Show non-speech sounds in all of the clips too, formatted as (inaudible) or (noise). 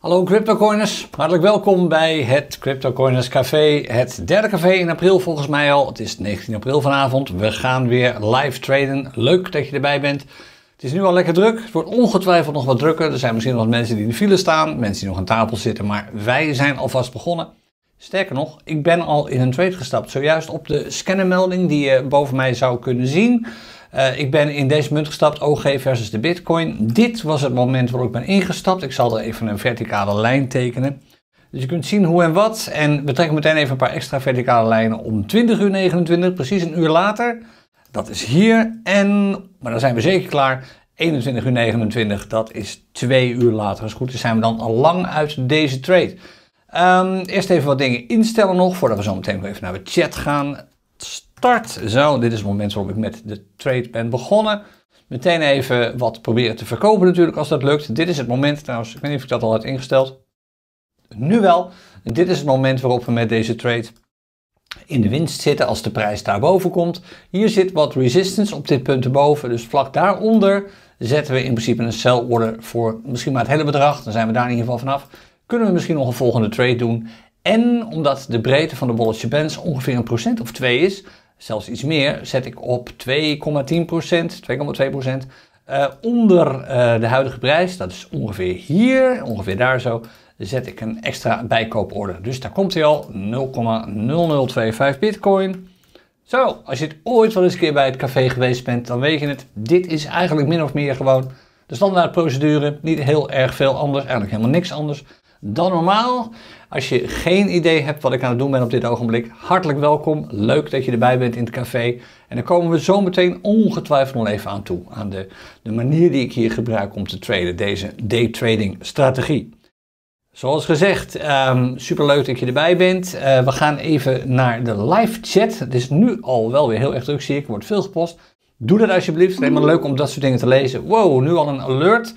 Hallo CryptoCoiners, hartelijk welkom bij het CryptoCoiners Café. Het derde café in april volgens mij al. Het is 19 april vanavond. We gaan weer live traden. Leuk dat je erbij bent. Het is nu al lekker druk. Het wordt ongetwijfeld nog wat drukker. Er zijn misschien nog wat mensen die in de file staan, mensen die nog aan tafel zitten. Maar wij zijn alvast begonnen. Sterker nog, ik ben al in een trade gestapt. Zojuist op de scannermelding die je boven mij zou kunnen zien. Eh, ik ben in deze munt gestapt, OG versus de Bitcoin. Dit was het moment waarop ik ben ingestapt. Ik zal er even een verticale lijn tekenen. Dus je kunt zien hoe en wat. En we trekken meteen even een paar extra verticale lijnen om 20 uur 29, precies een uur later. Dat is hier. En, maar dan zijn we zeker klaar. 21 uur 29, dat is twee uur later. Als dus goed Dan zijn we dan al lang uit deze trade. Ehm, eerst even wat dingen instellen nog, voordat we zo meteen even naar de chat gaan start. Zo, dit is het moment waarop ik met de trade ben begonnen. Meteen even wat proberen te verkopen natuurlijk als dat lukt. Dit is het moment trouwens, ik weet niet of ik dat al had ingesteld. Nu wel. Dit is het moment waarop we met deze trade in de winst zitten als de prijs daarboven komt. Hier zit wat resistance op dit punt erboven, dus vlak daaronder zetten we in principe een sell order voor misschien maar het hele bedrag. Dan zijn we daar in ieder geval vanaf. Kunnen we misschien nog een volgende trade doen. En omdat de breedte van de bolletje bands ongeveer een procent of twee is, zelfs iets meer, zet ik op 2,10%, 2,2% uh, onder eh, de huidige prijs. Dat is ongeveer hier, ongeveer daar zo. Zet ik een extra bijkooporder. Dus daar komt hij al, 0,0025 bitcoin. Zo, als je het ooit wel eens een keer bij het café geweest bent, dan weet je het. Dit is eigenlijk min of meer gewoon de standaardprocedure. Niet heel erg veel anders, eigenlijk helemaal niks anders dan normaal. Als je geen idee hebt wat ik aan het doen ben op dit ogenblik, hartelijk welkom. Leuk dat je erbij bent in het café. En dan komen we zo meteen ongetwijfeld nog even aan toe. Aan de, de manier die ik hier gebruik om te traden, deze day trading strategie. Zoals gezegd, um, superleuk dat je erbij bent. Eh, we gaan even naar de live chat. Het is nu al wel weer heel erg druk, zie ik. Er wordt veel gepost. Doe dat alsjeblieft. Het is helemaal leuk om dat soort dingen te lezen. Wow, nu al een alert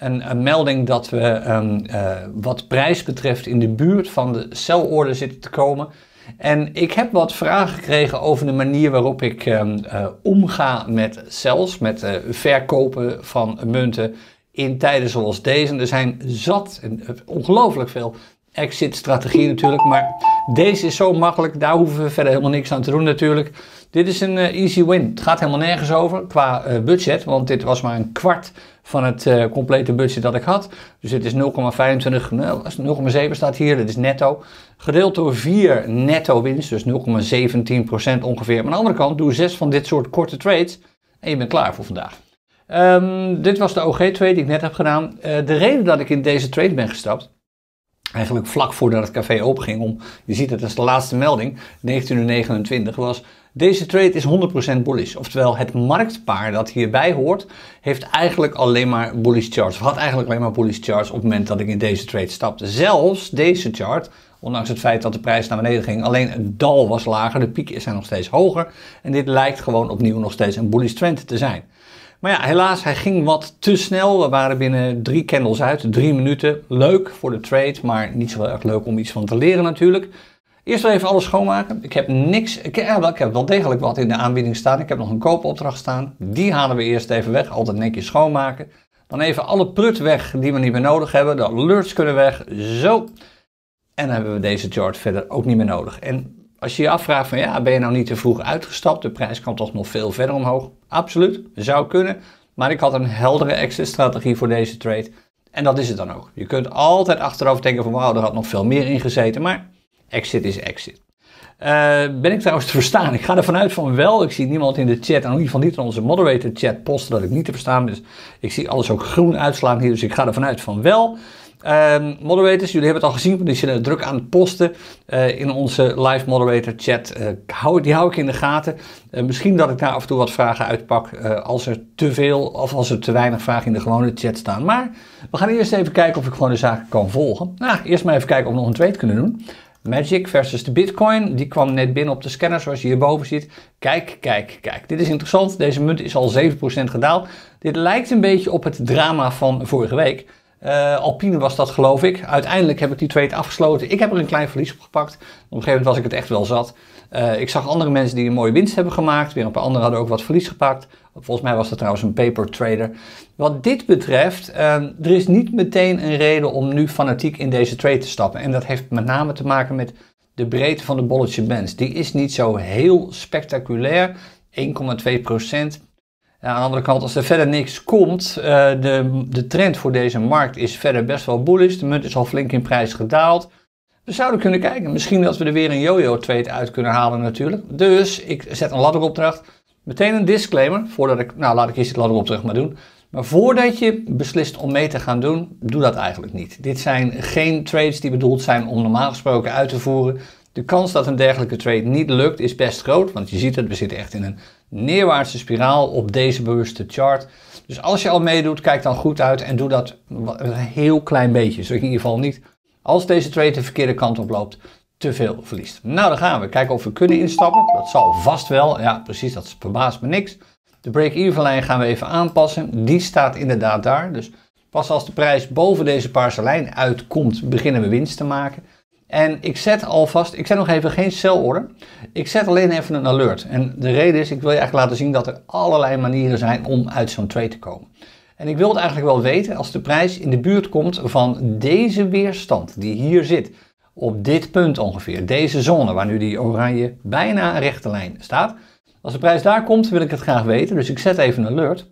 een, een melding dat we ehm, eh, wat prijs betreft in de buurt van de celorde zitten te komen. En ik heb wat vragen gekregen over de manier waarop ik ehm, eh, omga met cels, met eh, verkopen van munten in tijden zoals deze. Er zijn zat, en ongelooflijk veel exit-strategie natuurlijk. Maar deze is zo makkelijk, daar hoeven we verder helemaal niks aan te doen natuurlijk. Dit is een eh, easy win. Het gaat helemaal nergens over qua eh, budget, want dit was maar een kwart van het eh, complete budget dat ik had. Dus dit is 0,25, 0,7 nou, staat hier, dit is netto. Gedeeld door 4 netto wins, dus 0,17% ongeveer. aan de andere kant, doe 6 van dit soort korte trades en je bent klaar voor vandaag. Ehm, dit was de OG-trade die ik net heb gedaan. de reden dat ik in deze trade ben gestapt, eigenlijk vlak voordat het café openging, om, je ziet het als de laatste melding, 1929, was deze trade is 100% bullish. Oftewel, het marktpaar dat hierbij hoort, heeft eigenlijk alleen maar bullish charts. Of had eigenlijk alleen maar bullish charts op het moment dat ik in deze trade stapte. Zelfs deze chart, ondanks het feit dat de prijs naar beneden ging, alleen het dal was lager, de pieken zijn nog steeds hoger. En dit lijkt gewoon opnieuw nog steeds een bullish trend te zijn. Maar ja, helaas, hij ging wat te snel. We waren binnen drie candles uit, drie minuten. Leuk voor de trade, maar niet zo erg leuk om iets van te leren natuurlijk. Eerst even alles schoonmaken. Ik heb niks, ik, wel, ik heb wel degelijk wat in de aanbieding staan. Ik heb nog een koopopdracht staan. Die halen we eerst even weg, altijd netjes schoonmaken. Dan even alle prut weg die we niet meer nodig hebben. De alerts kunnen weg, zo. En dan hebben we deze chart verder ook niet meer nodig. En als je je afvraagt van ja, ben je nou niet te vroeg uitgestapt? De prijs kan toch nog veel verder omhoog? Absoluut, zou kunnen. Maar ik had een heldere exit strategie voor deze trade. En dat is het dan ook. Je kunt altijd achterover denken van wauw, er had nog veel meer in gezeten. Maar exit is exit. Eh, ben ik trouwens te verstaan? Ik ga er vanuit van wel. Ik zie niemand in de chat, en in ieder geval niet in onze moderator chat posten dat ik niet te verstaan ben. Dus ik zie alles ook groen uitslaan hier, dus ik ga er vanuit van wel. Ehm, moderators, jullie hebben het al gezien, die zitten druk aan het posten eh, in onze live moderator chat. Eh, hou, die hou ik in de gaten. Eh, misschien dat ik daar af en toe wat vragen uitpak als er te veel of als er te weinig vragen in de gewone chat staan. Maar we gaan eerst even kijken of ik gewoon de zaken kan volgen. Nou, eerst maar even kijken of we nog een tweet kunnen doen. Magic versus de Bitcoin. Die kwam net binnen op de scanner zoals je hierboven ziet. Kijk, kijk, kijk. Dit is interessant. Deze munt is al 7% gedaald. Dit lijkt een beetje op het drama van vorige week. Eh, Alpine was dat, geloof ik. Uiteindelijk heb ik die trade afgesloten. Ik heb er een klein verlies op gepakt. Op een gegeven moment was ik het echt wel zat. Eh, ik zag andere mensen die een mooie winst hebben gemaakt. Weer een paar anderen hadden ook wat verlies gepakt. Volgens mij was dat trouwens een paper trader. Wat dit betreft, ehm, er is niet meteen een reden om nu fanatiek in deze trade te stappen. En dat heeft met name te maken met de breedte van de bolletje bands. Die is niet zo heel spectaculair. 1,2 procent aan de andere kant, als er verder niks komt, uh, de, de trend voor deze markt is verder best wel bullish. De munt is al flink in prijs gedaald. We zouden kunnen kijken, misschien dat we er weer een yo-yo trade uit kunnen halen natuurlijk. Dus ik zet een ladderopdracht. Meteen een disclaimer, voordat ik, nou laat ik eerst het ladderopdracht maar doen. Maar voordat je beslist om mee te gaan doen, doe dat eigenlijk niet. Dit zijn geen trades die bedoeld zijn om normaal gesproken uit te voeren. De kans dat een dergelijke trade niet lukt is best groot, want je ziet dat we zitten echt in een neerwaartse spiraal op deze bewuste chart. Dus als je al meedoet, kijk dan goed uit en doe dat een heel klein beetje. Zodat je in ieder geval niet, als deze trade de verkeerde kant op loopt, te veel verliest. Nou, dan gaan we. Kijken of we kunnen instappen. Dat zal vast wel. Ja, precies, dat verbaast me niks. De break-even lijn gaan we even aanpassen. Die staat inderdaad daar. Dus pas als de prijs boven deze paarse lijn uitkomt, beginnen we winst te maken. En ik zet alvast, ik zet nog even geen celorder. Ik zet alleen even een alert. En de reden is, ik wil je eigenlijk laten zien dat er allerlei manieren zijn om uit zo'n trade te komen. En ik wil het eigenlijk wel weten als de prijs in de buurt komt van deze weerstand die hier zit. Op dit punt ongeveer, deze zone waar nu die oranje bijna rechte lijn staat. Als de prijs daar komt wil ik het graag weten, dus ik zet even een alert.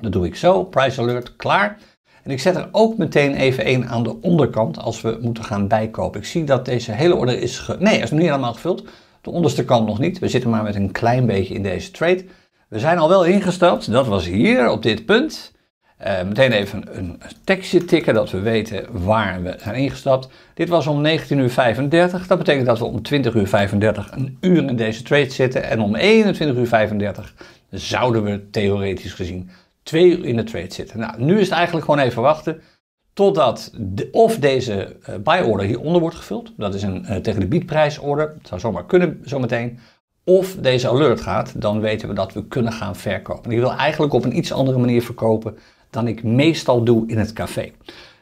Dat doe ik zo, price alert, klaar. En ik zet er ook meteen even een aan de onderkant als we moeten gaan bijkopen. Ik zie dat deze hele order is... Nee, is nog niet helemaal gevuld. De onderste kant nog niet. We zitten maar met een klein beetje in deze trade. We zijn al wel ingestapt. Dat was hier op dit punt. Eh, meteen even een tekstje tikken dat we weten waar we zijn ingestapt. Dit was om 19.35 uur. Dat betekent dat we om 20.35 uur een uur in deze trade zitten. En om 21.35 uur zouden we theoretisch gezien twee uur in de trade zitten. Nou, nu is het eigenlijk gewoon even wachten totdat of deze eh, buy order hieronder wordt gevuld. Dat is een eh, tegen de biedprijs order. Dat zou zomaar kunnen zometeen. Of deze alert gaat, dan weten we dat we kunnen gaan verkopen. ik wil eigenlijk op een iets andere manier verkopen dan ik meestal doe in het café.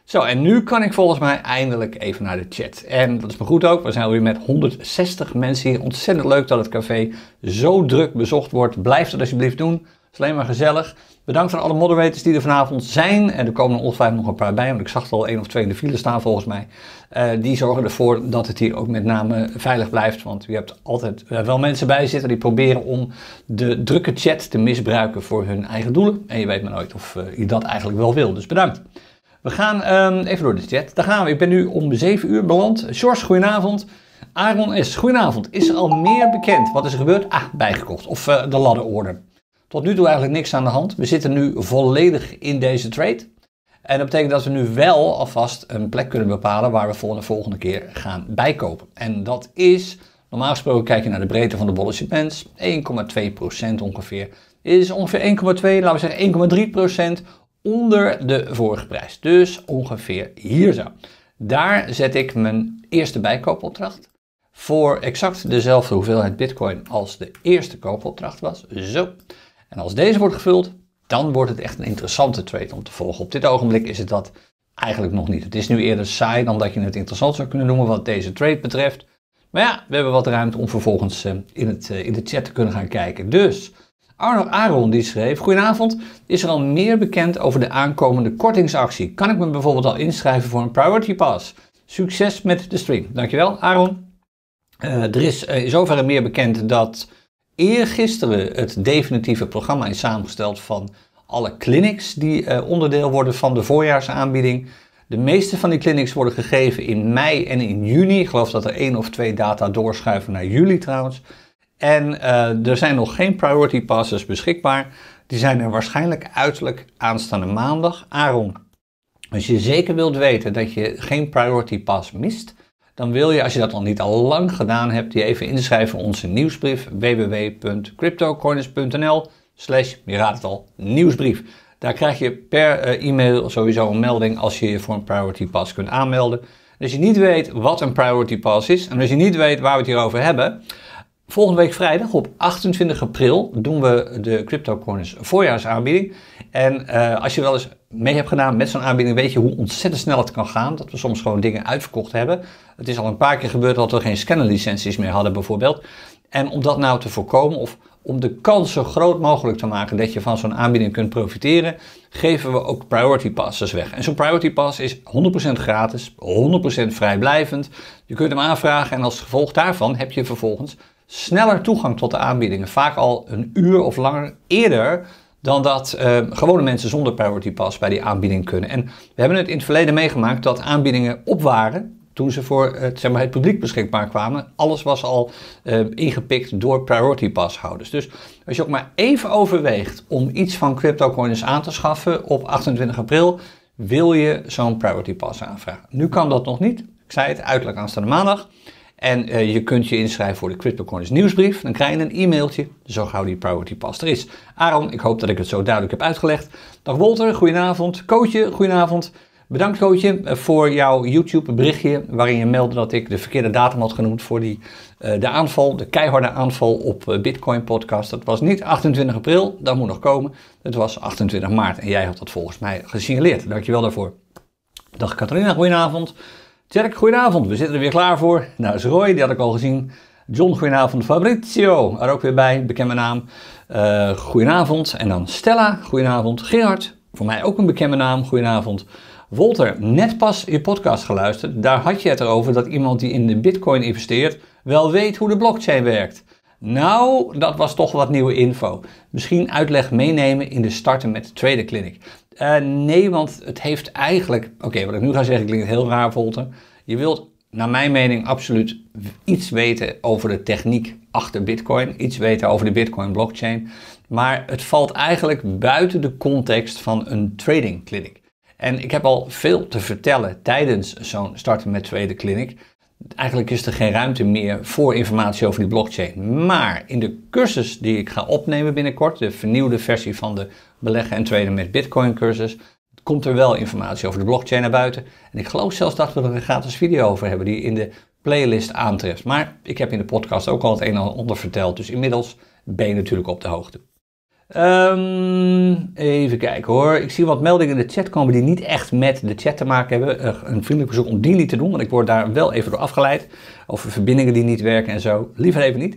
Zo, en nu kan ik volgens mij eindelijk even naar de chat. En dat is me goed ook, we zijn weer met 160 mensen hier. Ontzettend leuk dat het café zo druk bezocht wordt. Blijf dat alsjeblieft doen. Het is alleen maar gezellig. Bedankt aan alle moderators die er vanavond zijn. En eh, er komen er ongetwijfeld nog een paar bij, want ik zag er al één of twee in de file staan volgens mij. Eh, die zorgen ervoor dat het hier ook met name veilig blijft. Want u hebt altijd eh, wel mensen bij zitten die proberen om de drukke chat te misbruiken voor hun eigen doelen. En je weet maar nooit of je dat eigenlijk wel wil. Dus bedankt. We gaan ehm, even door de chat. Daar gaan we. Ik ben nu om 7 uur beland. George, goedenavond. Aaron S., goedenavond. Is er al meer bekend? Wat is er gebeurd? Ah, bijgekocht. Of de ladderorde. Tot nu toe eigenlijk niks aan de hand. We zitten nu volledig in deze trade. En dat betekent dat we nu wel alvast een plek kunnen bepalen waar we voor de volgende keer gaan bijkopen. En dat is, normaal gesproken kijk je naar de breedte van de Bullish Bands, 1,2% ongeveer. is ongeveer 1,2, laten we zeggen 1,3% onder de vorige prijs. Dus ongeveer hier zo. Daar zet ik mijn eerste bijkoopopdracht voor exact dezelfde hoeveelheid bitcoin als de eerste koopopdracht was. Zo. En als deze wordt gevuld, dan wordt het echt een interessante trade om te volgen. Op dit ogenblik is het dat eigenlijk nog niet. Het is nu eerder saai dan dat je het interessant zou kunnen noemen wat deze trade betreft. Maar ja, we hebben wat ruimte om vervolgens eh, in, het, eh, in de chat te kunnen gaan kijken. Dus Arno Aron die schreef: Goedenavond. Is er al meer bekend over de aankomende kortingsactie? Kan ik me bijvoorbeeld al inschrijven voor een Priority Pass? Succes met de stream. Dankjewel, Aron. Uh, er is uh, in zoverre meer bekend dat eergisteren het definitieve programma is samengesteld van alle clinics die eh, onderdeel worden van de voorjaarsaanbieding. De meeste van die clinics worden gegeven in mei en in juni. Ik geloof dat er één of twee data doorschuiven naar juli trouwens. En eh, er zijn nog geen priority passes beschikbaar. Die zijn er waarschijnlijk uiterlijk aanstaande maandag. Aaron, als je zeker wilt weten dat je geen priority pass mist, dan wil je, als je dat nog niet al lang gedaan hebt, je even inschrijven voor onze nieuwsbrief www.cryptocoins.nl slash, je het al, nieuwsbrief. Daar krijg je per eh, e-mail sowieso een melding als je je voor een Priority Pass kunt aanmelden. En als je niet weet wat een Priority Pass is en als je niet weet waar we het hier over hebben, Volgende week vrijdag op 28 april doen we de CryptoCorners voorjaarsaanbieding. En eh, als je wel eens mee heb gedaan met zo'n aanbieding, weet je hoe ontzettend snel het kan gaan. Dat we soms gewoon dingen uitverkocht hebben. Het is al een paar keer gebeurd dat we geen scannerlicenties meer hadden, bijvoorbeeld. En om dat nou te voorkomen, of om de kans zo groot mogelijk te maken dat je van zo'n aanbieding kunt profiteren, geven we ook priority passes weg. En zo'n priority pass is 100% gratis, 100% vrijblijvend. Je kunt hem aanvragen en als gevolg daarvan heb je vervolgens sneller toegang tot de aanbiedingen. Vaak al een uur of langer eerder dan dat eh, gewone mensen zonder Priority Pass bij die aanbieding kunnen. En we hebben het in het verleden meegemaakt dat aanbiedingen op waren toen ze voor het, zeg maar, het publiek beschikbaar kwamen. Alles was al eh, ingepikt door Priority Pass houders. Dus als je ook maar even overweegt om iets van cryptocoins aan te schaffen op 28 april, wil je zo'n Priority Pass aanvragen. Nu kan dat nog niet. Ik zei het uiterlijk aanstaande maandag. En uh, je kunt je inschrijven voor de CryptoCorners nieuwsbrief. Dan krijg je een e-mailtje, zo dus gauw die priority pas er is. Aaron, ik hoop dat ik het zo duidelijk heb uitgelegd. Dag Wolter, goedenavond. Kootje, goedenavond. Bedankt Kootje eh, voor jouw YouTube berichtje waarin je meldde dat ik de verkeerde datum had genoemd voor die, uh, de aanval, de keiharde aanval op Bitcoin podcast. Dat was niet 28 april, dat moet nog komen. Het was 28 maart en jij had dat volgens mij gesignaleerd. Dankjewel daarvoor. Dag Catharina, goedenavond. Tjerk, goedenavond. We zitten er weer klaar voor. Nou, is Roy, die had ik al gezien. John, goedenavond. Fabrizio, er ook weer bij, bekende naam. Uh, goedenavond. En dan Stella, goedenavond. Gerard, voor mij ook een bekende naam, goedenavond. Wolter, net pas je podcast geluisterd. Daar had je het erover dat iemand die in de bitcoin investeert wel weet hoe de blockchain werkt. Nou, dat was toch wat nieuwe info. Misschien uitleg meenemen in de starten met de tweede clinic. Eh, nee, want het heeft eigenlijk. Oké, wat ik nu ga zeggen klinkt heel raar, Volter. Je wilt, naar mijn mening, absoluut iets weten over de techniek achter Bitcoin. Iets weten over de Bitcoin-blockchain. Maar het valt eigenlijk buiten de context van een trading clinic. En ik heb al veel te vertellen tijdens zo'n starten met tweede clinic. Eigenlijk is er geen ruimte meer voor informatie over die blockchain. Maar in de cursus die ik ga opnemen binnenkort, de vernieuwde versie van de beleggen en traden met Bitcoin cursus komt er wel informatie over de blockchain naar buiten. En ik geloof zelfs dat we er een gratis video over hebben die in de playlist aantreft. Maar ik heb in de podcast ook al het een en ander verteld, dus inmiddels ben je natuurlijk op de hoogte. Ehm, even kijken hoor. Ik zie wat meldingen in de chat komen die niet echt met de chat te maken hebben. Eh, een vriendelijk verzoek om die niet te doen, want ik word daar wel even door afgeleid. Over verbindingen die niet werken en zo. Liever even niet.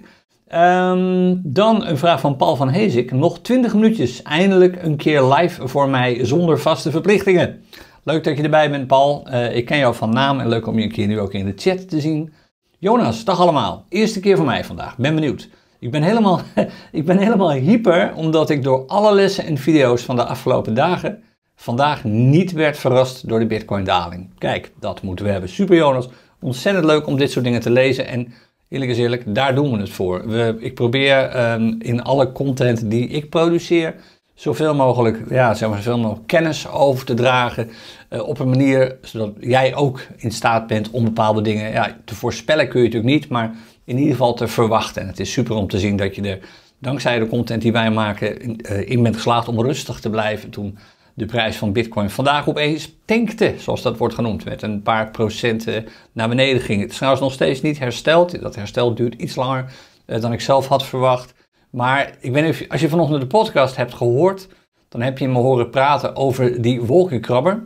Ehm, dan een vraag van Paul van Hezik. Nog 20 minuutjes, eindelijk een keer live voor mij zonder vaste verplichtingen. Leuk dat je erbij bent, Paul. Eh, ik ken jou van naam en leuk om je een keer nu ook in de chat te zien. Jonas, dag allemaal. Eerste keer voor mij vandaag. Ben benieuwd. Ik ben helemaal, (laughs) ik ben helemaal hyper omdat ik door alle lessen en video's van de afgelopen dagen vandaag niet werd verrast door de Bitcoin-daling. Kijk, dat moeten we hebben. Super, Jonas. Ontzettend leuk om dit soort dingen te lezen en Eerlijk is eerlijk, daar doen we het voor. We, ik probeer ehm, in alle content die ik produceer zoveel mogelijk, ja, zeg maar, zoveel mogelijk kennis over te dragen. Eh, op een manier zodat jij ook in staat bent om bepaalde dingen ja, te voorspellen kun je natuurlijk niet, maar in ieder geval te verwachten. En het is super om te zien dat je er dankzij de content die wij maken in, eh, in bent geslaagd om rustig te blijven toen de prijs van Bitcoin vandaag opeens tankte, zoals dat wordt genoemd, met een paar procenten naar beneden ging. Het is trouwens nog steeds niet hersteld. Dat herstel duurt iets langer eh, dan ik zelf had verwacht. Maar ik weet als je vanochtend de podcast hebt gehoord, dan heb je me horen praten over die wolkenkrabber.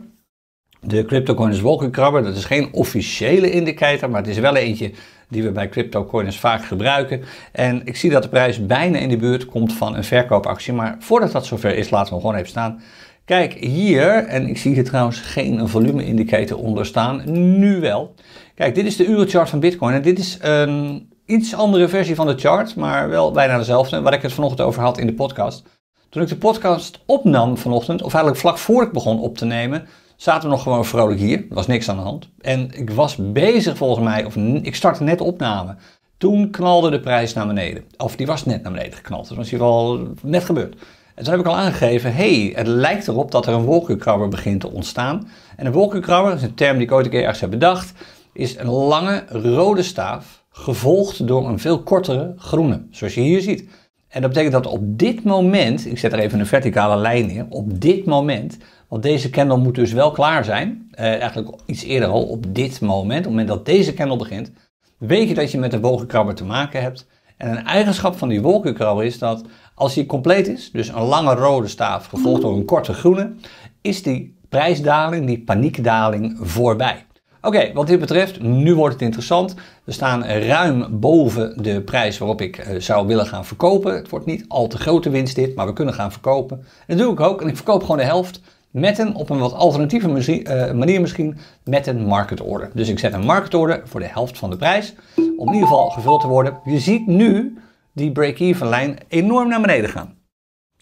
De CryptoCoiners wolkenkrabber, dat is geen officiële indicator, maar het is wel eentje die we bij CryptoCoiners vaak gebruiken. En ik zie dat de prijs bijna in de buurt komt van een verkoopactie. Maar voordat dat zover is, laten we gewoon even staan. Kijk hier, en ik zie hier trouwens geen volume indicator onder staan, nu wel. Kijk, dit is de urenchart van Bitcoin en dit is een iets andere versie van de chart, maar wel bijna dezelfde, waar ik het vanochtend over had in de podcast. Toen ik de podcast opnam vanochtend, of eigenlijk vlak voor ik begon op te nemen, zaten we nog gewoon vrolijk hier. Er was niks aan de hand. En ik was bezig volgens mij, of ik startte net opname. Toen knalde de prijs naar beneden. Of die was net naar beneden geknald. Dat was hier al net gebeurd. En toen heb ik al aangegeven, hey, het lijkt erop dat er een wolkenkrabber begint te ontstaan. En een wolkenkrabber, is een term die ik ooit een keer ergens heb bedacht, is een lange rode staaf gevolgd door een veel kortere groene, zoals je hier ziet. En dat betekent dat op dit moment, ik zet er even een verticale lijn neer, op dit moment, want deze candle moet dus wel klaar zijn, eh, eigenlijk iets eerder al op dit moment, op het moment dat deze candle begint, weet je dat je met een wolkenkrabber te maken hebt. En een eigenschap van die wolkenkrabber is dat als die compleet is, dus een lange rode staaf gevolgd door een korte groene, is die prijsdaling, die paniekdaling voorbij. Oké, wat dit betreft, nu wordt het interessant. We staan ruim boven de prijs waarop ik eh, zou willen gaan verkopen. Het wordt niet al te grote winst dit, maar we kunnen gaan verkopen. En dat doe ik ook en ik verkoop gewoon de helft met een, op een wat alternatieve eh, manier misschien, met een market order. Dus ik zet een market order voor de helft van de prijs, om in ieder geval gevuld te worden. Je ziet nu die break-even lijn enorm naar beneden gaan.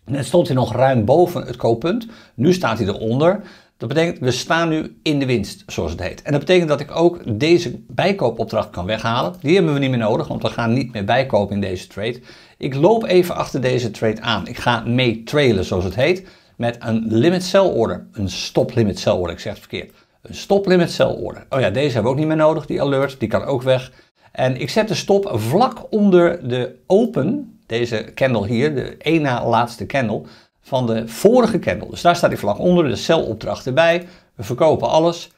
Net stond hij nog ruim boven het kooppunt, nu staat hij eronder. Dat betekent, we staan nu in de winst, zoals het heet. En dat betekent dat ik ook deze bijkoopopdracht kan weghalen. Die hebben we niet meer nodig, want we gaan niet meer bijkopen in deze trade. Ik loop even achter deze trade aan. Ik ga mee trailen, zoals het heet, met een limit sell order. Een stop limit sell order, ik zeg het verkeerd. Een stop limit sell order. Oh ja, deze hebben we ook niet meer nodig, die alert. Die kan ook weg. En ik zet de stop vlak onder de open, deze candle hier, de één na laatste candle, van de vorige candle. Dus daar staat die vlak onder, de celopdracht erbij. We verkopen alles.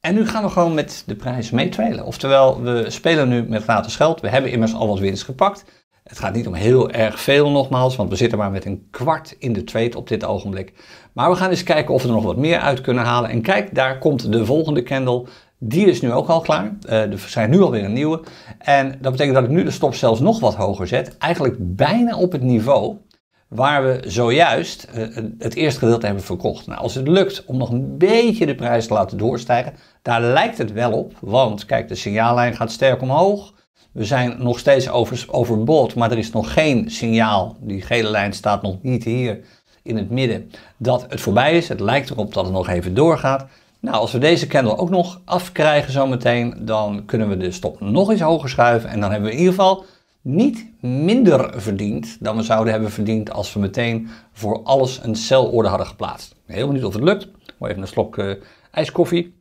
En nu gaan we gewoon met de prijs meetrailen. Oftewel, we spelen nu met gratis geld. We hebben immers al wat winst gepakt. Het gaat niet om heel erg veel nogmaals, want we zitten maar met een kwart in de trade op dit ogenblik. Maar we gaan eens kijken of we er nog wat meer uit kunnen halen. En kijk, daar komt de volgende candle. Die is nu ook al klaar. Uh, er zijn nu alweer een nieuwe. En dat betekent dat ik nu de stop zelfs nog wat hoger zet. Eigenlijk bijna op het niveau waar we zojuist eh, het eerste gedeelte hebben verkocht. Nou, als het lukt om nog een beetje de prijs te laten doorstijgen, daar lijkt het wel op. Want kijk, de signaallijn gaat sterk omhoog. We zijn nog steeds over, maar er is nog geen signaal. Die gele lijn staat nog niet hier in het midden. Dat het voorbij is. Het lijkt erop dat het nog even doorgaat. Nou, als we deze candle ook nog afkrijgen zo meteen, dan kunnen we de stop nog eens hoger schuiven. En dan hebben we in ieder geval niet minder verdiend dan we zouden hebben verdiend als we meteen voor alles een celorde hadden geplaatst. Heel benieuwd of het lukt. Mooi even een slok uh, ijskoffie.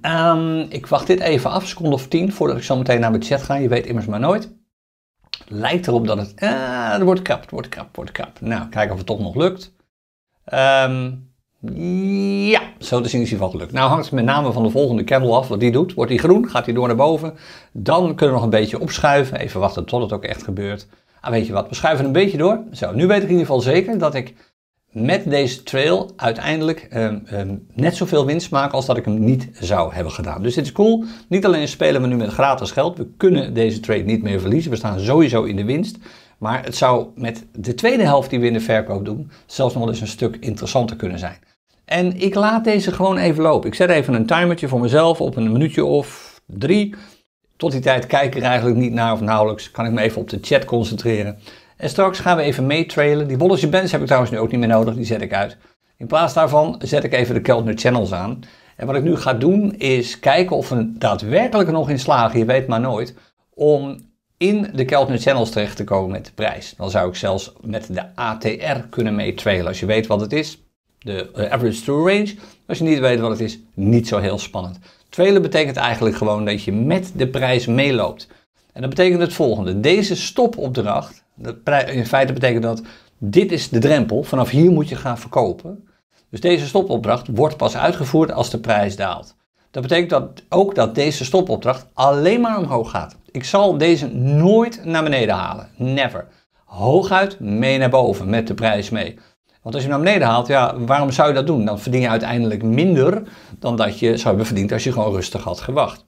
Ehm, ik wacht dit even af, seconde of tien, voordat ik zo meteen naar mijn chat ga. Je weet immers maar nooit. Lijkt erop dat het... Ah, eh, het wordt krap, het wordt krap, het wordt krap. Nou, kijken of het toch nog lukt. Um, ja, zo te zien is hij van gelukt. Nou hangt het met name van de volgende candle af, wat die doet. Wordt die groen, gaat hij door naar boven. Dan kunnen we nog een beetje opschuiven. Even wachten tot het ook echt gebeurt. Ah, weet je wat, we schuiven een beetje door. Zo, nu weet ik in ieder geval zeker dat ik met deze trail uiteindelijk um, um, net zoveel winst maak als dat ik hem niet zou hebben gedaan. Dus dit is cool. Niet alleen spelen we nu met gratis geld. We kunnen deze trade niet meer verliezen. We staan sowieso in de winst. Maar het zou met de tweede helft die we in de verkoop doen, zelfs nog wel eens een stuk interessanter kunnen zijn. En ik laat deze gewoon even lopen. Ik zet even een timertje voor mezelf op een minuutje of drie. Tot die tijd kijk ik er eigenlijk niet naar of nauwelijks. Kan ik me even op de chat concentreren. En straks gaan we even meetrailen. Die bolletje bands heb ik trouwens nu ook niet meer nodig. Die zet ik uit. In plaats daarvan zet ik even de Keltner Channels aan. En wat ik nu ga doen is kijken of we daadwerkelijk nog in slagen, je weet maar nooit, om in de Keltner Channels terecht te komen met de prijs. Dan zou ik zelfs met de ATR kunnen meetrailen als je weet wat het is de eh, average true range. Als je niet weet wat het is, niet zo heel spannend. Trailen betekent eigenlijk gewoon dat je met de prijs meeloopt. En dat betekent het volgende. Deze stopopdracht, in feite betekent dat dit is de drempel, vanaf hier moet je gaan verkopen. Dus deze stopopdracht wordt pas uitgevoerd als de prijs daalt. Dat betekent dat ook dat deze stopopdracht alleen maar omhoog gaat. Ik zal deze nooit naar beneden halen. Never. Hooguit mee naar boven met de prijs mee. Want als je hem naar beneden haalt, ja, waarom zou je dat doen? Dan verdien je uiteindelijk minder dan dat je zou hebben verdiend als je gewoon rustig had gewacht.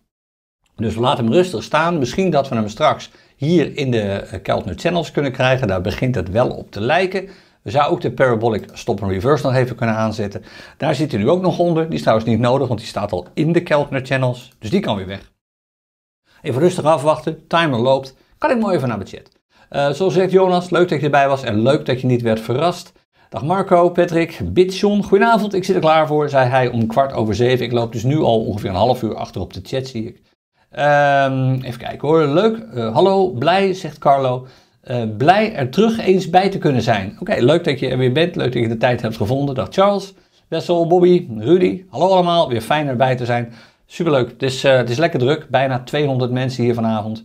Dus laat hem rustig staan. Misschien dat we hem straks hier in de eh, Keltner Channels kunnen krijgen. Daar begint het wel op te lijken. We zouden ook de Parabolic Stop and Reverse nog even kunnen aanzetten. Daar zit hij nu ook nog onder. Die is trouwens niet nodig, want die staat al in de Keltner Channels. Dus die kan weer weg. Even rustig afwachten. Timer loopt. Kan ik mooi even naar mijn chat. Uh, zoals zegt Jonas, leuk dat je erbij was en leuk dat je niet werd verrast. Dag Marco, Patrick, Bitson. goedenavond, ik zit er klaar voor, zei hij om kwart over zeven. Ik loop dus nu al ongeveer een half uur achter op de chat, zie ik. Ehm, even kijken hoor, leuk, eh, hallo, blij, zegt Carlo. Eh, blij er terug eens bij te kunnen zijn. Oké, leuk dat je er weer bent, leuk dat je de tijd hebt gevonden. Dag Charles, Wessel, Bobby, Rudy, hallo allemaal, weer fijn erbij te zijn. Superleuk, het is, eh, het is lekker druk, bijna 200 mensen hier vanavond.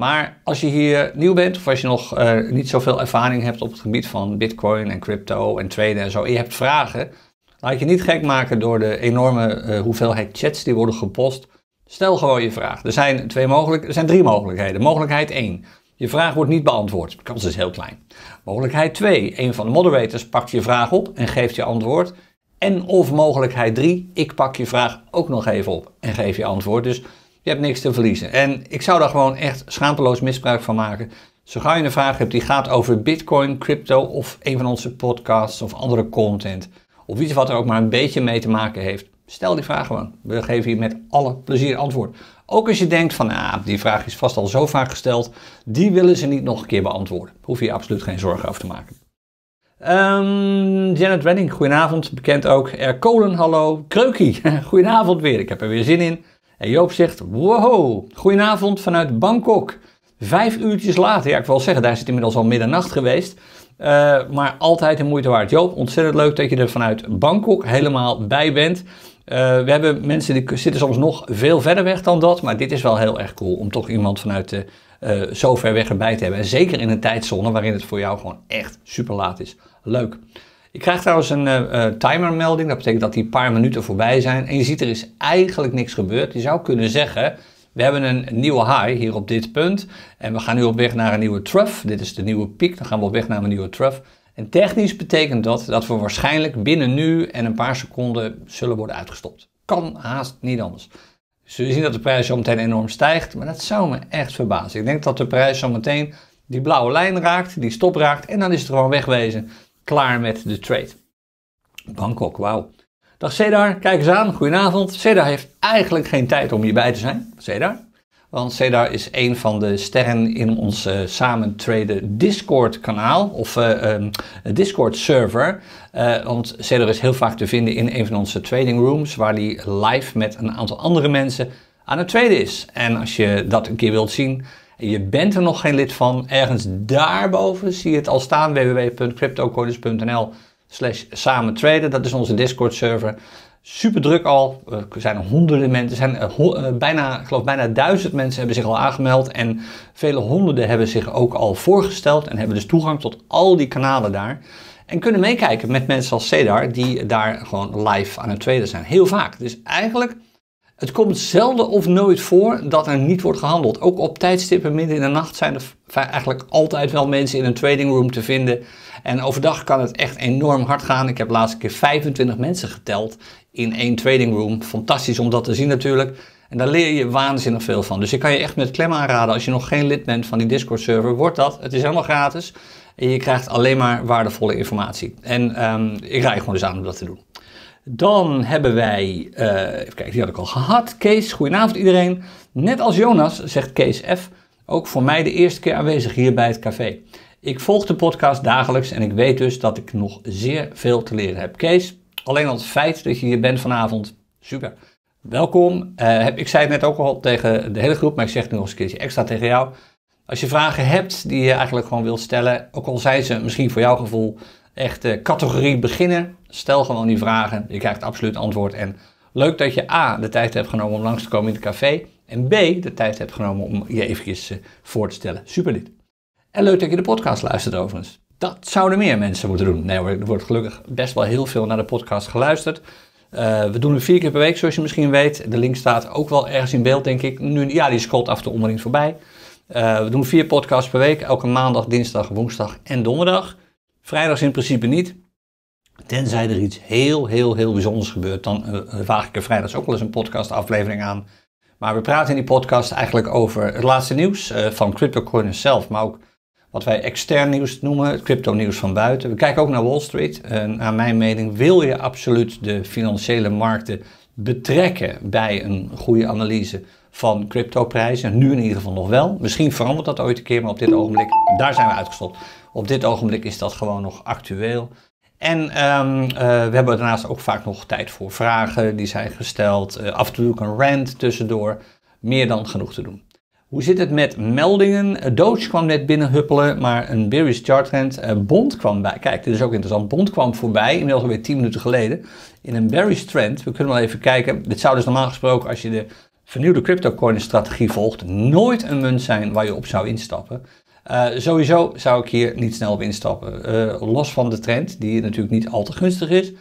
Maar als je hier nieuw bent of als je nog eh, niet zoveel ervaring hebt op het gebied van bitcoin en crypto en traden en zo, en je hebt vragen, laat je niet gek maken door de enorme eh, hoeveelheid chats die worden gepost. Stel gewoon je vraag. Er zijn, twee mogelijk, er zijn drie mogelijkheden. Mogelijkheid 1. Je vraag wordt niet beantwoord. De kans is heel klein. Mogelijkheid 2. Een van de moderators pakt je vraag op en geeft je antwoord. En of mogelijkheid 3. Ik pak je vraag ook nog even op en geef je antwoord. Dus je hebt niks te verliezen. En ik zou daar gewoon echt schaamteloos misbruik van maken. Zo gauw je een vraag hebt die gaat over bitcoin, crypto of een van onze podcasts of andere content. Of iets wat er ook maar een beetje mee te maken heeft. Stel die vraag gewoon. We geven je met alle plezier antwoord. Ook als je denkt van, ah, die vraag is vast al zo vaak gesteld. Die willen ze niet nog een keer beantwoorden. Hoef je je absoluut geen zorgen over te maken. Ehm, Janet Redding, goedenavond. Bekend ook. R. Kolen, hallo. Kreukie, (laughs) goedenavond weer. Ik heb er weer zin in. En Joop zegt, wow, goedenavond vanuit Bangkok. Vijf uurtjes later, ja ik wil zeggen, daar is het inmiddels al middernacht geweest. Eh, maar altijd een moeite waard. Joop, ontzettend leuk dat je er vanuit Bangkok helemaal bij bent. Eh, we hebben mensen die zitten soms nog veel verder weg dan dat. Maar dit is wel heel erg cool om toch iemand vanuit de, eh, zo ver weg erbij te hebben. En zeker in een tijdzone waarin het voor jou gewoon echt super laat is. Leuk. Je krijgt trouwens een uh, eh, eh, timermelding. Dat betekent dat die paar minuten voorbij zijn. En je ziet er is eigenlijk niks gebeurd. Je zou kunnen zeggen, we hebben een nieuwe high hier op dit punt. En we gaan nu op weg naar een nieuwe trough. Dit is de nieuwe piek. Dan gaan we op weg naar een nieuwe trough. En technisch betekent dat dat we waarschijnlijk binnen nu en een paar seconden zullen worden uitgestopt. Kan haast niet anders. Dus we zien dat de prijs zo meteen enorm stijgt. Maar dat zou me echt verbazen. Ik denk dat de prijs zo meteen die blauwe lijn raakt, die stop raakt. En dan is het gewoon wegwezen klaar met de trade. Bangkok, wauw. Dag Cedar, kijk eens aan, goedenavond. Cedar heeft eigenlijk geen tijd om hierbij te zijn, Cedar. Want Cedar is een van de sterren in ons uh, eh, samen traden Discord kanaal of eh, ehm, Discord server. Eh, want Cedar is heel vaak te vinden in een van onze trading rooms waar hij live met een aantal andere mensen aan het traden is. En als je dat een keer wilt zien, je bent er nog geen lid van, ergens daarboven zie je het al staan, www.cryptocodes.nl slash samen traden. Dat is onze Discord server. Super druk al. Eh, er zijn honderden mensen, zijn eh, eh, bijna, ik geloof bijna duizend mensen hebben zich al aangemeld. En vele honderden hebben zich ook al voorgesteld en hebben dus toegang tot al die kanalen daar. En kunnen meekijken met mensen als Cedar, die daar gewoon live aan het traden zijn. Heel vaak. Dus eigenlijk het komt zelden of nooit voor dat er niet wordt gehandeld. Ook op tijdstippen midden in de nacht zijn er eigenlijk altijd wel mensen in een trading room te vinden. En overdag kan het echt enorm hard gaan. Ik heb laatst laatste keer 25 mensen geteld in één trading room. Fantastisch om dat te zien natuurlijk. En daar leer je waanzinnig veel van. Dus ik kan je echt met klem aanraden als je nog geen lid bent van die Discord server. Wordt dat. Het is helemaal gratis. En je krijgt alleen maar waardevolle informatie. En ehm, ik raad je gewoon eens aan om dat te doen. Dan hebben wij, uh, even kijken, die had ik al gehad. Kees, goedenavond iedereen. Net als Jonas, zegt Kees F., ook voor mij de eerste keer aanwezig hier bij het café. Ik volg de podcast dagelijks en ik weet dus dat ik nog zeer veel te leren heb. Kees, alleen al het feit dat je hier bent vanavond, super. Welkom. Uh, ik zei het net ook al tegen de hele groep, maar ik zeg het nu nog eens een keertje extra tegen jou. Als je vragen hebt die je eigenlijk gewoon wilt stellen, ook al zijn ze misschien voor jouw gevoel Echte categorie beginnen. Stel gewoon die vragen. Je krijgt absoluut antwoord. En leuk dat je A, de tijd hebt genomen om langs te komen in het café. En B, de tijd hebt genomen om je eventjes eh, voor te stellen. Super dit. En leuk dat je de podcast luistert overigens. Dat zouden meer mensen moeten doen. Nee hoor, er wordt gelukkig best wel heel veel naar de podcast geluisterd. Eh, we doen het vier keer per week, zoals je misschien weet. De link staat ook wel ergens in beeld, denk ik. Nu, ja, die scrolt af te onderin voorbij. Eh, we doen vier podcasts per week, elke maandag, dinsdag, woensdag en donderdag. Vrijdags in principe niet. Tenzij er iets heel, heel, heel bijzonders gebeurt. Dan uh, waag ik er vrijdags ook wel eens een podcastaflevering aan. Maar we praten in die podcast eigenlijk over het laatste nieuws eh, van cryptocoins zelf. Maar ook wat wij extern nieuws noemen, het crypto nieuws van buiten. We kijken ook naar Wall Street. Uh, naar mijn mening wil je absoluut de financiële markten betrekken bij een goede analyse van cryptoprijzen. Nu in ieder geval nog wel. Misschien verandert dat ooit een keer, maar op dit ogenblik, daar zijn we uitgestopt. Op dit ogenblik is dat gewoon nog actueel. En ehm, eh, we hebben daarnaast ook vaak nog tijd voor vragen die zijn gesteld. Eh, af en toe ook een rant tussendoor. Meer dan genoeg te doen. Hoe zit het met meldingen? Doge kwam net binnenhuppelen, maar een bearish chartrend. Eh, trend Bond kwam bij. Kijk, dit is ook interessant. Bond kwam voorbij, inmiddels ongeveer 10 minuten geleden. In een bearish trend. We kunnen wel even kijken. Dit zou dus normaal gesproken, als je de vernieuwde cryptocoin strategie volgt, nooit een munt zijn waar je op zou instappen. Eh, sowieso zou ik hier niet snel op instappen. Eh, los van de trend, die natuurlijk niet al te gunstig is.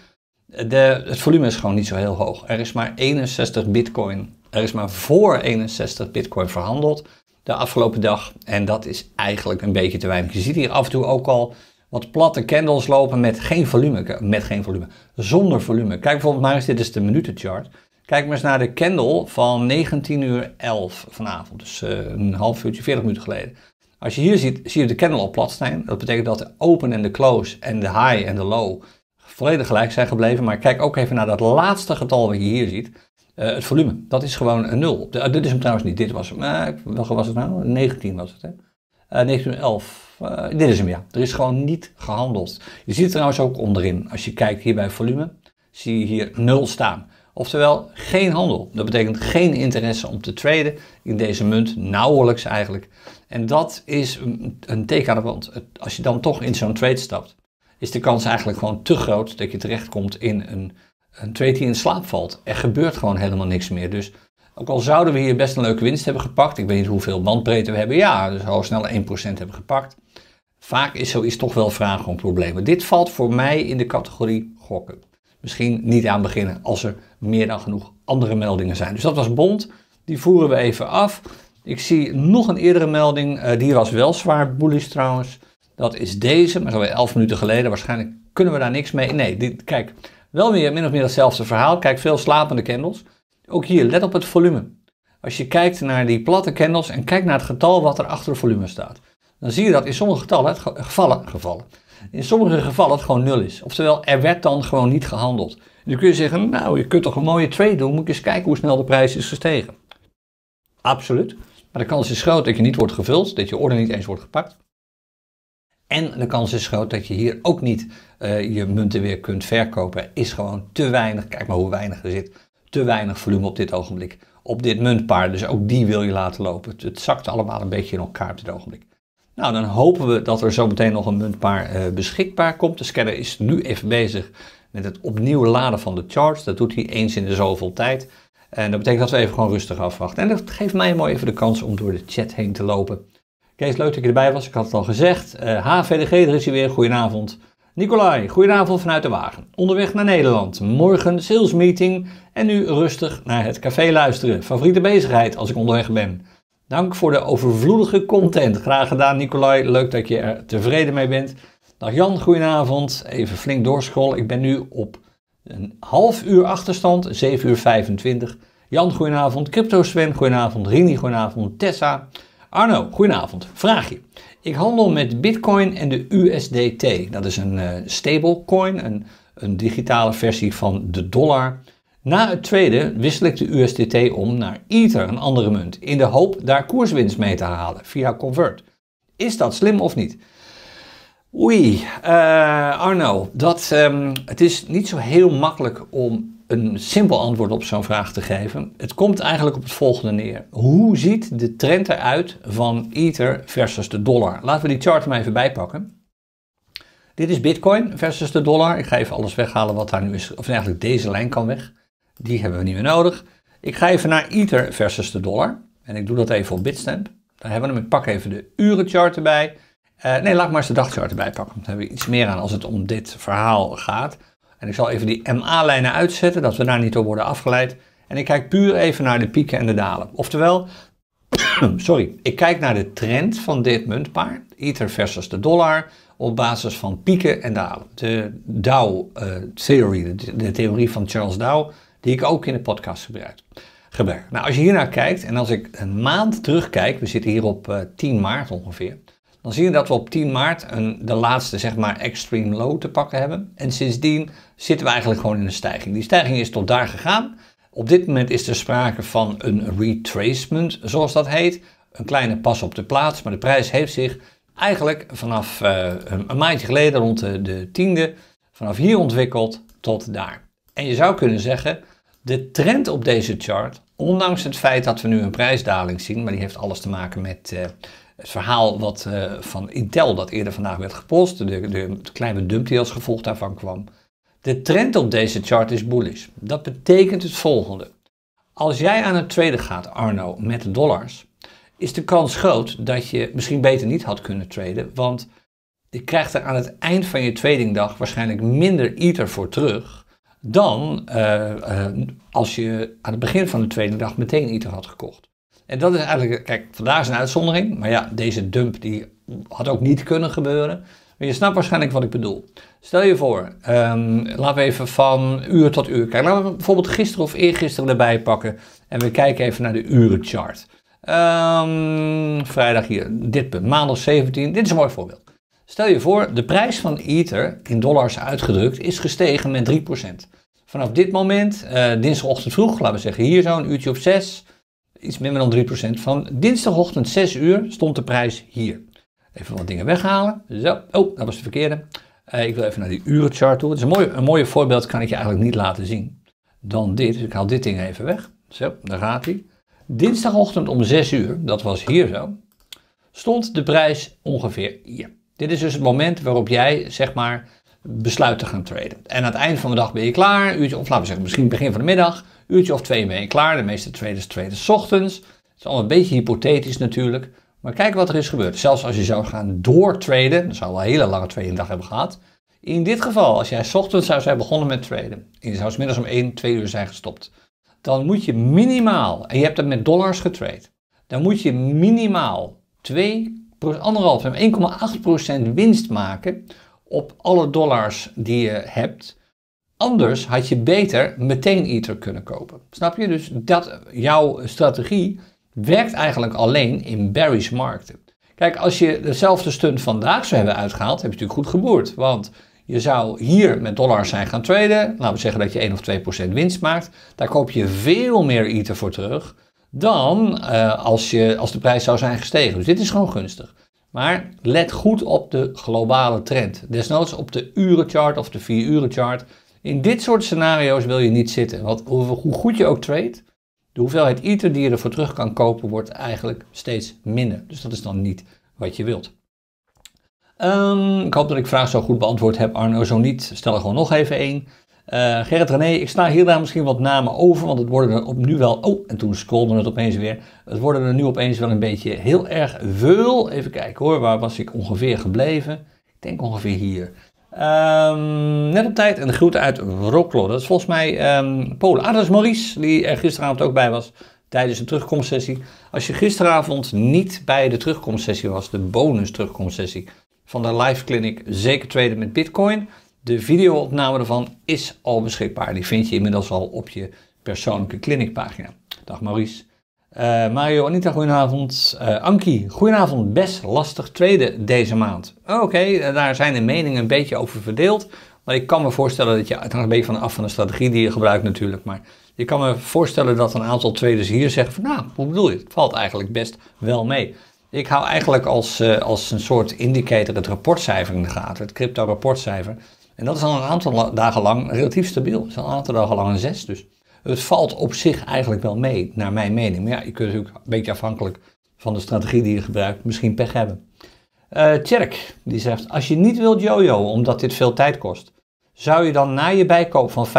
De, het volume is gewoon niet zo heel hoog. Er is maar 61 bitcoin. Er is maar voor 61 bitcoin verhandeld de afgelopen dag. En dat is eigenlijk een beetje te weinig. Je ziet hier af en toe ook al wat platte candles lopen met geen volume. Met geen volume. Zonder volume. Kijk bijvoorbeeld maar eens, dit is de minutenchart. Kijk maar eens naar de candle van 19 uur 11 vanavond. Dus eh, een half uurtje, 40 minuten geleden. Als je hier ziet, zie je de candle op plat zijn. Dat betekent dat de open en de close en de high en de low volledig gelijk zijn gebleven. Maar kijk ook even naar dat laatste getal wat je hier ziet. Eh, het volume, dat is gewoon een 0. Eh, dit is hem trouwens niet, dit was hem. Uh, welke was het nou? 19 was het, hè? 1911. dit is hem, ja. Er is gewoon niet gehandeld. Je ziet het trouwens ook onderin. Als je kijkt hier bij volume, zie je hier 0 staan. Oftewel, geen handel. Dat betekent geen interesse om te traden in deze munt, nauwelijks eigenlijk. En dat is een, teken aan de wand. Als je dan toch in zo'n trade stapt, is de kans eigenlijk gewoon te groot dat je terechtkomt in een, een trade die in slaap valt. Er gebeurt gewoon helemaal niks meer. Dus ook al zouden we hier best een leuke winst hebben gepakt, ik weet niet hoeveel bandbreedte we hebben, ja, dus al snel 1% hebben gepakt. Vaak is zoiets toch wel vragen om problemen. Dit valt voor mij in de categorie gokken. Misschien niet aan beginnen als er meer dan genoeg andere meldingen zijn. Dus dat was Bond. Die voeren we even af. Ik zie nog een eerdere melding, eh, die was wel zwaar bullish trouwens. Dat is deze, maar zo 11 minuten geleden. Waarschijnlijk kunnen we daar niks mee. Nee, dit, kijk, wel weer min of meer hetzelfde verhaal. Kijk, veel slapende candles. Ook hier, let op het volume. Als je kijkt naar die platte candles en kijkt naar het getal wat er achter het volume staat, dan zie je dat in sommige getallen, gevallen, gevallen, in sommige gevallen het gewoon nul is. Oftewel, er werd dan gewoon niet gehandeld. Dan kun je zeggen, nou, je kunt toch een mooie trade doen, moet je eens kijken hoe snel de prijs is gestegen. Absoluut. Maar de kans is groot dat je niet wordt gevuld, dat je order niet eens wordt gepakt. En de kans is groot dat je hier ook niet eh, je munten weer kunt verkopen. Is gewoon te weinig. Kijk maar hoe weinig er zit. Te weinig volume op dit ogenblik. Op dit muntpaar. Dus ook die wil je laten lopen. Het, zakt allemaal een beetje in elkaar op dit ogenblik. Nou, dan hopen we dat er zo meteen nog een muntpaar eh, beschikbaar komt. De scanner is nu even bezig met het opnieuw laden van de charts. Dat doet hij eens in de zoveel tijd. En dat betekent dat we even gewoon rustig afwachten. En dat geeft mij mooi even de kans om door de chat heen te lopen. Kees, leuk dat je erbij was. Ik had het al gezegd. Uh, eh, HVDG, er is je weer. Goedenavond. Nicolai, goedenavond vanuit de wagen. Onderweg naar Nederland. Morgen sales meeting. En nu rustig naar het café luisteren. Favoriete bezigheid als ik onderweg ben. Dank voor de overvloedige content. Graag gedaan, Nicolai. Leuk dat je er tevreden mee bent. Dag Jan, goedenavond. Even flink doorscrollen. Ik ben nu op een half uur achterstand, 7 uur 25. Jan, goedenavond. Crypto Sven, goedenavond. Rini, goedenavond. Tessa. Arno, goedenavond. Vraagje. Ik handel met Bitcoin en de USDT. Dat is een eh, stablecoin, een, een digitale versie van de dollar. Na het tweede wissel ik de USDT om naar Ether, een andere munt, in de hoop daar koerswinst mee te halen via Convert. Is dat slim of niet? Oei, eh, Arno, dat, ehm, het is niet zo heel makkelijk om een simpel antwoord op zo'n vraag te geven. Het komt eigenlijk op het volgende neer. Hoe ziet de trend eruit van Ether versus de dollar? Laten we die chart maar even bijpakken. Dit is Bitcoin versus de dollar. Ik ga even alles weghalen wat daar nu is. Of eigenlijk deze lijn kan weg. Die hebben we niet meer nodig. Ik ga even naar Ether versus de dollar. En ik doe dat even op Bitstamp. Daar hebben we hem. Ik pak even de urenchart erbij. Eh, nee, laat ik maar eens de dagchart erbij pakken. Dan hebben we iets meer aan als het om dit verhaal gaat. En ik zal even die MA-lijnen uitzetten, dat we daar niet door worden afgeleid. En ik kijk puur even naar de pieken en de dalen. Oftewel, (clears throat) sorry, ik kijk naar de trend van dit muntpaar, Ether versus de dollar, op basis van pieken en dalen. De Dow-theorie, eh, de, theorie van Charles Dow, die ik ook in de podcast gebruik. gebruik. Nou, als je hiernaar kijkt en als ik een maand terugkijk, we zitten hier op 10 eh, maart ongeveer, dan zie je dat we op 10 maart een, de laatste zeg maar extreme low te pakken hebben. En sindsdien zitten we eigenlijk gewoon in een stijging. Die stijging is tot daar gegaan. Op dit moment is er sprake van een retracement, zoals dat heet. Een kleine pas op de plaats, maar de prijs heeft zich eigenlijk vanaf eh, een maandje geleden, rond de, de tiende, vanaf hier ontwikkeld tot daar. En je zou kunnen zeggen, de trend op deze chart, ondanks het feit dat we nu een prijsdaling zien, maar die heeft alles te maken met eh, het verhaal wat, eh, van Intel dat eerder vandaag werd gepost de, de, kleine dump die als gevolg daarvan kwam. De trend op deze chart is bullish. Dat betekent het volgende. Als jij aan het traden gaat, Arno, met dollars, is de kans groot dat je misschien beter niet had kunnen traden, want je krijgt er aan het eind van je tradingdag waarschijnlijk minder ether voor terug dan eh, eh, als je aan het begin van de tradingdag meteen ether had gekocht. En dat is eigenlijk, kijk, vandaag is een uitzondering, maar ja, deze dump die had ook niet kunnen gebeuren. Maar je snapt waarschijnlijk wat ik bedoel. Stel je voor, ehm, laten we even van uur tot uur kijken. Laten we bijvoorbeeld gisteren of eergisteren erbij pakken en we kijken even naar de urenchart. Ehm, vrijdag hier, dit punt, maandag 17, dit is een mooi voorbeeld. Stel je voor, de prijs van Ether, in dollars uitgedrukt, is gestegen met 3%. Vanaf dit moment, eh, dinsdagochtend vroeg, laten we zeggen hier zo'n uurtje op 6, iets minder dan 3% van. Dinsdagochtend 6 uur stond de prijs hier. Even wat dingen weghalen. Zo, oh, dat was de verkeerde. Eh, ik wil even naar die urenchart toe. Het is een mooie, een mooi voorbeeld, kan ik je eigenlijk niet laten zien. Dan dit, dus ik haal dit ding even weg. Zo, daar gaat hij. Dinsdagochtend om 6 uur, dat was hier zo, stond de prijs ongeveer hier. Dit is dus het moment waarop jij, zeg maar, besluit te gaan traden. En aan het eind van de dag ben je klaar, uurtje, of laten we zeggen misschien begin van de middag, Uurtje of twee mee klaar. De meeste traders traden ochtends. Het is allemaal een beetje hypothetisch natuurlijk. Maar kijk wat er is gebeurd. Zelfs als je zou gaan doortraden, dan zou je al een hele lange dag hebben gehad. In dit geval, als jij ochtends zou zijn begonnen met traden en je zou middags om 1, 2 uur zijn gestopt, dan moet je minimaal, en je hebt dat met dollars getrade, dan moet je minimaal 2, 1,8% winst maken op alle dollars die je hebt Anders had je beter meteen Ether kunnen kopen. Snap je? Dus dat jouw strategie werkt eigenlijk alleen in bearish markten. Kijk, als je dezelfde stunt vandaag zou hebben uitgehaald, heb je natuurlijk goed geboerd. Want je zou hier met dollars zijn gaan traden. Laten we zeggen dat je 1 of 2 winst maakt. Daar koop je veel meer Ether voor terug dan eh, als, je, als de prijs zou zijn gestegen. Dus dit is gewoon gunstig. Maar let goed op de globale trend. Desnoods op de urenchart of de 4 uren chart in dit soort scenario's wil je niet zitten, want hoe goed je ook trade, de hoeveelheid ether die je ervoor terug kan kopen wordt eigenlijk steeds minder. Dus dat is dan niet wat je wilt. Ehm, ik hoop dat ik vraag zo goed beantwoord heb, Arno. Zo niet, stel er gewoon nog even één. Uh, Gerrit René, ik sta hier daar misschien wat namen over, want het worden er op nu wel. Oh, en toen scrolde het opeens weer. Het worden er nu opeens wel een beetje heel erg veel. Even kijken hoor, waar was ik ongeveer gebleven? Ik denk ongeveer hier. Um, net op tijd. een groet uit Wroklo. Dat is volgens mij ehm, Polen. Ah, dat is Maurice, die er gisteravond ook bij was tijdens de terugkomstsessie. Als je gisteravond niet bij de terugkomstsessie was, de bonus terugkomstsessie van de live clinic Zeker Traden met Bitcoin. De videoopname ervan is al beschikbaar. Die vind je inmiddels al op je persoonlijke clinicpagina. Dag Maurice. Eh, Mario, Anita, goedenavond. Uh, eh, Anki, goedenavond. Best lastig tweede deze maand. Oké, eh, daar zijn de meningen een beetje over verdeeld. Maar ik kan me voorstellen dat je, het hangt een beetje van af van de strategie die je gebruikt natuurlijk. Maar je kan me voorstellen dat een aantal tweeders hier zeggen van nou, hoe bedoel je? Het valt eigenlijk best wel mee. Ik hou eigenlijk als, als een soort indicator het rapportcijfer in de gaten, het crypto rapportcijfer. En dat is al een aantal dagen lang relatief stabiel. Dat is al een aantal dagen lang een zes, dus het valt op zich eigenlijk wel mee, naar mijn mening. Maar ja, je kunt natuurlijk een beetje afhankelijk van de strategie die je gebruikt, misschien pech hebben. Uh, die zegt, als je niet wilt jojo omdat dit veel tijd kost, zou je dan na je bijkoop van 50%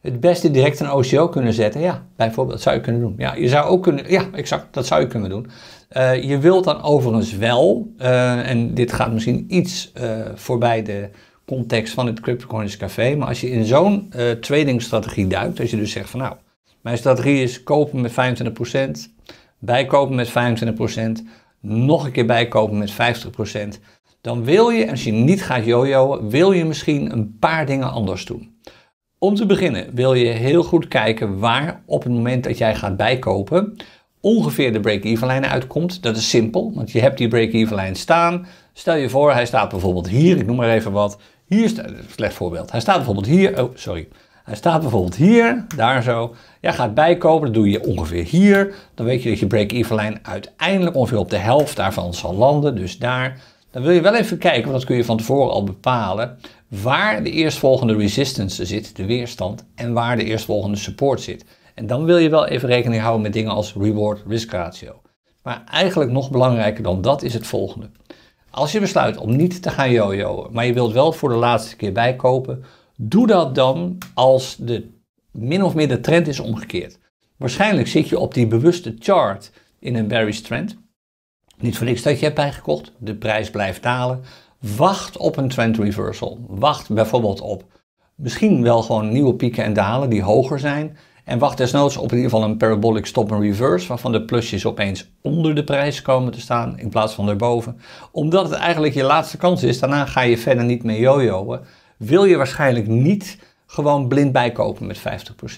het beste direct een OCO kunnen zetten? Ja, bijvoorbeeld, dat zou je kunnen doen. Ja, je zou ook kunnen, ja, exact, dat zou je kunnen doen. Eh, je wilt dan overigens wel, eh, en dit gaat misschien iets voorbij de context van het Cryptocurrency Café. Maar als je in zo'n uh, tradingstrategie duikt, als je dus zegt van nou, mijn strategie is kopen met 25%, bijkopen met 25%, nog een keer bijkopen met 50%, dan wil je, als je niet gaat jojoen, wil je misschien een paar dingen anders doen. Om te beginnen wil je heel goed kijken waar op het moment dat jij gaat bijkopen ongeveer de break-even lijn uitkomt. Dat is simpel, want je hebt die break-even lijn staan. Stel je voor, hij staat bijvoorbeeld hier, ik noem maar even wat, hier staat, slecht voorbeeld. Hij staat bijvoorbeeld hier, oh sorry. Hij staat bijvoorbeeld hier, daar zo. Jij gaat bijkopen, dat doe je ongeveer hier. Dan weet je dat je break-even lijn uiteindelijk ongeveer op de helft daarvan zal landen. Dus daar. Dan wil je wel even kijken, want dat kun je van tevoren al bepalen, waar de eerstvolgende resistance zit, de weerstand, en waar de eerstvolgende support zit. En dan wil je wel even rekening houden met dingen als reward-risk ratio. Maar eigenlijk nog belangrijker dan dat is het volgende. Als je besluit om niet te gaan jojoen, maar je wilt wel voor de laatste keer bijkopen, doe dat dan als de min of meer de trend is omgekeerd. Waarschijnlijk zit je op die bewuste chart in een bearish trend. Niet voor niks dat je hebt bijgekocht. De prijs blijft dalen. Wacht op een trend reversal. Wacht bijvoorbeeld op misschien wel gewoon nieuwe pieken en dalen die hoger zijn. En wacht desnoods op in ieder geval een parabolic stop en reverse, waarvan de plusjes opeens onder de prijs komen te staan in plaats van erboven. Omdat het eigenlijk je laatste kans is, daarna ga je verder niet meer jojoen, wil je waarschijnlijk niet gewoon blind bijkopen met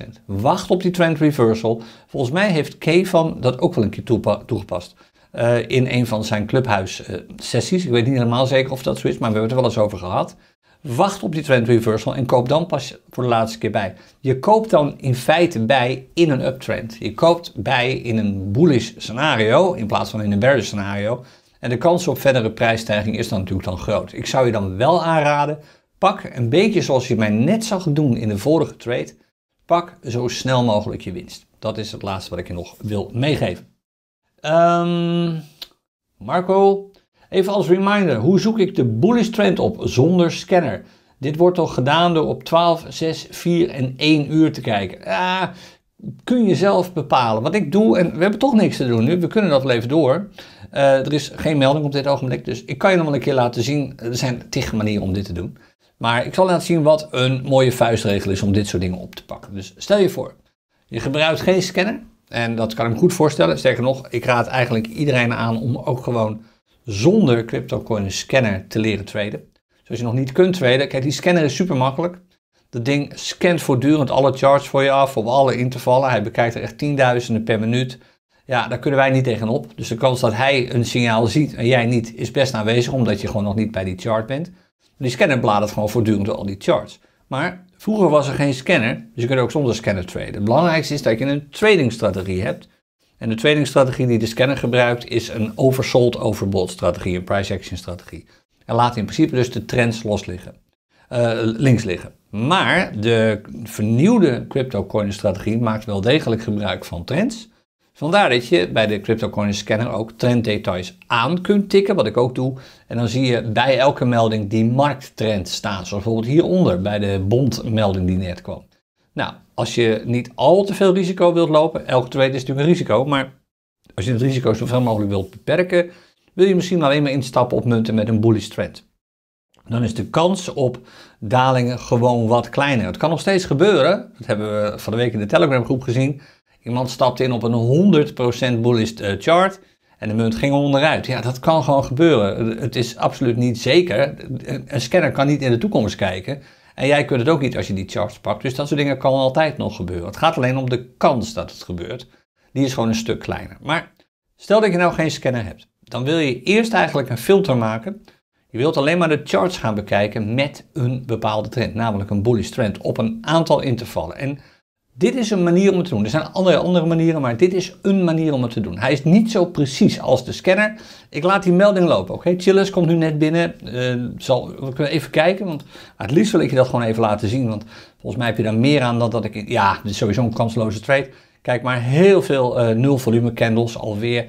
50%. Wacht op die trend reversal. Volgens mij heeft Kevan dat ook wel een keer toegepast. Eh, in een van zijn clubhuis eh, sessies. Ik weet niet helemaal zeker of dat zo is, maar we hebben het er wel eens over gehad. Wacht op die trend reversal en koop dan pas voor de laatste keer bij. Je koopt dan in feite bij in een uptrend. Je koopt bij in een bullish scenario in plaats van in een bearish scenario. En de kans op verdere prijsstijging is dan natuurlijk dan groot. Ik zou je dan wel aanraden, pak een beetje zoals je mij net zag doen in de vorige trade, pak zo snel mogelijk je winst. Dat is het laatste wat ik je nog wil meegeven. Ehm, Marco, Even als reminder, hoe zoek ik de bullish trend op zonder scanner? Dit wordt al gedaan door op 12, 6, 4 en 1 uur te kijken. Ah, kun je zelf bepalen. Wat ik doe, en we hebben toch niks te doen nu, we kunnen dat wel even door. Eh, er is geen melding op dit ogenblik, dus ik kan je nog wel een keer laten zien. Er zijn tig manieren om dit te doen. Maar ik zal laten zien wat een mooie vuistregel is om dit soort dingen op te pakken. Dus stel je voor, je gebruikt geen scanner. En dat kan ik me goed voorstellen. Sterker nog, ik raad eigenlijk iedereen aan om ook gewoon zonder CryptoCoin Scanner te leren traden. Dus als je nog niet kunt traden, kijk die scanner is super makkelijk. Dat ding scant voortdurend alle charts voor je af, op alle intervallen. Hij bekijkt er echt tienduizenden per minuut. Ja, daar kunnen wij niet tegenop. Dus de kans dat hij een signaal ziet en jij niet, is best aanwezig, omdat je gewoon nog niet bij die chart bent. Die scanner bladert gewoon voortdurend al die charts. Maar vroeger was er geen scanner, dus je kunt ook zonder scanner traden. Het belangrijkste is dat je een tradingstrategie hebt. En de strategie die de scanner gebruikt is een oversold overbought strategie, een price action strategie. En laat in principe dus de trends los liggen, eh, links liggen. Maar de vernieuwde cryptocoin strategie maakt wel degelijk gebruik van trends. Vandaar dat je bij de cryptocoin scanner ook trenddetails aan kunt tikken, wat ik ook doe. En dan zie je bij elke melding die markttrend staan, zoals bijvoorbeeld hieronder bij de bondmelding die net kwam. Nou, als je niet al te veel risico wilt lopen, elke trade is natuurlijk een risico, maar als je het risico zoveel mogelijk wilt beperken, wil je misschien alleen maar instappen op munten met een bullish trend. Dan is de kans op dalingen gewoon wat kleiner. Het kan nog steeds gebeuren, dat hebben we van de week in de Telegram groep gezien. Iemand stapt in op een 100% bullish eh, chart en de munt ging onderuit. Ja, dat kan gewoon gebeuren. Het is absoluut niet zeker. Een scanner kan niet in de toekomst kijken. En jij kunt het ook niet als je die charts pakt. Dus dat soort dingen kan altijd nog gebeuren. Het gaat alleen om de kans dat het gebeurt. Die is gewoon een stuk kleiner. Maar stel dat je nou geen scanner hebt. Dan wil je eerst eigenlijk een filter maken. Je wilt alleen maar de charts gaan bekijken met een bepaalde trend. Namelijk een bullish trend op een aantal intervallen. En dit is een manier om het te doen. Er zijn allerlei andere manieren, maar dit is een manier om het te doen. Hij is niet zo precies als de scanner. Ik laat die melding lopen. Oké, okay? komt nu net binnen. Eh, zal, we kunnen even kijken, want het liefst wil ik je dat gewoon even laten zien. Want volgens mij heb je daar meer aan dan dat ik... Ja, dit is sowieso een kansloze trade. Kijk maar, heel veel uh, eh, nul volume candles alweer.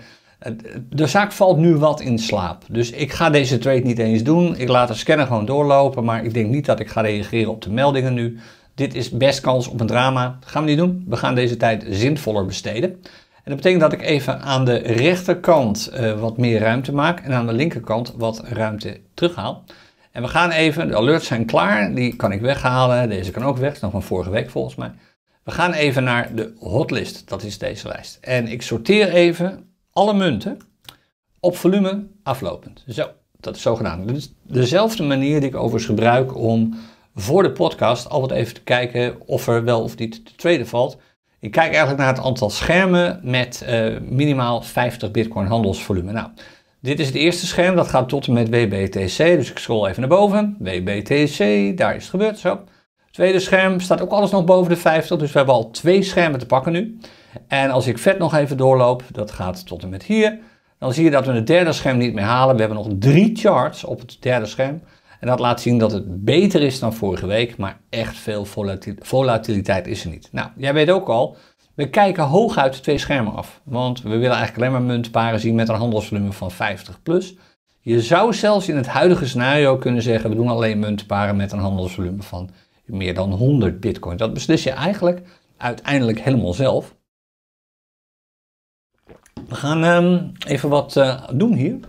De zaak valt nu wat in slaap. Dus ik ga deze trade niet eens doen. Ik laat de scanner gewoon doorlopen. Maar ik denk niet dat ik ga reageren op de meldingen nu. Dit is best kans op een drama. Dat gaan we niet doen. We gaan deze tijd zinvoller besteden. En dat betekent dat ik even aan de rechterkant eh, wat meer ruimte maak en aan de linkerkant wat ruimte terughaal. En we gaan even, de alerts zijn klaar, die kan ik weghalen, deze kan ook weg, dat is nog van vorige week volgens mij. We gaan even naar de hotlist, dat is deze lijst. En ik sorteer even alle munten op volume aflopend. Zo, dat is zo gedaan. Dat is dezelfde manier die ik overigens gebruik om voor de podcast altijd even te kijken of er wel of niet de tweede valt. Ik kijk eigenlijk naar het aantal schermen met eh, minimaal 50 bitcoin handelsvolume. Nou, dit is het eerste scherm, dat gaat tot en met WBTC. Dus ik scroll even naar boven. WBTC, daar is het gebeurd. Zo. Tweede scherm staat ook alles nog boven de 50. Dus we hebben al twee schermen te pakken nu. En als ik vet nog even doorloop, dat gaat tot en met hier. Dan zie je dat we het derde scherm niet meer halen. We hebben nog drie charts op het derde scherm. En dat laat zien dat het beter is dan vorige week, maar echt veel volatiliteit is er niet. Nou, jij weet ook al, we kijken hooguit de twee schermen af. Want we willen eigenlijk alleen maar muntparen zien met een handelsvolume van 50 plus. Je zou zelfs in het huidige scenario kunnen zeggen, we doen alleen muntparen met een handelsvolume van meer dan 100 bitcoin. Dat beslis je eigenlijk uiteindelijk helemaal zelf. We gaan ehm, even wat eh, doen hier.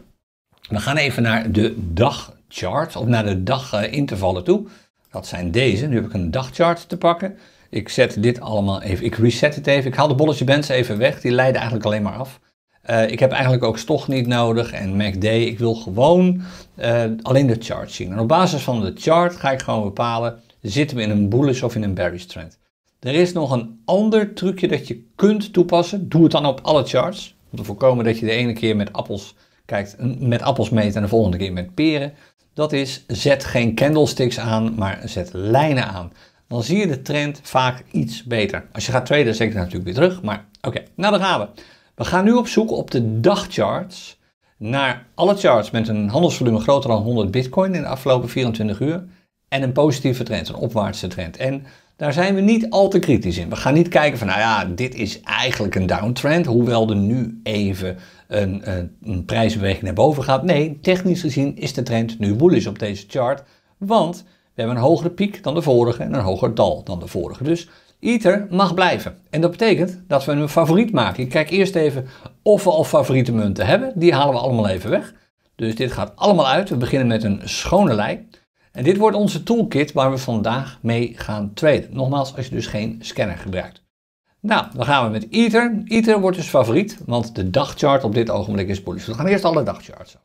We gaan even naar de dag chart, of naar de dagintervallen eh, toe. Dat zijn deze. Nu heb ik een dagchart te pakken. Ik zet dit allemaal even, ik reset het even. Ik haal de bolletje bands even weg, die leiden eigenlijk alleen maar af. Eh, ik heb eigenlijk ook Stoch niet nodig en MACD. Ik wil gewoon eh, alleen de chart zien. En op basis van de chart ga ik gewoon bepalen, zitten we in een bullish of in een bearish trend. Er is nog een ander trucje dat je kunt toepassen. Doe het dan op alle charts. Om te voorkomen dat je de ene keer met appels kijkt, met appels meet en de volgende keer met peren. Dat is zet geen candlesticks aan, maar zet lijnen aan. Dan zie je de trend vaak iets beter. Als je gaat traden, zeker natuurlijk weer terug. Maar oké, nou daar gaan we. We gaan nu op zoek op de dagcharts naar alle charts met een handelsvolume groter dan 100 bitcoin in de afgelopen 24 uur. En een positieve trend, een opwaartse trend. En daar zijn we niet al te kritisch in. We gaan niet kijken van, nou ja, dit is eigenlijk een downtrend, hoewel er nu even een, een prijsbeweging naar boven gaat. Nee, technisch gezien is de trend nu bullish op deze chart. Want we hebben een hogere piek dan de vorige en een hoger dal dan de vorige. Dus Ether mag blijven. En dat betekent dat we een favoriet maken. Ik kijk eerst even of we al favoriete munten hebben. Die halen we allemaal even weg. Dus dit gaat allemaal uit. We beginnen met een schone lijn. En dit wordt onze toolkit waar we vandaag mee gaan traden. Nogmaals, als je dus geen scanner gebruikt. Nou, dan gaan we met Ether. Ether wordt dus favoriet, want de dagchart op dit ogenblik is bullish. We gaan eerst alle dagcharts af.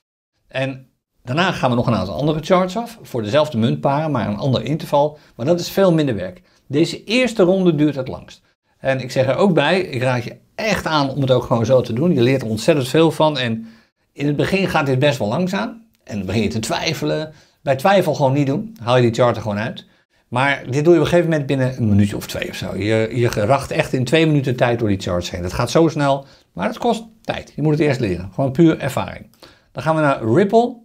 En daarna gaan we nog een aantal andere charts af, voor dezelfde muntparen, maar een ander interval. Maar dat is veel minder werk. Deze eerste ronde duurt het langst. En ik zeg er ook bij, ik raad je echt aan om het ook gewoon zo te doen. Je leert er ontzettend veel van en in het begin gaat dit best wel langzaam. En dan begin je te twijfelen. Bij twijfel gewoon niet doen, haal je die chart er gewoon uit. Maar dit doe je op een gegeven moment binnen een minuutje of twee of zo. Je, je racht echt in twee minuten tijd door die charts heen. Dat gaat zo snel, maar het kost tijd. Je moet het eerst leren. Gewoon puur ervaring. Dan gaan we naar Ripple.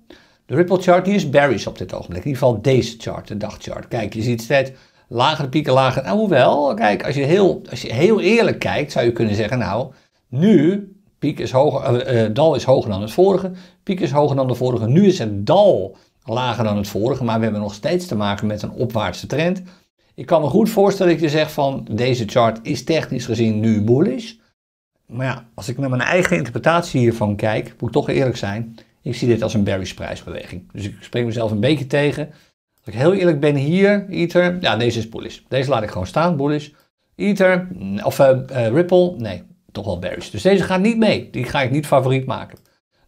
De Ripple chart die is bearish op dit ogenblik. In ieder geval deze chart, de dagchart. Kijk, je ziet steeds lagere pieken, lager. Nou, hoewel, kijk, als je, heel, als je heel eerlijk kijkt, zou je kunnen zeggen, nou, nu, piek is hoger, eh, eh, dal is hoger dan het vorige, piek is hoger dan de vorige. Nu is het dal lager dan het vorige, maar we hebben nog steeds te maken met een opwaartse trend. Ik kan me goed voorstellen dat je zegt van deze chart is technisch gezien nu bullish. Maar ja, als ik naar mijn eigen interpretatie hiervan kijk, moet ik toch eerlijk zijn. Ik zie dit als een bearish prijsbeweging. Dus ik spreek mezelf een beetje tegen. Als ik heel eerlijk ben hier, Ether, ja deze is bullish. Deze laat ik gewoon staan, bullish. Ether, mm, of eh, eh, Ripple, nee, toch wel bearish. Dus deze gaat niet mee. Die ga ik niet favoriet maken.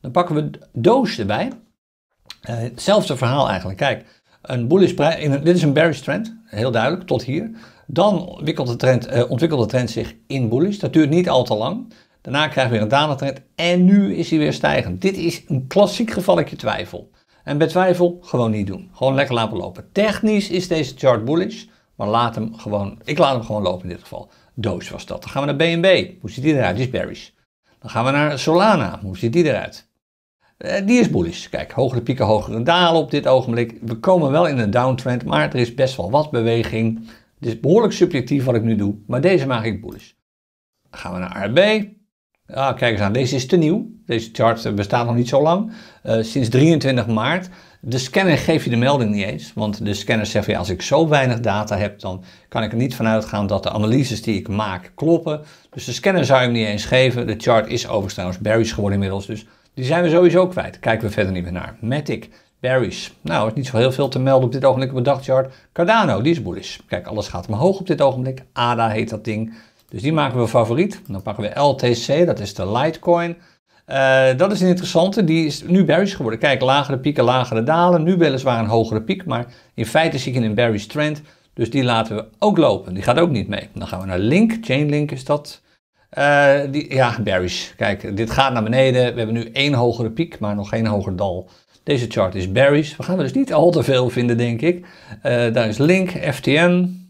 Dan pakken we Doge erbij. Eh, hetzelfde verhaal eigenlijk. Kijk, een bullish in dit is een bearish trend, heel duidelijk, tot hier. Dan de trend, eh, ontwikkelt de trend zich in bullish. Dat duurt niet al te lang. Daarna krijg je weer een dalentrend en nu is hij weer stijgend. Dit is een klassiek gevalletje twijfel. En bij twijfel gewoon niet doen. Gewoon lekker laten lopen. Technisch is deze chart bullish, maar laat hem gewoon, ik laat hem gewoon lopen in dit geval. Doos was dat. Dan gaan we naar BNB. Hoe ziet die eruit? Die is bearish. Dan gaan we naar Solana. Hoe ziet die eruit? Eh, die is bullish. Kijk, hogere pieken, hogere dalen op dit ogenblik. We komen wel in een downtrend, maar er is best wel wat beweging. Het is behoorlijk subjectief wat ik nu doe, maar deze maak ik bullish. Dan gaan we naar RB. Ah, kijk eens aan, deze is te nieuw. Deze chart bestaat nog niet zo lang. Eh, sinds 23 maart. De scanner geeft je de melding niet eens, want de scanner zegt ja, als ik zo weinig data heb, dan kan ik er niet van uitgaan dat de analyses die ik maak kloppen. Dus de scanner zou je hem niet eens geven. De chart is overigens trouwens geworden inmiddels, dus die zijn we sowieso kwijt. Kijken we verder niet meer naar. Matic, Berries. Nou, is niet zo heel veel te melden op dit ogenblik op het dagchart. Cardano, die is bullish. Kijk, alles gaat omhoog op dit ogenblik. ADA heet dat ding. Dus die maken we favoriet. Dan pakken we LTC, dat is de Litecoin. Eh, dat is een interessante, die is nu bearish geworden. Kijk, lagere pieken, lagere dalen. Nu weliswaar een hogere piek, maar in feite zie ik een bearish trend. Dus die laten we ook lopen. Die gaat ook niet mee. Dan gaan we naar Link. Chainlink is dat. Eh, die, ja, bearish. Kijk, dit gaat naar beneden. We hebben nu één hogere piek, maar nog geen hoger dal. Deze chart is bearish. We gaan er dus niet al te veel vinden, denk ik. Uh, daar is Link, FTN.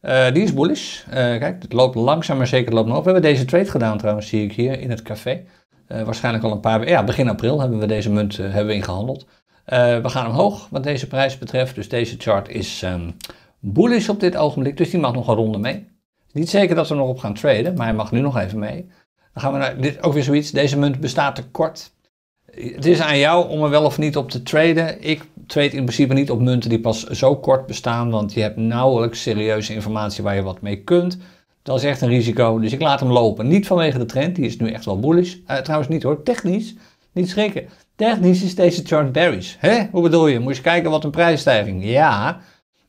Eh, die is bullish. kijk, het loopt langzaam maar zeker loopt nog op. We hebben deze trade gedaan trouwens, zie ik hier in het café. waarschijnlijk al een paar... Ja, begin april hebben we deze munt hebben we ingehandeld. we gaan omhoog wat deze prijs betreft. Dus deze chart is um, bullish op dit ogenblik. Dus die mag nog een ronde mee. Niet zeker dat we nog op gaan traden, maar hij mag nu nog even mee. Dan gaan we naar, dit ook weer zoiets, deze munt bestaat te kort. Het is aan jou om er wel of niet op te traden. Ik trade in principe niet op munten die pas zo kort bestaan, want je hebt nauwelijks serieuze informatie waar je wat mee kunt. Dat is echt een risico, dus ik laat hem lopen. Niet vanwege de trend, die is nu echt wel bullish. Eh, trouwens niet hoor, technisch, niet schrikken. Technisch is deze chart berries. Hè? Hoe bedoel je? Moet je kijken wat een prijsstijging. Ja,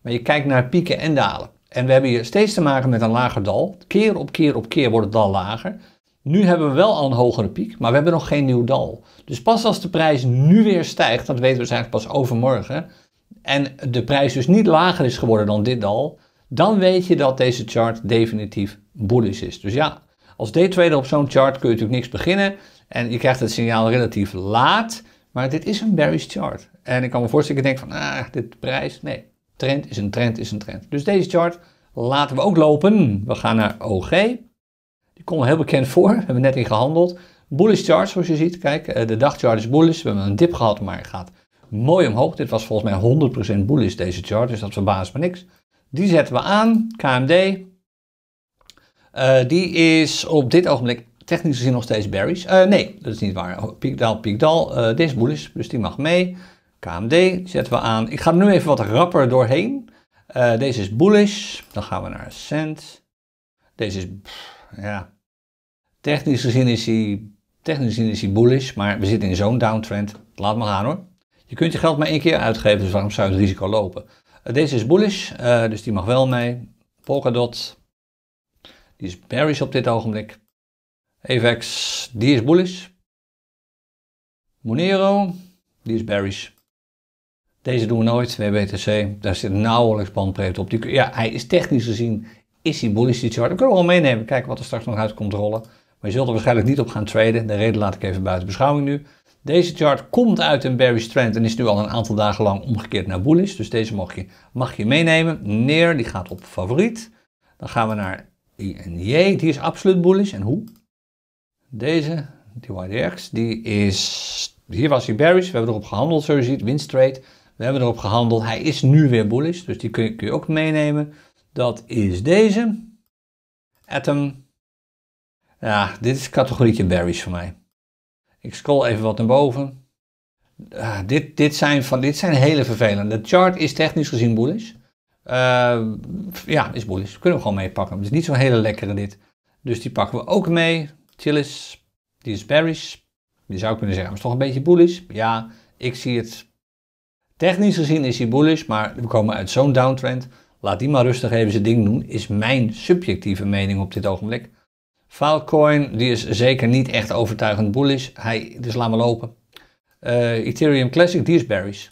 maar je kijkt naar pieken en dalen. En we hebben hier steeds te maken met een lager dal. Keer op keer op keer wordt het dal lager. Nu hebben we wel al een hogere piek, maar we hebben nog geen nieuw dal. Dus pas als de prijs nu weer stijgt, dat weten we dus eigenlijk pas overmorgen, en de prijs dus niet lager is geworden dan dit dal, dan weet je dat deze chart definitief bullish is. Dus ja, als daytrader op zo'n chart kun je natuurlijk niks beginnen en je krijgt het signaal relatief laat, maar dit is een bearish chart. En ik kan me voorstellen, dat ik denk van, ah, dit prijs, nee, Trend is een trend is een trend. Dus deze chart laten we ook lopen. We gaan naar OG. Die komt heel bekend voor. We hebben net in gehandeld. Bullish chart, zoals je ziet. Kijk, eh, de dagchart is bullish. We hebben een dip gehad, maar het gaat mooi omhoog. Dit was volgens mij 100% bullish, deze chart. Dus dat verbaast me niks. Die zetten we aan. KMD. Eh, die is op dit ogenblik technisch gezien nog steeds bearish. Eh, nee, dat is niet waar. Piekdal, piekdal. Uh, dit is bullish, dus die mag mee. KMD zetten we aan. Ik ga er nu even wat rapper doorheen. Eh, deze is bullish. Dan gaan we naar cent. Deze is, ja. Technisch gezien is hij, technisch gezien is hij bullish, maar we zitten in zo'n downtrend. Laat maar gaan hoor. Je kunt je geld maar één keer uitgeven, dus waarom zou je het risico lopen? Eh, deze is bullish, eh, dus die mag wel mee. Polkadot. Die is bearish op dit ogenblik. AVEX, die is bullish. Monero, die is bearish. Deze doen we nooit, WBTC. E Daar zit nauwelijks bandbreedte op. Die, ja, hij is technisch gezien, is hij bullish die chart. Dat kunnen we wel meenemen, kijken wat er straks nog uit komt rollen. Maar je zult er waarschijnlijk niet op gaan traden. De reden laat ik even buiten beschouwing nu. Deze chart komt uit een bearish trend en is nu al een aantal dagen lang omgekeerd naar bullish. Dus deze mag je, mag je meenemen. Neer, die gaat op favoriet. Dan gaan we naar INJ, die is absoluut bullish. En hoe? Deze, die YDX, die is... Hier was hij bearish, we hebben erop gehandeld, zoals je ziet, winst trade. We hebben erop gehandeld. Hij is nu weer bullish, dus die kun je, kun je ook meenemen. Dat is deze. Atom. Ja, dit is categorietje berries voor mij. Ik scroll even wat naar boven. Ah, dit, dit, zijn van, dit zijn hele vervelende. De chart is technisch gezien bullish. Eh, ja, is bullish. Kunnen we gewoon meepakken. Het is niet zo'n hele lekkere dit. Dus die pakken we ook mee. Chillis, die is bearish. Die zou kunnen zeggen, maar is toch een beetje bullish? Ja, ik zie het Technisch gezien is hij bullish, maar we komen uit zo'n downtrend. Laat die maar rustig even zijn ding doen, is mijn subjectieve mening op dit ogenblik. Filecoin die is zeker niet echt overtuigend bullish. Hij, dus laat maar lopen. Eh, Ethereum Classic, die is bearish.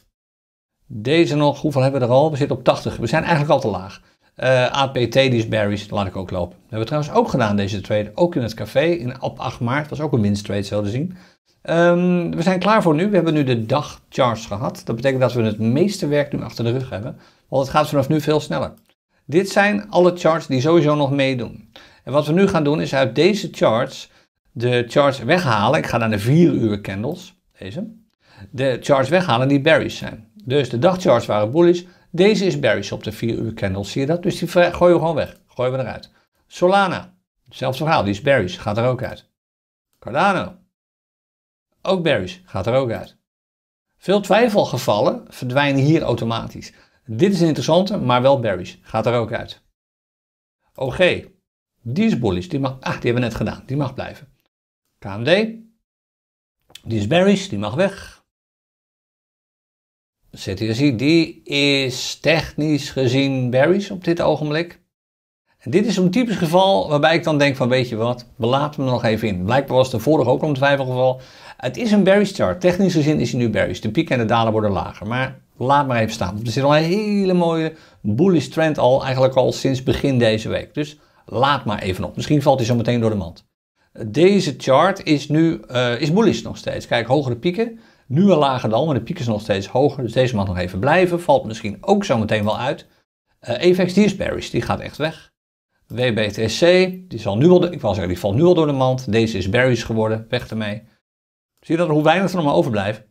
Deze nog, hoeveel hebben we er al? We zitten op 80. We zijn eigenlijk al te laag. Eh, APT, die is bearish, laat ik ook lopen. We hebben we trouwens ook gedaan deze trade, ook in het café. In, op 8 maart was ook een winst trade, zelden zien. Ehm, we zijn klaar voor nu. We hebben nu de dagcharts gehad. Dat betekent dat we het meeste werk nu achter de rug hebben. Want het gaat vanaf nu veel sneller. Dit zijn alle charts die sowieso nog meedoen. En wat we nu gaan doen is uit deze charts de charts weghalen. Ik ga naar de 4 uur candles. Deze. De charts weghalen die berries zijn. Dus de dagcharts waren bullish. Deze is berries op de 4 uur candles. Zie je dat? Dus die gooien we gewoon weg. Gooien we eruit. Solana. Hetzelfde verhaal. Die is berries. Gaat er ook uit. Cardano. Ook berries gaat er ook uit. Veel twijfelgevallen verdwijnen hier automatisch. Dit is een interessante, maar wel berries, Gaat er ook uit. OG, die is bullish. Die mag, ah, die hebben we net gedaan. Die mag blijven. KMD, die is berries, Die mag weg. CTSI, die is technisch gezien berries op dit ogenblik. En dit is een typisch geval waarbij ik dan denk van weet je wat, we laten hem nog even in. Blijkbaar was de vorige ook een twijfelgeval. Het is een bearish chart. Technisch gezien is hij nu bearish. De pieken en de dalen worden lager. Maar laat maar even staan. Er zit al een hele mooie bullish trend al, eigenlijk al sinds begin deze week. Dus laat maar even op. Misschien valt hij zo meteen door de mand. Deze chart is nu eh, is bullish nog steeds. Kijk, hogere pieken. Nu een lager dan, maar de pieken zijn nog steeds hoger. Dus deze mag nog even blijven. Valt misschien ook zo meteen wel uit. Uh, die is bearish. Die gaat echt weg. WBTC, die, zal nu al, ik wou zeggen, die valt nu al door de mand. Deze is bearish geworden. Weg ermee. Zie je dat hoe weinig er nog maar overblijft?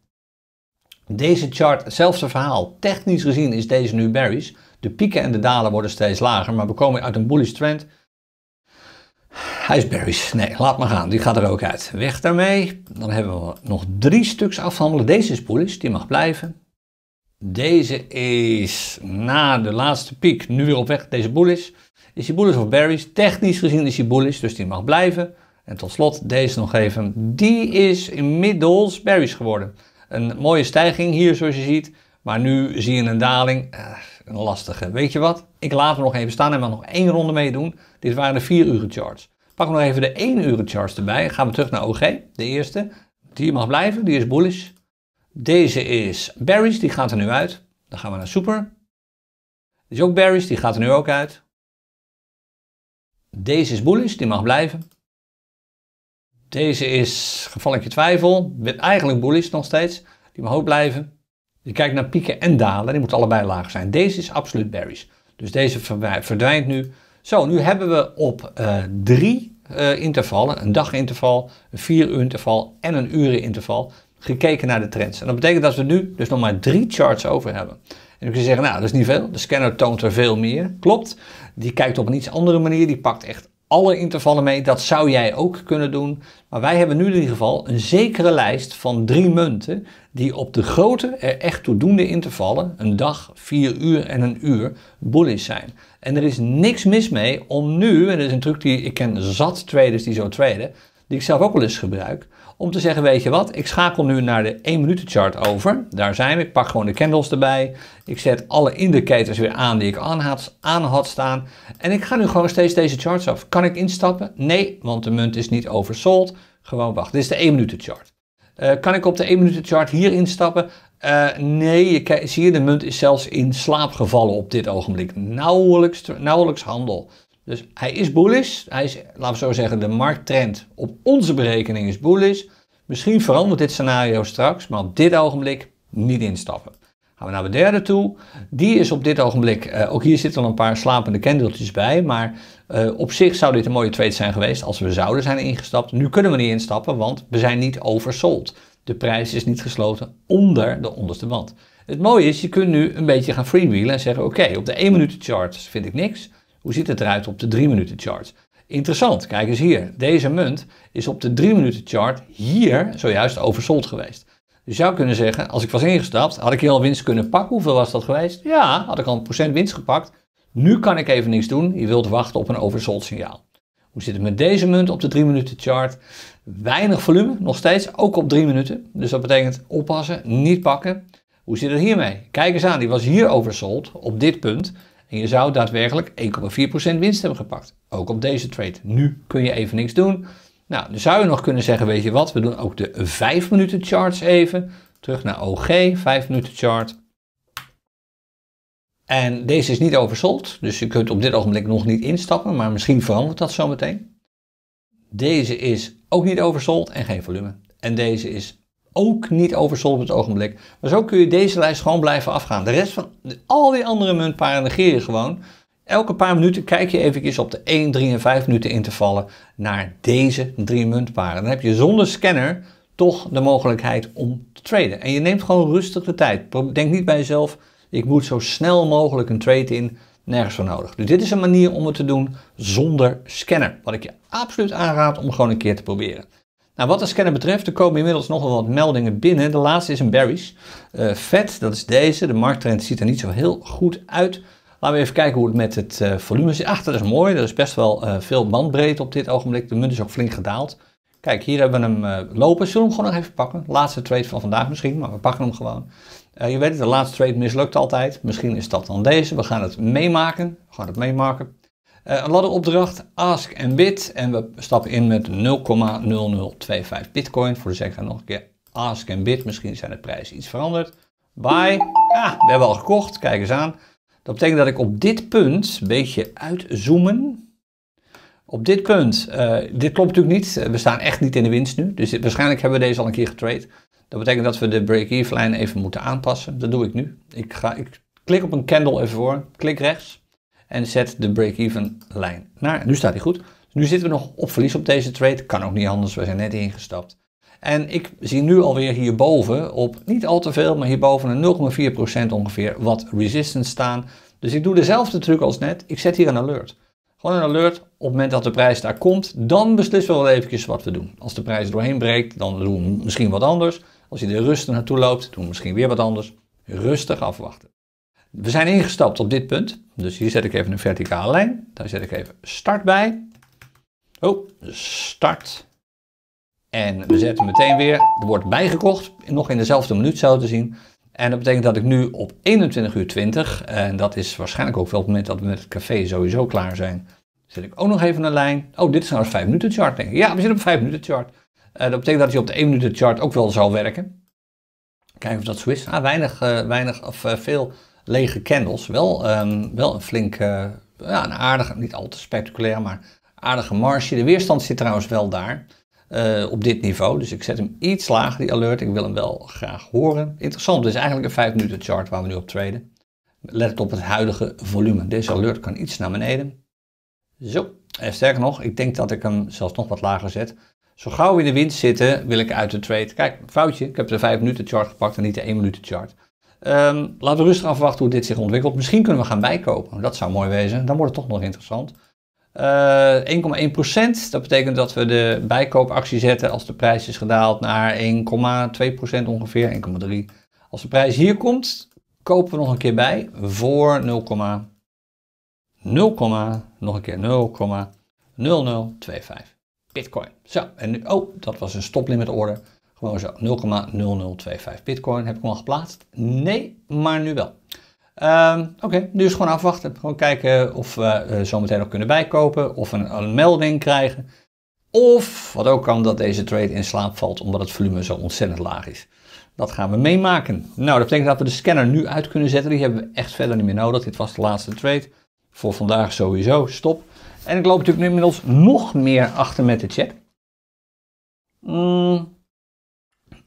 Deze chart, hetzelfde verhaal. Technisch gezien is deze nu berries. De pieken en de dalen worden steeds lager, maar we komen uit een bullish trend. Hij is berries. Nee, laat maar gaan. Die gaat er ook uit. Weg daarmee. Dan hebben we nog drie stuks afhandelen. Deze is bullish, die mag blijven. Deze is na de laatste piek nu weer op weg. Deze bullish. Is die bullish of berries? Technisch gezien is die bullish, dus die mag blijven. En tot slot deze nog even. Die is inmiddels bearish geworden. Een mooie stijging hier zoals je ziet. Maar nu zie je een daling. Eh, een lastige. Weet je wat? Ik laat hem nog even staan en we nog één ronde meedoen. Dit waren de 4 uren charts. Pak nog even de 1 uren charts erbij. Gaan we terug naar OG. De eerste. Die mag blijven. Die is bullish. Deze is bearish. Die gaat er nu uit. Dan gaan we naar super. Die is ook bearish. Die gaat er nu ook uit. Deze is bullish. Die mag blijven. Deze is gevalletje twijfel. Met eigenlijk bullish nog steeds. Die mag ook blijven. Je kijkt naar pieken en dalen. Die moeten allebei laag zijn. Deze is absoluut bearish. Dus deze verdwijnt nu. Zo, nu hebben we op eh, drie eh, intervallen, een daginterval, een vier uur interval en een ureninterval, gekeken naar de trends. En dat betekent dat we nu dus nog maar drie charts over hebben. En dan kun je zeggen, nou dat is niet veel, de scanner toont er veel meer. Klopt, die kijkt op een iets andere manier, die pakt echt alle intervallen mee. Dat zou jij ook kunnen doen. Maar wij hebben nu in ieder geval een zekere lijst van drie munten die op de grote er echt toedoende intervallen, een dag, vier uur en een uur, bullish zijn. En er is niks mis mee om nu, en dat is een truc die ik ken zat traders die zo traden, die ik zelf ook wel eens gebruik, om te zeggen, weet je wat, ik schakel nu naar de 1 minuten chart over. Daar zijn we, ik pak gewoon de candles erbij. Ik zet alle indicators weer aan die ik aan had, aan had staan. En ik ga nu gewoon steeds deze charts af. Kan ik instappen? Nee, want de munt is niet oversold. Gewoon wacht, dit is de 1 minuten chart. Eh, kan ik op de 1 minuten chart hier instappen? Eh, nee, je zie je, de munt is zelfs in slaap gevallen op dit ogenblik. Nauwelijks, nauwelijks handel. Dus hij is bullish. Hij is, laten we zo zeggen, de markttrend op onze berekening is bullish. Misschien verandert dit scenario straks, maar op dit ogenblik niet instappen. Gaan we naar de derde toe. Die is op dit ogenblik, eh, ook hier zitten al een paar slapende kendeltjes bij. Maar eh, op zich zou dit een mooie trade zijn geweest als we zouden zijn ingestapt. Nu kunnen we niet instappen, want we zijn niet oversold. De prijs is niet gesloten onder de onderste band. Het mooie is, je kunt nu een beetje gaan freewheelen en zeggen: Oké, op de 1 minuut chart vind ik niks. Hoe ziet het eruit op de 3 minuten chart? Interessant, kijk eens hier. Deze munt is op de 3 minuten chart hier zojuist oversold geweest. Je zou kunnen zeggen, als ik was ingestapt, had ik hier al winst kunnen pakken. Hoeveel was dat geweest? Ja, had ik al een procent winst gepakt. Nu kan ik even niks doen. Je wilt wachten op een oversold signaal. Hoe zit het met deze munt op de 3 minuten chart? Weinig volume, nog steeds, ook op 3 minuten. Dus dat betekent oppassen, niet pakken. Hoe zit het hiermee? Kijk eens aan, die was hier oversold op dit punt. En je zou daadwerkelijk 1,4% winst hebben gepakt. Ook op deze trade. Nu kun je even niks doen. Nou, dan zou je nog kunnen zeggen, weet je wat, we doen ook de 5 minuten charts even. Terug naar OG, 5 minuten chart. En deze is niet oversold, dus je kunt op dit ogenblik nog niet instappen, maar misschien verandert dat zometeen. Deze is ook niet oversold en geen volume. En deze is ook niet oversold op het ogenblik. Maar zo kun je deze lijst gewoon blijven afgaan. De rest van al die andere muntparen negeer je gewoon. Elke paar minuten kijk je eventjes op de 1, 3 en 5 minuten intervallen naar deze drie muntparen. Dan heb je zonder scanner toch de mogelijkheid om te traden. En je neemt gewoon rustig de tijd. Denk niet bij jezelf, ik moet zo snel mogelijk een trade in. Nergens voor nodig. Dus dit is een manier om het te doen zonder scanner. Wat ik je absoluut aanraad om gewoon een keer te proberen. Nou, wat de scanner betreft, er komen inmiddels nogal wat meldingen binnen. De laatste is een Berries. Eh, vet, dat is deze. De markttrend ziet er niet zo heel goed uit. Laten we even kijken hoe het met het eh, volume zit. Ach, dat is mooi. Er is best wel eh, veel bandbreedte op dit ogenblik. De munt is ook flink gedaald. Kijk, hier hebben we hem lopen. Zullen we hem gewoon nog even pakken? Laatste trade van vandaag misschien, maar we pakken hem gewoon. je weet het, de laatste trade mislukt altijd. Misschien is dat dan deze. We gaan het meemaken. We gaan het meemaken. Eh, een ladderopdracht, ask en bid. En we stappen in met 0,0025 bitcoin. Voor de zekerheid nog een keer ask en bid. Misschien zijn de prijzen iets veranderd. Buy. Ah, we hebben al gekocht. Kijk eens aan. Dat betekent dat ik op dit punt, een beetje uitzoomen. Op dit punt, eh, dit klopt natuurlijk niet. We staan echt niet in de winst nu. Dus waarschijnlijk hebben we deze al een keer getrade. Dat betekent dat we de break-even lijn even moeten aanpassen. Dat doe ik nu. Ik, ga, ik klik op een candle even voor. Klik rechts en zet de break-even lijn naar. Nu staat hij goed. Nu zitten we nog op verlies op deze trade. Kan ook niet anders, we zijn net ingestapt. En ik zie nu alweer hierboven op niet al te veel, maar hierboven een 0,4% ongeveer wat resistance staan. Dus ik doe dezelfde truc als net. Ik zet hier een alert. Gewoon een alert op het moment dat de prijs daar komt. Dan beslissen we wel eventjes wat we doen. Als de prijs doorheen breekt, dan doen we misschien wat anders. Als je er rustig naartoe loopt, doen we misschien weer wat anders. Rustig afwachten. We zijn ingestapt op dit punt. Dus hier zet ik even een verticale lijn. Daar zet ik even start bij. Oh, start. En we zetten meteen weer, er wordt bijgekocht, nog in dezelfde minuut zo te zien. En dat betekent dat ik nu op 21 uur 20, en dat is waarschijnlijk ook wel het moment dat we met het café sowieso klaar zijn, zet ik ook nog even een lijn. Oh, dit is nou een 5 minuten chart denk ik. Ja, we zitten op 5 minuten chart. Eh, dat betekent dat hij op de 1 minuten chart ook wel zal werken. Kijken of dat zo is. Ah, weinig, eh, weinig of eh, veel lege candles, wel, ehm, wel een flinke, ja, een aardige, niet al te spectaculair, maar aardige marge. De weerstand zit trouwens wel daar. Eh, op dit niveau. Dus ik zet hem iets lager, die alert. Ik wil hem wel graag horen. Interessant, dit is eigenlijk een 5 minuten chart waar we nu op treden. Let op het huidige volume. Deze alert kan iets naar beneden. Zo, en eh, sterker nog, ik denk dat ik hem zelfs nog wat lager zet. Zo gauw we in de wind zitten, wil ik uit de trade. Kijk, foutje, ik heb de 5 minuten chart gepakt en niet de 1 minuten chart. Um, laten we rustig afwachten hoe dit zich ontwikkelt. Misschien kunnen we gaan bijkopen. Dat zou mooi wezen. Dan wordt het toch nog interessant. 1,1 eh, procent. Dat betekent dat we de bijkoopactie zetten als de prijs is gedaald naar 1,2 procent ongeveer. 1,3. Als de prijs hier komt, kopen we nog een keer bij voor 0, 0, nog een keer 0,0025 bitcoin. Zo, en oh, dat was een stoplimit order. Gewoon zo, 0,0025 bitcoin. Heb ik hem al geplaatst? Nee, maar nu wel. Ehm, oké, okay, dus gewoon afwachten. Gewoon kijken of we uh, zometeen nog kunnen bijkopen of een, een, melding krijgen. Of, wat ook kan, dat deze trade in slaap valt omdat het volume zo ontzettend laag is. Dat gaan we meemaken. Nou, dat betekent dat we de scanner nu uit kunnen zetten. Die hebben we echt verder niet meer nodig. Dit was de laatste trade. Voor vandaag sowieso, stop. En ik loop natuurlijk nu inmiddels nog meer achter met de chat. Mm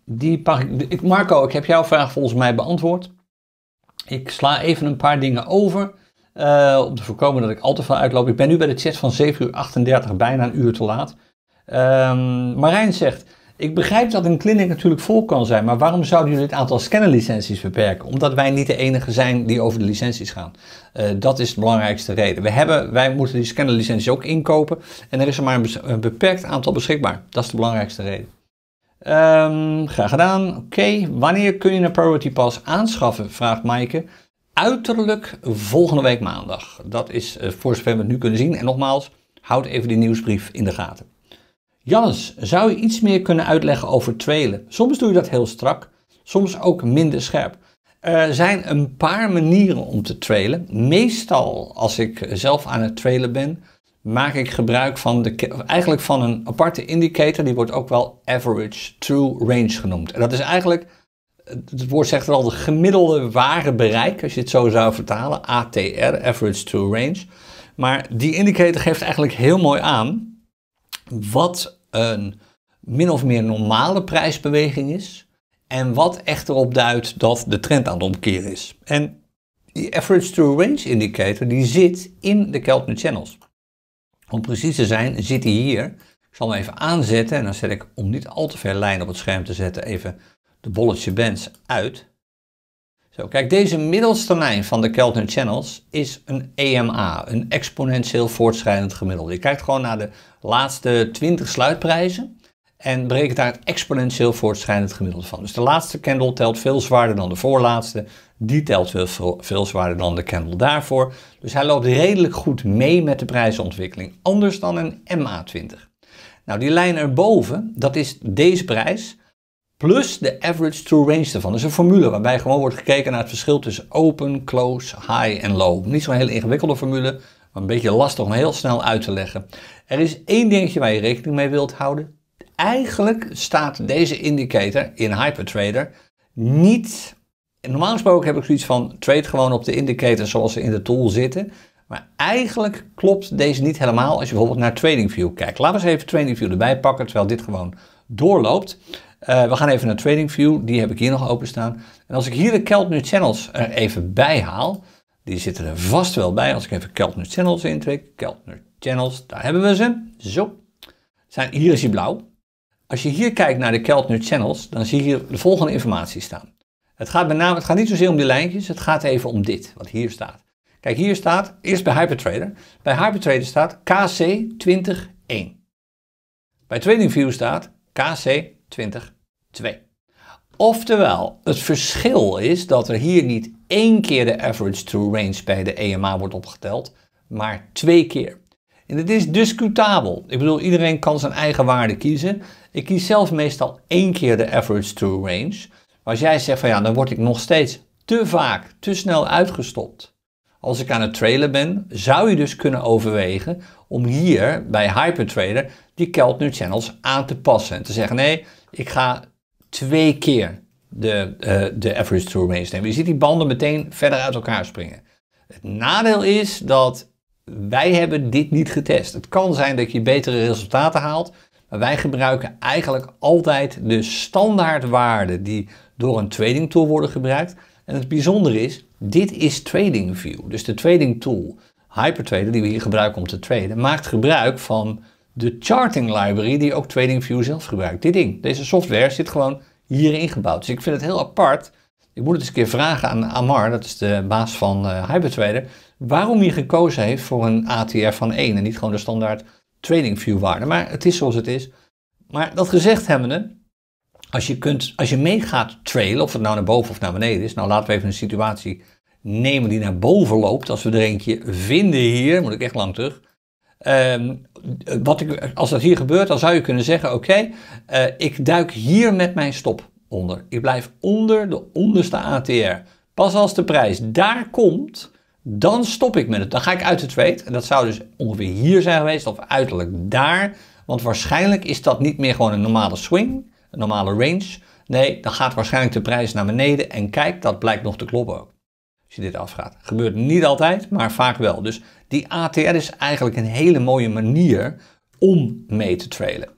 die ik, Marco, ik heb jouw vraag volgens mij beantwoord. Ik sla even een paar dingen over. Eh, om te voorkomen dat ik al te veel uitloop. Ik ben nu bij de chat van 7 uur 38, bijna een uur te laat. Ehm, Marijn zegt, ik begrijp dat een clinic natuurlijk vol kan zijn, maar waarom zouden jullie het aantal scannerlicenties beperken? Omdat wij niet de enige zijn die over de licenties gaan. Eh, dat is de belangrijkste reden. We hebben, wij moeten die scannerlicenties ook inkopen en er is er maar een beperkt aantal beschikbaar. Dat is de belangrijkste reden. Ehm, graag gedaan. Oké, wanneer kun je een Priority Pass aanschaffen? Vraagt Maaike. Uiterlijk volgende week maandag. Dat is eh, voor zover we het nu kunnen zien. En nogmaals, houd even die nieuwsbrief in de gaten. Jannes, zou je iets meer kunnen uitleggen over trailen? Soms doe je dat heel strak, soms ook minder scherp. Er zijn een paar manieren om te trailen. Meestal, als ik zelf aan het trailen ben, maak ik gebruik van de, eigenlijk van een aparte indicator, die wordt ook wel average true range genoemd. En dat is eigenlijk, het woord zegt wel al, de gemiddelde ware bereik, als je het zo zou vertalen, ATR, average true range. Maar die indicator geeft eigenlijk heel mooi aan wat een min of meer normale prijsbeweging is en wat echt erop duidt dat de trend aan het omkeren is. En die average true range indicator die zit in de Keltner channels. Om precies te zijn zit hij hier. Ik zal hem even aanzetten en dan zet ik, om niet al te ver lijn op het scherm te zetten, even de bolletje bands uit. Zo, kijk, deze middelste lijn van de Keltner Channels is een EMA, een exponentieel voortschrijdend gemiddelde. Je kijkt gewoon naar de laatste 20 sluitprijzen en berekent daar het exponentieel voortschrijdend gemiddelde van. Dus de laatste candle telt veel zwaarder dan de voorlaatste. Die telt veel, veel zwaarder dan de candle daarvoor. Dus hij loopt redelijk goed mee met de prijsontwikkeling. Anders dan een MA20. Nou, die lijn erboven, dat is deze prijs plus de average true range ervan. Dat is een formule waarbij gewoon wordt gekeken naar het verschil tussen open, close, high en low. Niet zo'n hele ingewikkelde formule, maar een beetje lastig om heel snel uit te leggen. Er is één dingetje waar je rekening mee wilt houden. Eigenlijk staat deze indicator in HyperTrader niet normaal gesproken heb ik zoiets van trade gewoon op de indicator zoals ze in de tool zitten. Maar eigenlijk klopt deze niet helemaal als je bijvoorbeeld naar TradingView kijkt. Laten we eens even TradingView erbij pakken terwijl dit gewoon doorloopt. Eh, we gaan even naar TradingView, die heb ik hier nog openstaan. En als ik hier de Keltner Channels er even bij haal, die zitten er vast wel bij. Als ik even Keltner Channels intrek, Keltner Channels, daar hebben we ze. Zo. Zijn, hier is die blauw. Als je hier kijkt naar de Keltner Channels, dan zie je hier de volgende informatie staan. Het gaat, met name, het gaat niet zozeer om die lijntjes, het gaat even om dit, wat hier staat. Kijk, hier staat, eerst bij Hypertrader. Bij Hypertrader staat KC201. Bij TradingView staat KC202. Oftewel, het verschil is dat er hier niet één keer de average true range bij de EMA wordt opgeteld, maar twee keer. En dat is discutabel. Ik bedoel, iedereen kan zijn eigen waarde kiezen. Ik kies zelf meestal één keer de average true range als jij zegt van ja, dan word ik nog steeds te vaak, te snel uitgestopt. Als ik aan het trailer ben, zou je dus kunnen overwegen om hier bij Hypertrader die Keltner Channels aan te passen. En te zeggen nee, ik ga twee keer de, eh, de average true range nemen. Je ziet die banden meteen verder uit elkaar springen. Het nadeel is dat wij hebben dit niet getest. Het kan zijn dat je betere resultaten haalt, wij gebruiken eigenlijk altijd de standaardwaarden die door een trading tool worden gebruikt. En het bijzondere is, dit is TradingView. Dus de trading tool HyperTrader die we hier gebruiken om te traden, maakt gebruik van de charting library die ook TradingView zelf gebruikt. Dit ding, deze software zit gewoon hierin gebouwd. Dus ik vind het heel apart. Ik moet het eens een keer vragen aan Amar, dat is de baas van uh, HyperTrader, waarom hij gekozen heeft voor een ATR van 1 en niet gewoon de standaard TradingView waarde. Maar het is zoals het is. Maar dat gezegd hebbende, als je, kunt, als je mee gaat trailen, of het nou naar boven of naar beneden is. Nou, laten we even een situatie nemen die naar boven loopt. Als we er eentje vinden hier, moet ik echt lang terug. Ehm, wat ik, als dat hier gebeurt, dan zou je kunnen zeggen: Oké, eh, ik duik hier met mijn stop onder. Ik blijf onder de onderste ATR. Pas als de prijs daar komt, dan stop ik met het. Dan ga ik uit de trade. En dat zou dus ongeveer hier zijn geweest of uiterlijk daar. Want waarschijnlijk is dat niet meer gewoon een normale swing, een normale range. Nee, dan gaat waarschijnlijk de prijs naar beneden. En kijk, dat blijkt nog te kloppen ook. Als je dit afgaat. Gebeurt niet altijd, maar vaak wel. Dus die ATR is eigenlijk een hele mooie manier om mee te trailen.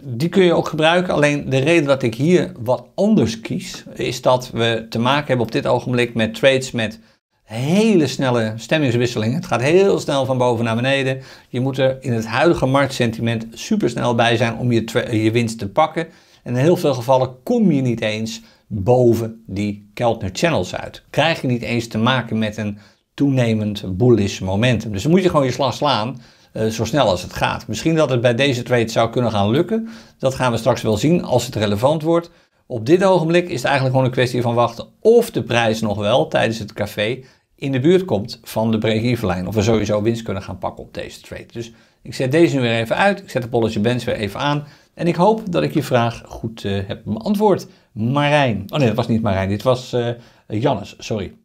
Die kun je ook gebruiken. Alleen de reden dat ik hier wat anders kies, is dat we te maken hebben op dit ogenblik met trades met hele snelle stemmingswisseling. Het gaat heel snel van boven naar beneden. Je moet er in het huidige marktsentiment supersnel bij zijn om je, je winst te pakken. En in heel veel gevallen kom je niet eens boven die Keltner Channels uit. Krijg je niet eens te maken met een toenemend bullish momentum. Dus dan moet je gewoon je slag slaan. Eh, zo snel als het gaat. Misschien dat het bij deze trade zou kunnen gaan lukken. Dat gaan we straks wel zien als het relevant wordt. Op dit ogenblik is het eigenlijk gewoon een kwestie van wachten of de prijs nog wel tijdens het café in de buurt komt van de break Of we sowieso winst kunnen gaan pakken op deze trade. Dus ik zet deze nu weer even uit. Ik zet de polletje Bench weer even aan. En ik hoop dat ik je vraag goed eh, heb beantwoord. Marijn. Oh nee, dat was niet Marijn. Dit was uh, Jannes, sorry.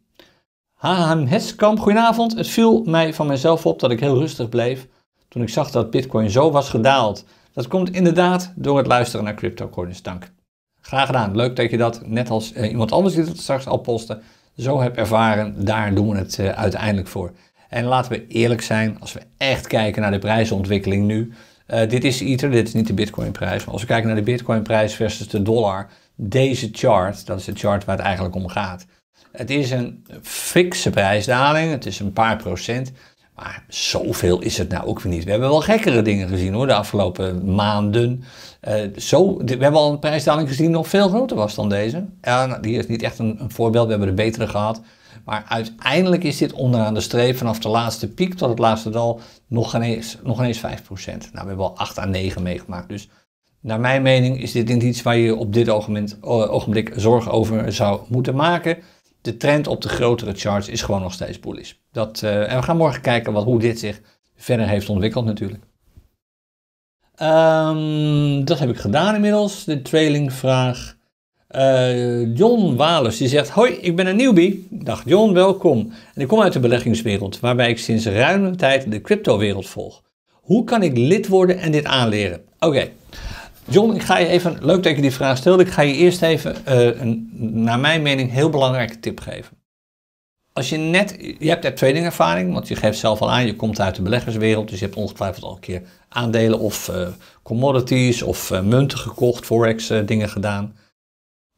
HM Heskamp, goedenavond. Het viel mij van mezelf op dat ik heel rustig bleef toen ik zag dat Bitcoin zo was gedaald. Dat komt inderdaad door het luisteren naar CryptoCoins. Dank. Graag gedaan. Leuk dat je dat, net als eh, iemand anders die dat straks al postte, zo heb ervaren, daar doen we het eh, uiteindelijk voor. En laten we eerlijk zijn, als we echt kijken naar de prijsontwikkeling nu. Eh, dit is Ether, dit is niet de Bitcoin-prijs. Maar als we kijken naar de Bitcoin-prijs versus de dollar, deze chart, dat is de chart waar het eigenlijk om gaat. Het is een fikse prijsdaling, het is een paar procent. Maar zoveel is het nou ook weer niet. We hebben wel gekkere dingen gezien hoor, de afgelopen maanden. Eh, zo, we hebben al een prijsdaling gezien die nog veel groter was dan deze. Hier nou, die is niet echt een, een voorbeeld, we hebben de betere gehad. Maar uiteindelijk is dit onderaan de streep vanaf de laatste piek tot het laatste dal nog ineens, nog ineens 5%. Nou, we hebben al 8 à 9 meegemaakt. Dus naar mijn mening is dit niet iets waar je op dit ogenblik, eh, zorgen over zou moeten maken. De trend op de grotere charts is gewoon nog steeds bullish. Dat, eh, en we gaan morgen kijken wat, hoe dit zich verder heeft ontwikkeld natuurlijk. Ehm, dat heb ik gedaan inmiddels, de trailingvraag. Uh, John Walers die zegt: Hoi, ik ben een newbie. Dag John, welkom. En ik kom uit de beleggingswereld, waarbij ik sinds ruime tijd de cryptowereld volg. Hoe kan ik lid worden en dit aanleren? Oké, John, ik ga je even, leuk dat je die vraag stelde. Ik ga je eerst even eh, een, naar mijn mening, heel belangrijke tip geven als je net, je hebt, hebt ervaring, want je geeft zelf al aan, je komt uit de beleggerswereld, dus je hebt ongetwijfeld al een keer aandelen of eh, commodities of eh, munten gekocht, forex eh, dingen gedaan.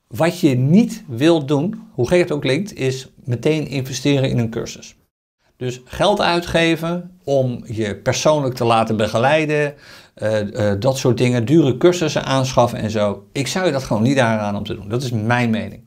Wat je niet wilt doen, hoe gek het ook klinkt, is meteen investeren in een cursus. Dus geld uitgeven om je persoonlijk te laten begeleiden, dat soort dingen, dure cursussen aanschaffen en zo. Ik zou je dat gewoon niet aanraden om te doen. Dat is mijn mening.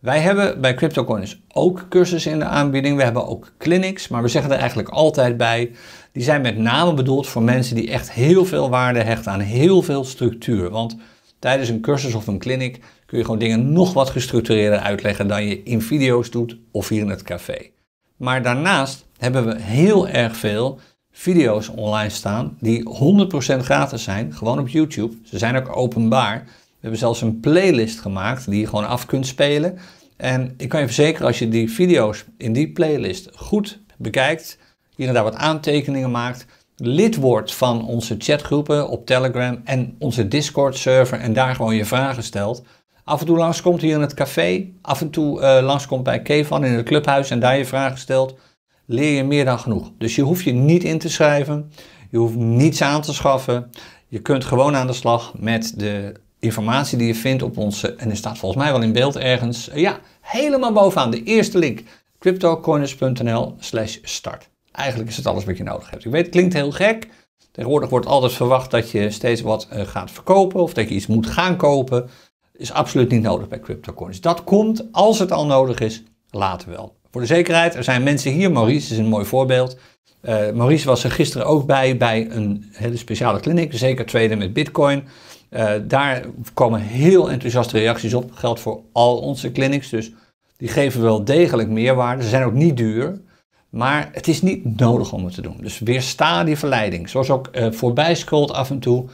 Wij hebben bij CryptoCoins ook cursussen in de aanbieding. We hebben ook clinics, maar we zeggen er eigenlijk altijd bij. Die zijn met name bedoeld voor mensen die echt heel veel waarde hechten aan heel veel structuur. Want tijdens een cursus of een clinic kun je gewoon dingen nog wat gestructureerder uitleggen dan je in video's doet of hier in het café. Maar daarnaast hebben we heel erg veel video's online staan die 100% gratis zijn, gewoon op YouTube. Ze zijn ook openbaar. We hebben zelfs een playlist gemaakt die je gewoon af kunt spelen. En ik kan je verzekeren, als je die video's in die playlist goed bekijkt, hier en daar wat aantekeningen maakt, lid wordt van onze chatgroepen op Telegram en onze Discord-server en daar gewoon je vragen stelt. Af en toe langskomt hier in het café, af en toe eh, langskomt bij Kevan in het clubhuis en daar je vragen stelt, leer je meer dan genoeg. Dus je hoeft je niet in te schrijven, je hoeft niets aan te schaffen. Je kunt gewoon aan de slag met de informatie die je vindt op onze, en die staat volgens mij wel in beeld ergens, eh, ja, helemaal bovenaan, de eerste link, cryptocoinsnl slash start. Eigenlijk is het alles wat je nodig hebt. Ik weet, het klinkt heel gek. Tegenwoordig wordt altijd verwacht dat je steeds wat eh, gaat verkopen of dat je iets moet gaan kopen. Is absoluut niet nodig bij cryptocoins. Dat komt, als het al nodig is, later wel. Voor de zekerheid, er zijn mensen hier, Maurice is een mooi voorbeeld. Eh, Maurice was er gisteren ook bij, bij een hele speciale kliniek, zeker tweede met bitcoin. Eh, daar komen heel enthousiaste reacties op. Geldt voor al onze clinics. Dus die geven wel degelijk meerwaarde. Ze zijn ook niet duur. Maar het is niet nodig om het te doen. Dus weersta die verleiding. Zoals ook eh, voorbij scrolt af en toe.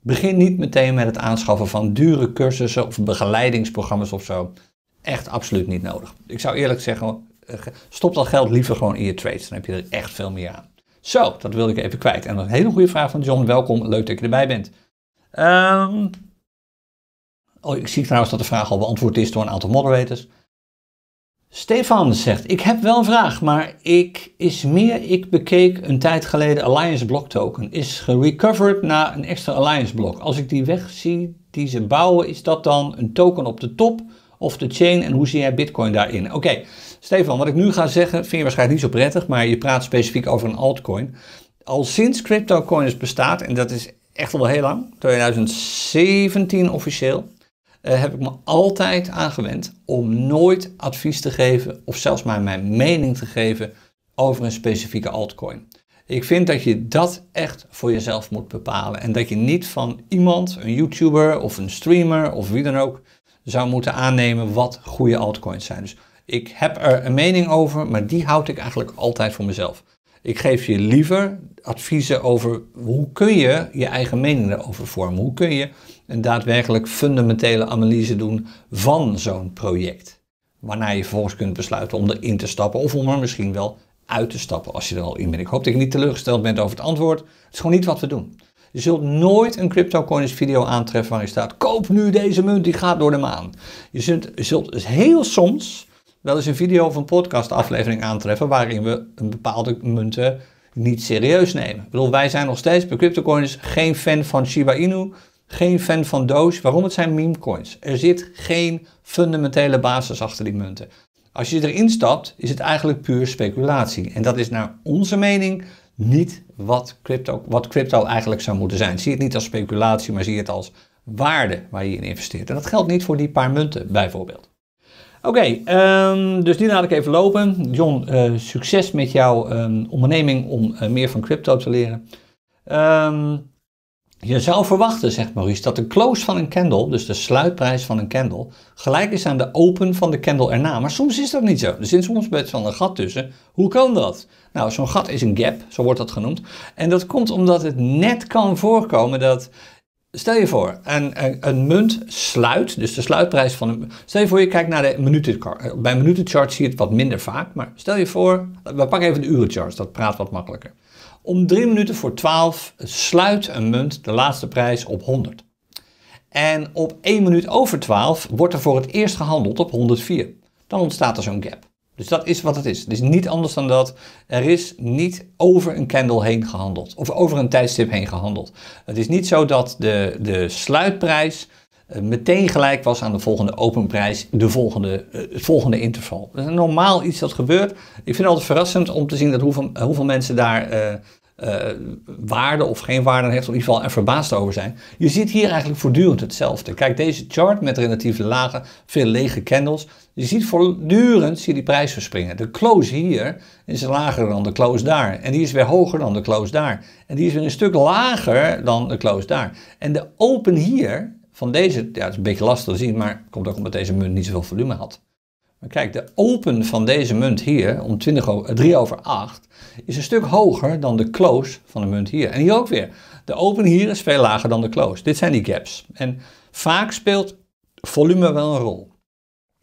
Begin niet meteen met het aanschaffen van dure cursussen of begeleidingsprogramma's of zo. Echt absoluut niet nodig. Ik zou eerlijk zeggen, eh, stop dat geld liever gewoon in je trades. Dan heb je er echt veel meer aan. Zo, dat wilde ik even kwijt. En een hele goede vraag van John. Welkom, leuk dat je erbij bent. Um, oh, ik zie trouwens dat de vraag al beantwoord is door een aantal moderators. Stefan zegt, ik heb wel een vraag, maar ik is meer, ik bekeek een tijd geleden Alliance Block Token. Is gerecoverd na een extra Alliance Block. Als ik die weg zie die ze bouwen, is dat dan een token op de top of de chain en hoe zie jij Bitcoin daarin? Oké, Stefan, wat ik nu ga zeggen vind je waarschijnlijk niet zo prettig, maar je praat specifiek over een altcoin. Al sinds CryptoCoins bestaat, en dat is echt al heel lang, 2017 officieel, eh, heb ik me altijd aangewend om nooit advies te geven of zelfs maar mijn mening te geven over een specifieke altcoin. Ik vind dat je dat echt voor jezelf moet bepalen en dat je niet van iemand, een YouTuber of een streamer of wie dan ook, zou moeten aannemen wat goede altcoins zijn. Dus ik heb er een mening over, maar die houd ik eigenlijk altijd voor mezelf. Ik geef je liever adviezen over hoe kun je je eigen mening erover vormen. Hoe kun je een daadwerkelijk fundamentele analyse doen van zo'n project. Waarna je vervolgens kunt besluiten om erin te stappen of om er misschien wel uit te stappen als je er al in bent. Ik hoop dat je niet teleurgesteld bent over het antwoord. Het is gewoon niet wat we doen. Je zult nooit een CryptoCoins video aantreffen waarin staat koop nu deze munt, die gaat door de maan. Je zult, zult heel soms wel eens een video of een podcastaflevering aantreffen waarin we een bepaalde munten niet serieus nemen. Ik bedoel, wij zijn nog steeds bij cryptocoins geen fan van Shiba Inu, geen fan van Doge. Waarom? Het zijn meme coins. Er zit geen fundamentele basis achter die munten. Als je erin stapt, is het eigenlijk puur speculatie. En dat is naar onze mening niet wat crypto, wat crypto eigenlijk zou moeten zijn. Zie het niet als speculatie, maar zie het als waarde waar je in investeert. En dat geldt niet voor die paar munten bijvoorbeeld. Oké, ehm, dus die laat ik even lopen. John, eh, succes met jouw ehm, onderneming om eh, meer van crypto te leren. Ehm, je zou verwachten, zegt Maurice, dat de close van een candle, dus de sluitprijs van een candle, gelijk is aan de open van de candle erna. Maar soms is dat niet zo. Er zit soms best wel een gat tussen. Hoe kan dat? Nou, zo'n gat is een gap, zo wordt dat genoemd. En dat komt omdat het net kan voorkomen dat Stel je voor, een, een, munt sluit, dus de sluitprijs van een... Stel je voor, je kijkt naar de minuten... Bij minutencharge zie je het wat minder vaak, maar stel je voor... We pakken even de urencharts, dat praat wat makkelijker. Om 3 minuten voor 12 sluit een munt de laatste prijs op 100. En op 1 minuut over 12 wordt er voor het eerst gehandeld op 104. Dan ontstaat er zo'n gap. Dus dat is wat het is. Het is niet anders dan dat. Er is niet over een candle heen gehandeld. Of over een tijdstip heen gehandeld. Het is niet zo dat de, de sluitprijs eh, meteen gelijk was aan de volgende openprijs, de volgende, eh, het volgende interval. Dat is normaal iets dat gebeurt. Ik vind het altijd verrassend om te zien dat hoeveel, hoeveel mensen daar... Eh, eh, waarde of geen waarde heeft, of in ieder geval er verbaasd over zijn. Je ziet hier eigenlijk voortdurend hetzelfde. Kijk, deze chart met relatief lage, veel lege candles. Je ziet voortdurend zie je die prijs verspringen. De close hier is lager dan de close daar. En die is weer hoger dan de close daar. En die is weer een stuk lager dan de close daar. En de open hier van deze, ja, het is een beetje lastig te zien, maar komt ook omdat deze munt niet zoveel volume had. Maar kijk, de open van deze munt hier, om 20 over, 3 eh, over 8, is een stuk hoger dan de close van de munt hier. En hier ook weer. De open hier is veel lager dan de close. Dit zijn die gaps. En vaak speelt volume wel een rol.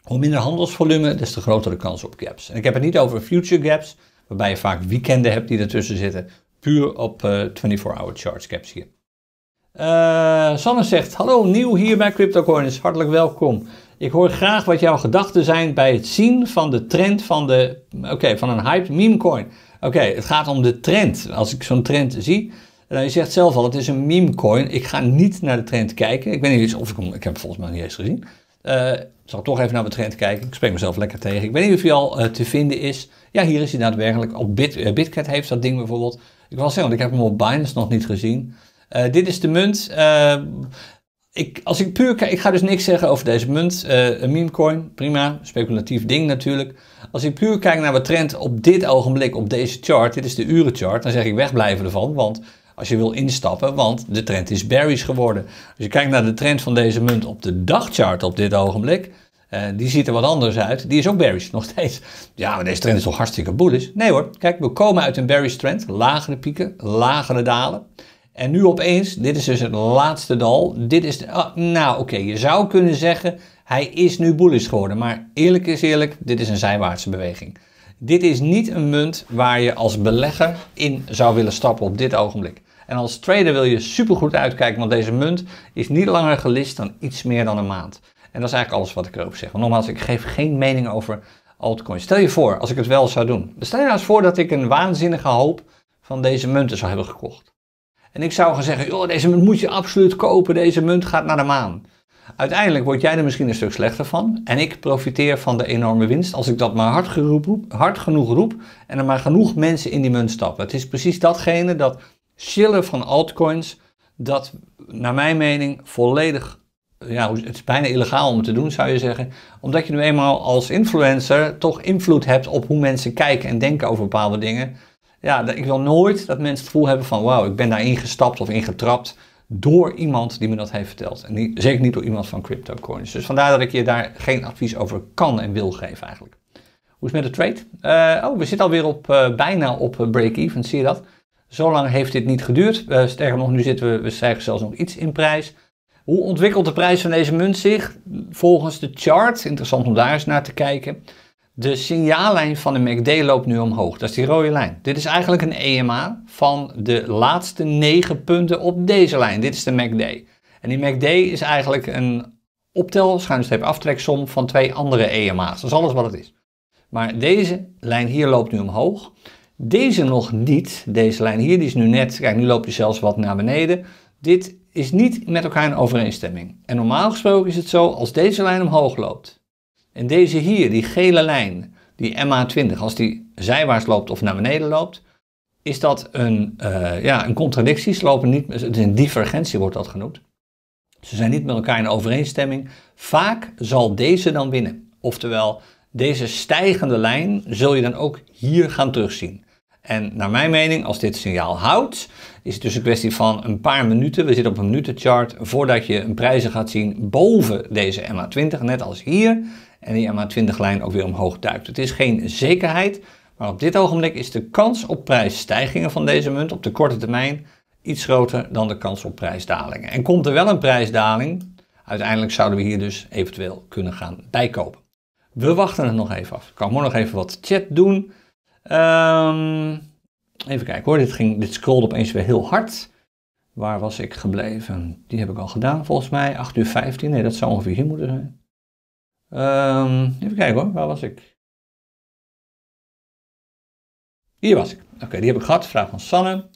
Hoe minder handelsvolume, des te grotere kans op gaps. En ik heb het niet over future gaps, waarbij je vaak weekenden hebt die ertussen zitten. Puur op 24-hour eh, charts gaps hier. Eh, Sanne zegt, hallo nieuw hier bij CryptoCoin, hartelijk welkom. Ik hoor graag wat jouw gedachten zijn bij het zien van de trend van, de, oké, van een hyped memecoin. Oké, het gaat om de trend. Als ik zo'n trend zie, dan eh, je zegt zelf al, het is een memecoin. Ik ga niet naar de trend kijken. Ik weet niet eens of ik hem, ik heb volgens mij niet eens gezien. Uh, ik zal toch even naar de trend kijken. Ik spreek mezelf lekker tegen. Ik weet niet of hij al eh, te vinden is. Ja, hier is hij daadwerkelijk. Op Bit, uh, Bitcat heeft dat ding bijvoorbeeld. Ik wil zeggen, want ik heb hem op Binance nog niet gezien. dit is de munt ik, als ik puur kijk, ik ga dus niks zeggen over deze munt. Uh, een memecoin, prima. Speculatief ding natuurlijk. Als ik puur kijk naar wat trend op dit ogenblik, op deze chart, dit is de urenchart, dan zeg ik wegblijven ervan. Want als je wil instappen, want de trend is bearish geworden. Als je kijkt naar de trend van deze munt op de dagchart op dit ogenblik, eh, die ziet er wat anders uit. Die is ook bearish, (laughs) nog steeds. Ja, maar deze trend is toch hartstikke bullish? Nee hoor, kijk, we komen uit een bearish trend. Lagere pieken, lagere dalen. En nu opeens, dit is dus het laatste dal. Dit is, de, ah, nou oké, je zou kunnen zeggen, hij is nu bullish geworden. Maar eerlijk is eerlijk, dit is een zijwaartse beweging. Dit is niet een munt waar je als belegger in zou willen stappen op dit ogenblik. En als trader wil je supergoed uitkijken, want deze munt is niet langer gelist dan iets meer dan een maand. En dat is eigenlijk alles wat ik erover zeg. Want nogmaals, ik geef geen mening over altcoins. Stel je voor, als ik het wel zou doen. Stel je nou eens voor dat ik een waanzinnige hoop van deze munten zou hebben gekocht. En ik zou gaan zeggen, joh, deze munt moet je absoluut kopen, deze munt gaat naar de maan. Uiteindelijk word jij er misschien een stuk slechter van en ik profiteer van de enorme winst als ik dat maar hard, geroep, hard genoeg roep en er maar genoeg mensen in die munt stappen. Het is precies datgene dat chillen van altcoins, dat naar mijn mening volledig, ja, het is bijna illegaal om te doen zou je zeggen, omdat je nu eenmaal als influencer toch invloed hebt op hoe mensen kijken en denken over bepaalde dingen ja, ik wil nooit dat mensen het gevoel hebben van wauw, ik ben daarin gestapt of ingetrapt door iemand die me dat heeft verteld. En zeker niet door iemand van CryptoCoins. Dus vandaar dat ik je daar geen advies over kan en wil geven eigenlijk. Hoe is het met de trade? Eh, oh, we zitten alweer op, eh, bijna op eh, break-even, zie je dat? Zo lang heeft dit niet geduurd. sterker nog, nu zitten we, we stijgen zelfs nog iets in prijs. Hoe ontwikkelt de prijs van deze munt zich? Volgens de chart, interessant om daar eens naar te kijken. De signaallijn van de MACD e loopt nu omhoog. Dat is die rode lijn. Dit is eigenlijk een EMA van de laatste negen punten op deze lijn. Dit is de MACD. E en die MACD e is eigenlijk een optel, schuinstreep aftreksom van twee andere EMA's. Dat is alles wat het is. Maar deze lijn hier loopt nu omhoog. Deze nog niet. Deze lijn hier, die is nu net, kijk nu loopt je zelfs wat naar beneden. Dit is niet met elkaar in overeenstemming. En normaal gesproken is het zo, als deze lijn omhoog loopt, en deze hier, die gele lijn, die MA20, als die zijwaarts loopt of naar beneden loopt, is dat een, eh, ja, een contradictie. Ze lopen niet, een divergentie wordt dat genoemd. Ze zijn niet met elkaar in overeenstemming. Vaak zal deze dan winnen. Oftewel, deze stijgende lijn zul je dan ook hier gaan terugzien. En naar mijn mening, als dit signaal houdt, is het dus een kwestie van een paar minuten. We zitten op een minutenchart voordat je een prijzen gaat zien boven deze MA20, net als hier en die MA20-lijn ook weer omhoog duikt. Het is geen zekerheid, maar op dit ogenblik is de kans op prijsstijgingen van deze munt op de korte termijn iets groter dan de kans op prijsdalingen. En komt er wel een prijsdaling, uiteindelijk zouden we hier dus eventueel kunnen gaan bijkopen. We wachten het nog even af. Ik kan morgen nog even wat chat doen. Ehm, even kijken hoor, dit, ging, dit scrollde opeens weer heel hard. Waar was ik gebleven? Die heb ik al gedaan volgens mij. 8 uur 15, nee dat zou ongeveer hier moeten zijn. Ehm, even kijken hoor, waar was ik? Hier was ik. Oké, die heb ik gehad. Vraag van Sanne.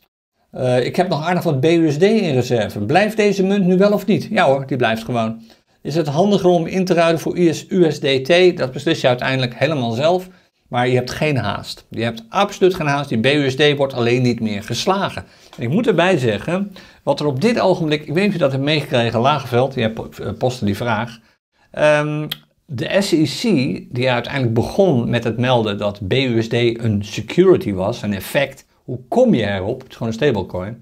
Eh, ik heb nog aardig wat BUSD in reserve. Blijft deze munt nu wel of niet? Ja hoor, die blijft gewoon. Is het handiger om in te ruilen voor USDT? Dat beslis je uiteindelijk helemaal zelf. Maar je hebt geen haast. Je hebt absoluut geen haast. Die BUSD wordt alleen niet meer geslagen. ik moet erbij zeggen, wat er op dit ogenblik... Ik weet niet of je dat hebt meegekregen, Lagerveld. Je hebt eh, posten die vraag. Um, de SEC, die uiteindelijk begon met het melden dat BUSD een security was, een effect, hoe kom je erop? Het is gewoon een stablecoin.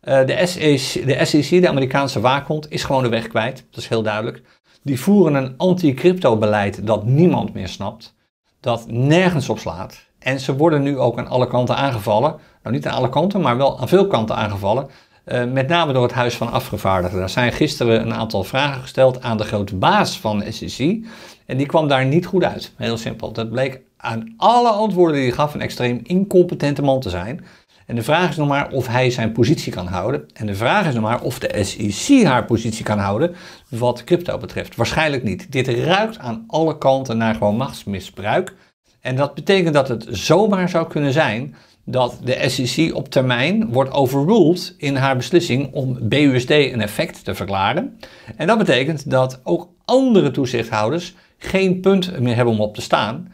Eh, de, SEC, de SEC, de Amerikaanse waakhond, is gewoon de weg kwijt. Dat is heel duidelijk. Die voeren een anti-crypto beleid dat niemand meer snapt, dat nergens op slaat. En ze worden nu ook aan alle kanten aangevallen. Nou, niet aan alle kanten, maar wel aan veel kanten aangevallen. Eh, met name door het Huis van Afgevaardigden. Daar zijn gisteren een aantal vragen gesteld aan de grote baas van SEC. En die kwam daar niet goed uit. Heel simpel. Dat bleek aan alle antwoorden die hij gaf een extreem incompetente man te zijn. En de vraag is nog maar of hij zijn positie kan houden. En de vraag is nog maar of de SEC haar positie kan houden wat crypto betreft. Waarschijnlijk niet. Dit ruikt aan alle kanten naar gewoon machtsmisbruik. En dat betekent dat het zomaar zou kunnen zijn dat de SEC op termijn wordt overruled in haar beslissing om BUSD een effect te verklaren. En dat betekent dat ook andere toezichthouders geen punt meer hebben om op te staan.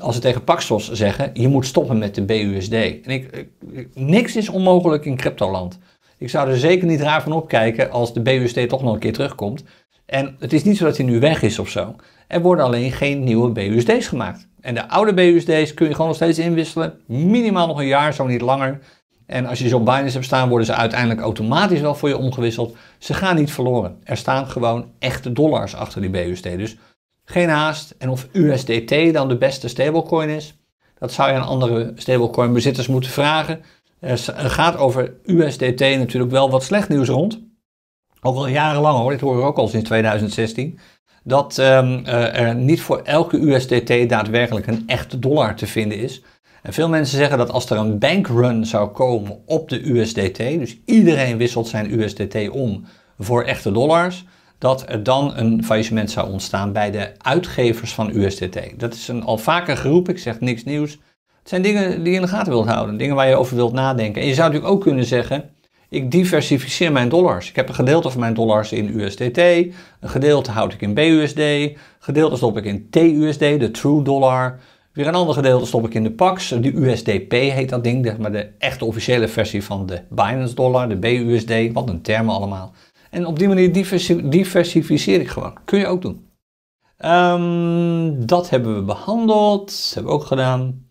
Als ze tegen Paxos zeggen, je moet stoppen met de BUSD. En ik, niks is onmogelijk in cryptoland. Ik zou er zeker niet raar van opkijken als de BUSD toch nog een keer terugkomt. En het is niet zo dat hij nu weg is of zo. Er worden alleen geen nieuwe BUSD's gemaakt. En de oude BUSD's kun je gewoon nog steeds inwisselen. Minimaal nog een jaar, zo niet langer. En als je ze op Binance hebt staan, worden ze uiteindelijk automatisch wel voor je omgewisseld. Ze gaan niet verloren. Er staan gewoon echte dollars achter die BUSD. Dus geen haast. En of USDT dan de beste stablecoin is, dat zou je aan andere stablecoin bezitters moeten vragen. Er gaat over USDT natuurlijk wel wat slecht nieuws rond. Ook al jarenlang hoor, dit hoor ik ook al sinds 2016 dat ehm, eh, er niet voor elke USDT daadwerkelijk een echte dollar te vinden is. En veel mensen zeggen dat als er een bankrun zou komen op de USDT, dus iedereen wisselt zijn USDT om voor echte dollars, dat er dan een faillissement zou ontstaan bij de uitgevers van USDT. Dat is een al vaker geroep, ik zeg niks nieuws. Het zijn dingen die je in de gaten wilt houden, dingen waar je over wilt nadenken. En je zou natuurlijk ook kunnen zeggen, ik diversificeer mijn dollars. Ik heb een gedeelte van mijn dollars in USDT, een gedeelte houd ik in BUSD, gedeelte stop ik in TUSD, de True Dollar. Weer een ander gedeelte stop ik in de PAX, de USDP heet dat ding, maar de echte officiële versie van de Binance dollar, de BUSD, wat een termen allemaal. En op die manier diversificeer ik gewoon. Kun je ook doen. Ehm, dat hebben we behandeld, dat hebben we ook gedaan.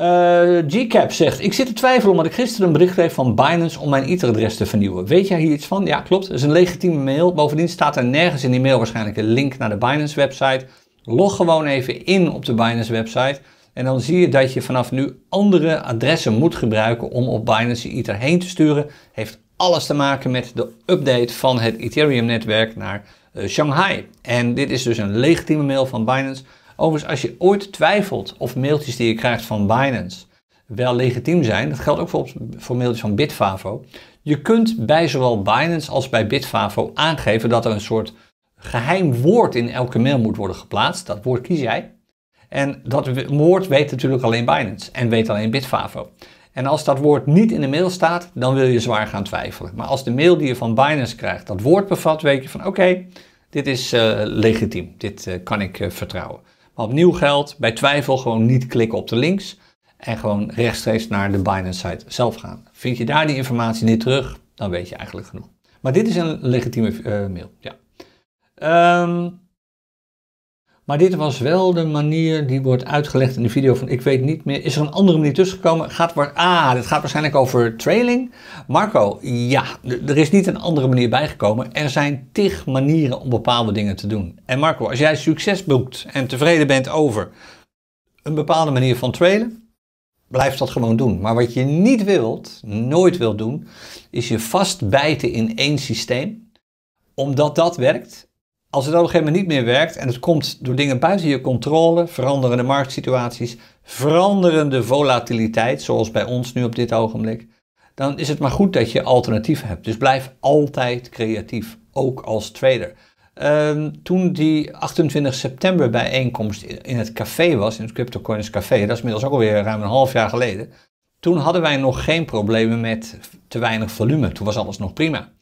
Uh, GCap zegt, ik zit te twijfel omdat ik gisteren een bericht kreeg van Binance om mijn Ether-adres te vernieuwen. Weet jij hier iets van? Ja, klopt. Het is een legitieme mail. Bovendien staat er nergens in die mail waarschijnlijk een link naar de Binance-website. Log gewoon even in op de Binance-website. En dan zie je dat je vanaf nu andere adressen moet gebruiken om op Binance Ether heen te sturen. Heeft alles te maken met de update van het Ethereum-netwerk naar eh, Shanghai. En dit is dus een legitieme mail van Binance Overigens, als je ooit twijfelt of mailtjes die je krijgt van Binance wel legitiem zijn, dat geldt ook voor, mailtjes van Bitfavo. Je kunt bij zowel Binance als bij Bitfavo aangeven dat er een soort geheim woord in elke mail moet worden geplaatst. Dat woord kies jij. En dat woord weet natuurlijk alleen Binance en weet alleen Bitfavo. En als dat woord niet in de mail staat, dan wil je zwaar gaan twijfelen. Maar als de mail die je van Binance krijgt dat woord bevat, weet je van oké, dit is eh, legitiem, dit eh, kan ik eh, vertrouwen. Wat nieuw geldt, bij twijfel gewoon niet klikken op de links en gewoon rechtstreeks naar de Binance site zelf gaan. Vind je daar die informatie niet terug, dan weet je eigenlijk genoeg. Maar dit is een legitieme eh, mail. Ja. Ehm, maar dit was wel de manier die wordt uitgelegd in de video van ik weet niet meer. Is er een andere manier tussengekomen? Gaat, ah, dit gaat waarschijnlijk over trailing. Marco, ja, er is niet een andere manier bijgekomen. Er zijn tig manieren om bepaalde dingen te doen. En Marco, als jij succes boekt en tevreden bent over een bepaalde manier van trailen, blijf dat gewoon doen. Maar wat je niet wilt, nooit wilt doen, is je vastbijten in één systeem omdat dat werkt als het op een gegeven moment niet meer werkt en het komt door dingen buiten je controle, veranderende marktsituaties, veranderende volatiliteit, zoals bij ons nu op dit ogenblik, dan is het maar goed dat je alternatieven hebt. Dus blijf altijd creatief, ook als trader. Ehm, toen die 28 september bijeenkomst in het café was, in het CryptoCoins Café, dat is inmiddels ook alweer ruim een half jaar geleden, toen hadden wij nog geen problemen met te weinig volume. Toen was alles nog prima.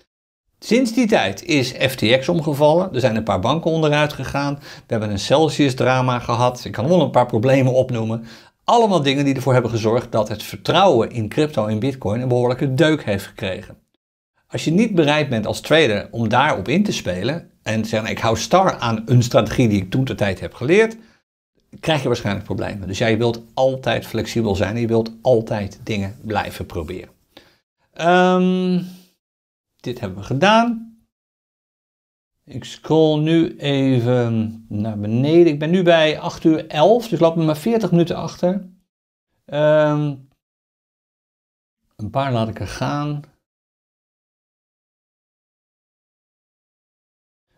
Sinds die tijd is FTX omgevallen. Er zijn een paar banken onderuit gegaan. We hebben een Celsius-drama gehad. Ik kan wel een paar problemen opnoemen. Allemaal dingen die ervoor hebben gezorgd dat het vertrouwen in crypto en bitcoin een behoorlijke deuk heeft gekregen. Als je niet bereid bent als trader om daarop in te spelen en te zeggen ik hou star aan een strategie die ik toen de tijd heb geleerd, krijg je waarschijnlijk problemen. Dus jij wilt altijd flexibel zijn en je wilt altijd dingen blijven proberen. Ehm... Dit hebben we gedaan. Ik scroll nu even naar beneden. Ik ben nu bij 8 uur 11, dus ik loop me maar 40 minuten achter. Ehm, een paar laat ik er gaan.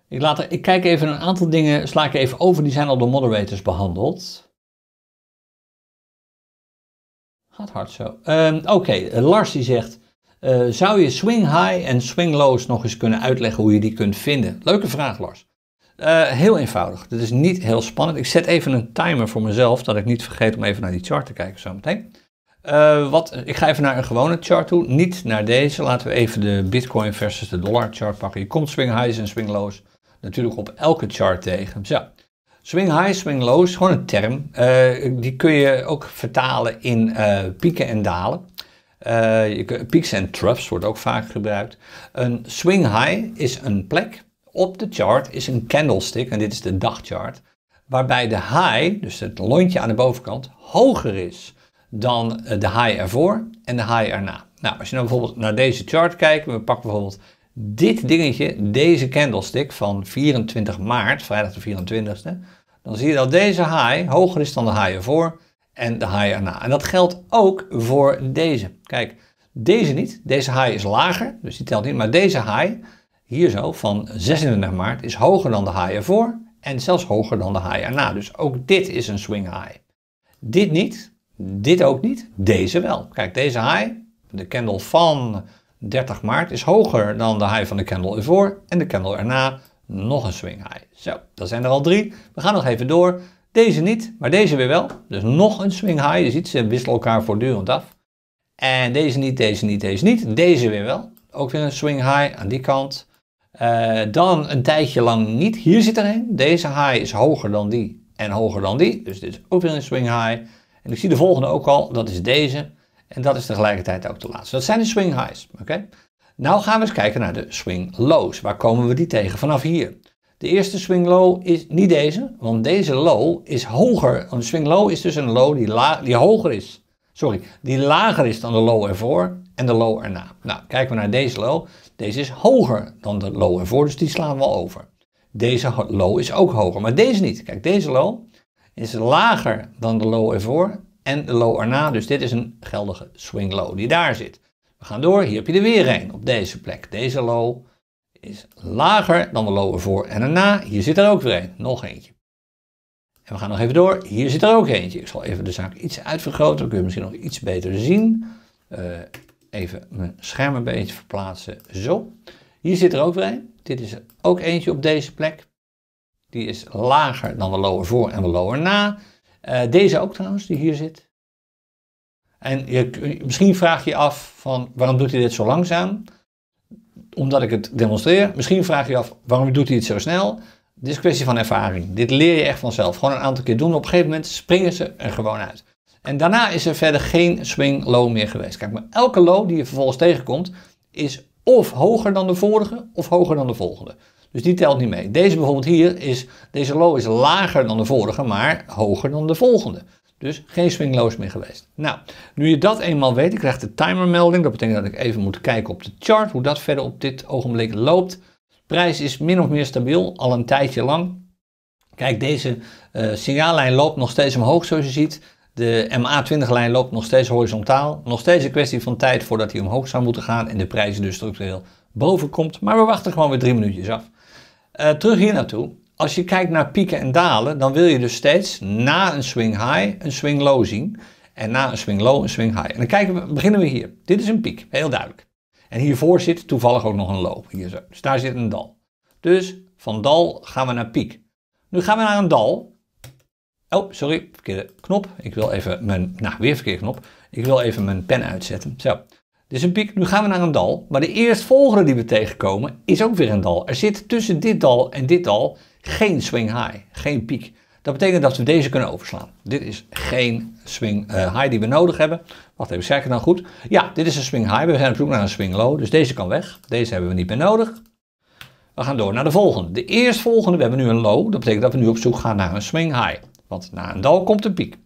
Ik, laat er, ik kijk even een aantal dingen, sla ik even over, die zijn al door moderators behandeld. Gaat hard zo. Ehm, oké, Lars die zegt, eh, zou je swing high en swing lows nog eens kunnen uitleggen hoe je die kunt vinden? Leuke vraag, Lars. Eh, heel eenvoudig. Dat is niet heel spannend. Ik zet even een timer voor mezelf, dat ik niet vergeet om even naar die chart te kijken zometeen. Uh, wat, ik ga even naar een gewone chart toe, niet naar deze. Laten we even de Bitcoin versus de dollar chart pakken. Je komt swing highs en swing lows natuurlijk op elke chart tegen. Zo. Swing high, swing lows, gewoon een term. die kun je ook vertalen in pieken en dalen. Eh, je, peaks en troughs wordt ook vaak gebruikt. Een swing high is een plek op de chart, is een candlestick, en dit is de dagchart, waarbij de high, dus het lontje aan de bovenkant, hoger is dan eh, de high ervoor en de high erna. Nou, als je nou bijvoorbeeld naar deze chart kijkt, we pakken bijvoorbeeld dit dingetje, deze candlestick van 24 maart, vrijdag de 24e, dan zie je dat deze high hoger is dan de high ervoor en de high erna. En dat geldt ook voor deze. Kijk, deze niet. Deze high is lager, dus die telt niet. Maar deze high, hier zo, van 26 maart, is hoger dan de high ervoor. En zelfs hoger dan de high erna. Dus ook dit is een swing high. Dit niet, dit ook niet, deze wel. Kijk, deze high, de candle van 30 maart, is hoger dan de high van de candle ervoor. En de candle erna nog een swing high. Zo, dat zijn er al drie. We gaan nog even door. Deze niet, maar deze weer wel. Dus nog een swing high. Je ziet, ze wisselen elkaar voortdurend af. En deze niet, deze niet, deze niet. Deze weer wel. Ook weer een swing high aan die kant. Eh, dan een tijdje lang niet. Hier zit er een. Deze high is hoger dan die en hoger dan die. Dus dit is ook weer een swing high. En ik zie de volgende ook al. Dat is deze. En dat is tegelijkertijd ook de laatste. Dat zijn de swing highs. Oké. Nou gaan we eens kijken naar de swing lows. Waar komen we die tegen vanaf hier? De eerste swing low is niet deze, want deze low is hoger. Een swing low is dus een low die, die hoger is sorry, die lager is dan de low ervoor en de low erna. Nou, kijken we naar deze low. Deze is hoger dan de low ervoor, dus die slaan we over. Deze low is ook hoger, maar deze niet. Kijk, deze low is lager dan de low ervoor en de low erna. Dus dit is een geldige swing low die daar zit. We gaan door, hier heb je er weer een op deze plek. Deze low is lager dan de low ervoor en erna. Hier zit er ook weer een, nog eentje. En we gaan nog even door. Hier zit er ook eentje. Ik zal even de zaak iets uitvergroten. Dan kun je misschien nog iets beter zien. Eh, even mijn scherm een beetje verplaatsen. Zo. Hier zit er ook weer een. Dit is ook eentje op deze plek. Die is lager dan de lower voor en de lower na. Eh, deze ook trouwens, die hier zit. En je, misschien vraag je af van waarom doet hij dit zo langzaam? Omdat ik het demonstreer. Misschien vraag je af waarom doet hij het zo snel? Dit is kwestie van ervaring. Dit leer je echt vanzelf. Gewoon een aantal keer doen. Op een gegeven moment springen ze er gewoon uit. En daarna is er verder geen swing low meer geweest. Kijk, maar elke low die je vervolgens tegenkomt, is of hoger dan de vorige of hoger dan de volgende. Dus die telt niet mee. Deze bijvoorbeeld hier is, deze low is lager dan de vorige, maar hoger dan de volgende. Dus geen swing lows meer geweest. Nou, nu je dat eenmaal weet, ik krijg de timermelding. Dat betekent dat ik even moet kijken op de chart, hoe dat verder op dit ogenblik loopt. Prijs is min of meer stabiel, al een tijdje lang. Kijk, deze uh, eh, signaallijn loopt nog steeds omhoog zoals je ziet. De MA20-lijn loopt nog steeds horizontaal. Nog steeds een kwestie van tijd voordat hij omhoog zou moeten gaan en de prijs dus structureel boven komt. Maar we wachten gewoon weer drie minuutjes af. Eh, terug hier naartoe. Als je kijkt naar pieken en dalen, dan wil je dus steeds na een swing high een swing low zien. En na een swing low een swing high. En dan kijken we, beginnen we hier. Dit is een piek, heel duidelijk. En hiervoor zit toevallig ook nog een loop. Hier zo. Dus daar zit een dal. Dus van dal gaan we naar piek. Nu gaan we naar een dal. Oh, sorry, verkeerde knop. Ik wil even mijn, nou weer verkeerde knop. Ik wil even mijn pen uitzetten. Zo. Dit is een piek, nu gaan we naar een dal. Maar de eerstvolgende die we tegenkomen is ook weer een dal. Er zit tussen dit dal en dit dal geen swing high, geen piek. Dat betekent dat we deze kunnen overslaan. Dit is geen swing eh, high die we nodig hebben. Wacht even, zeg ik het nou goed? Ja, dit is een swing high. We zijn op zoek naar een swing low. Dus deze kan weg. Deze hebben we niet meer nodig. We gaan door naar de volgende. De eerstvolgende, we hebben nu een low. Dat betekent dat we nu op zoek gaan naar een swing high. Want na een dal komt een piek.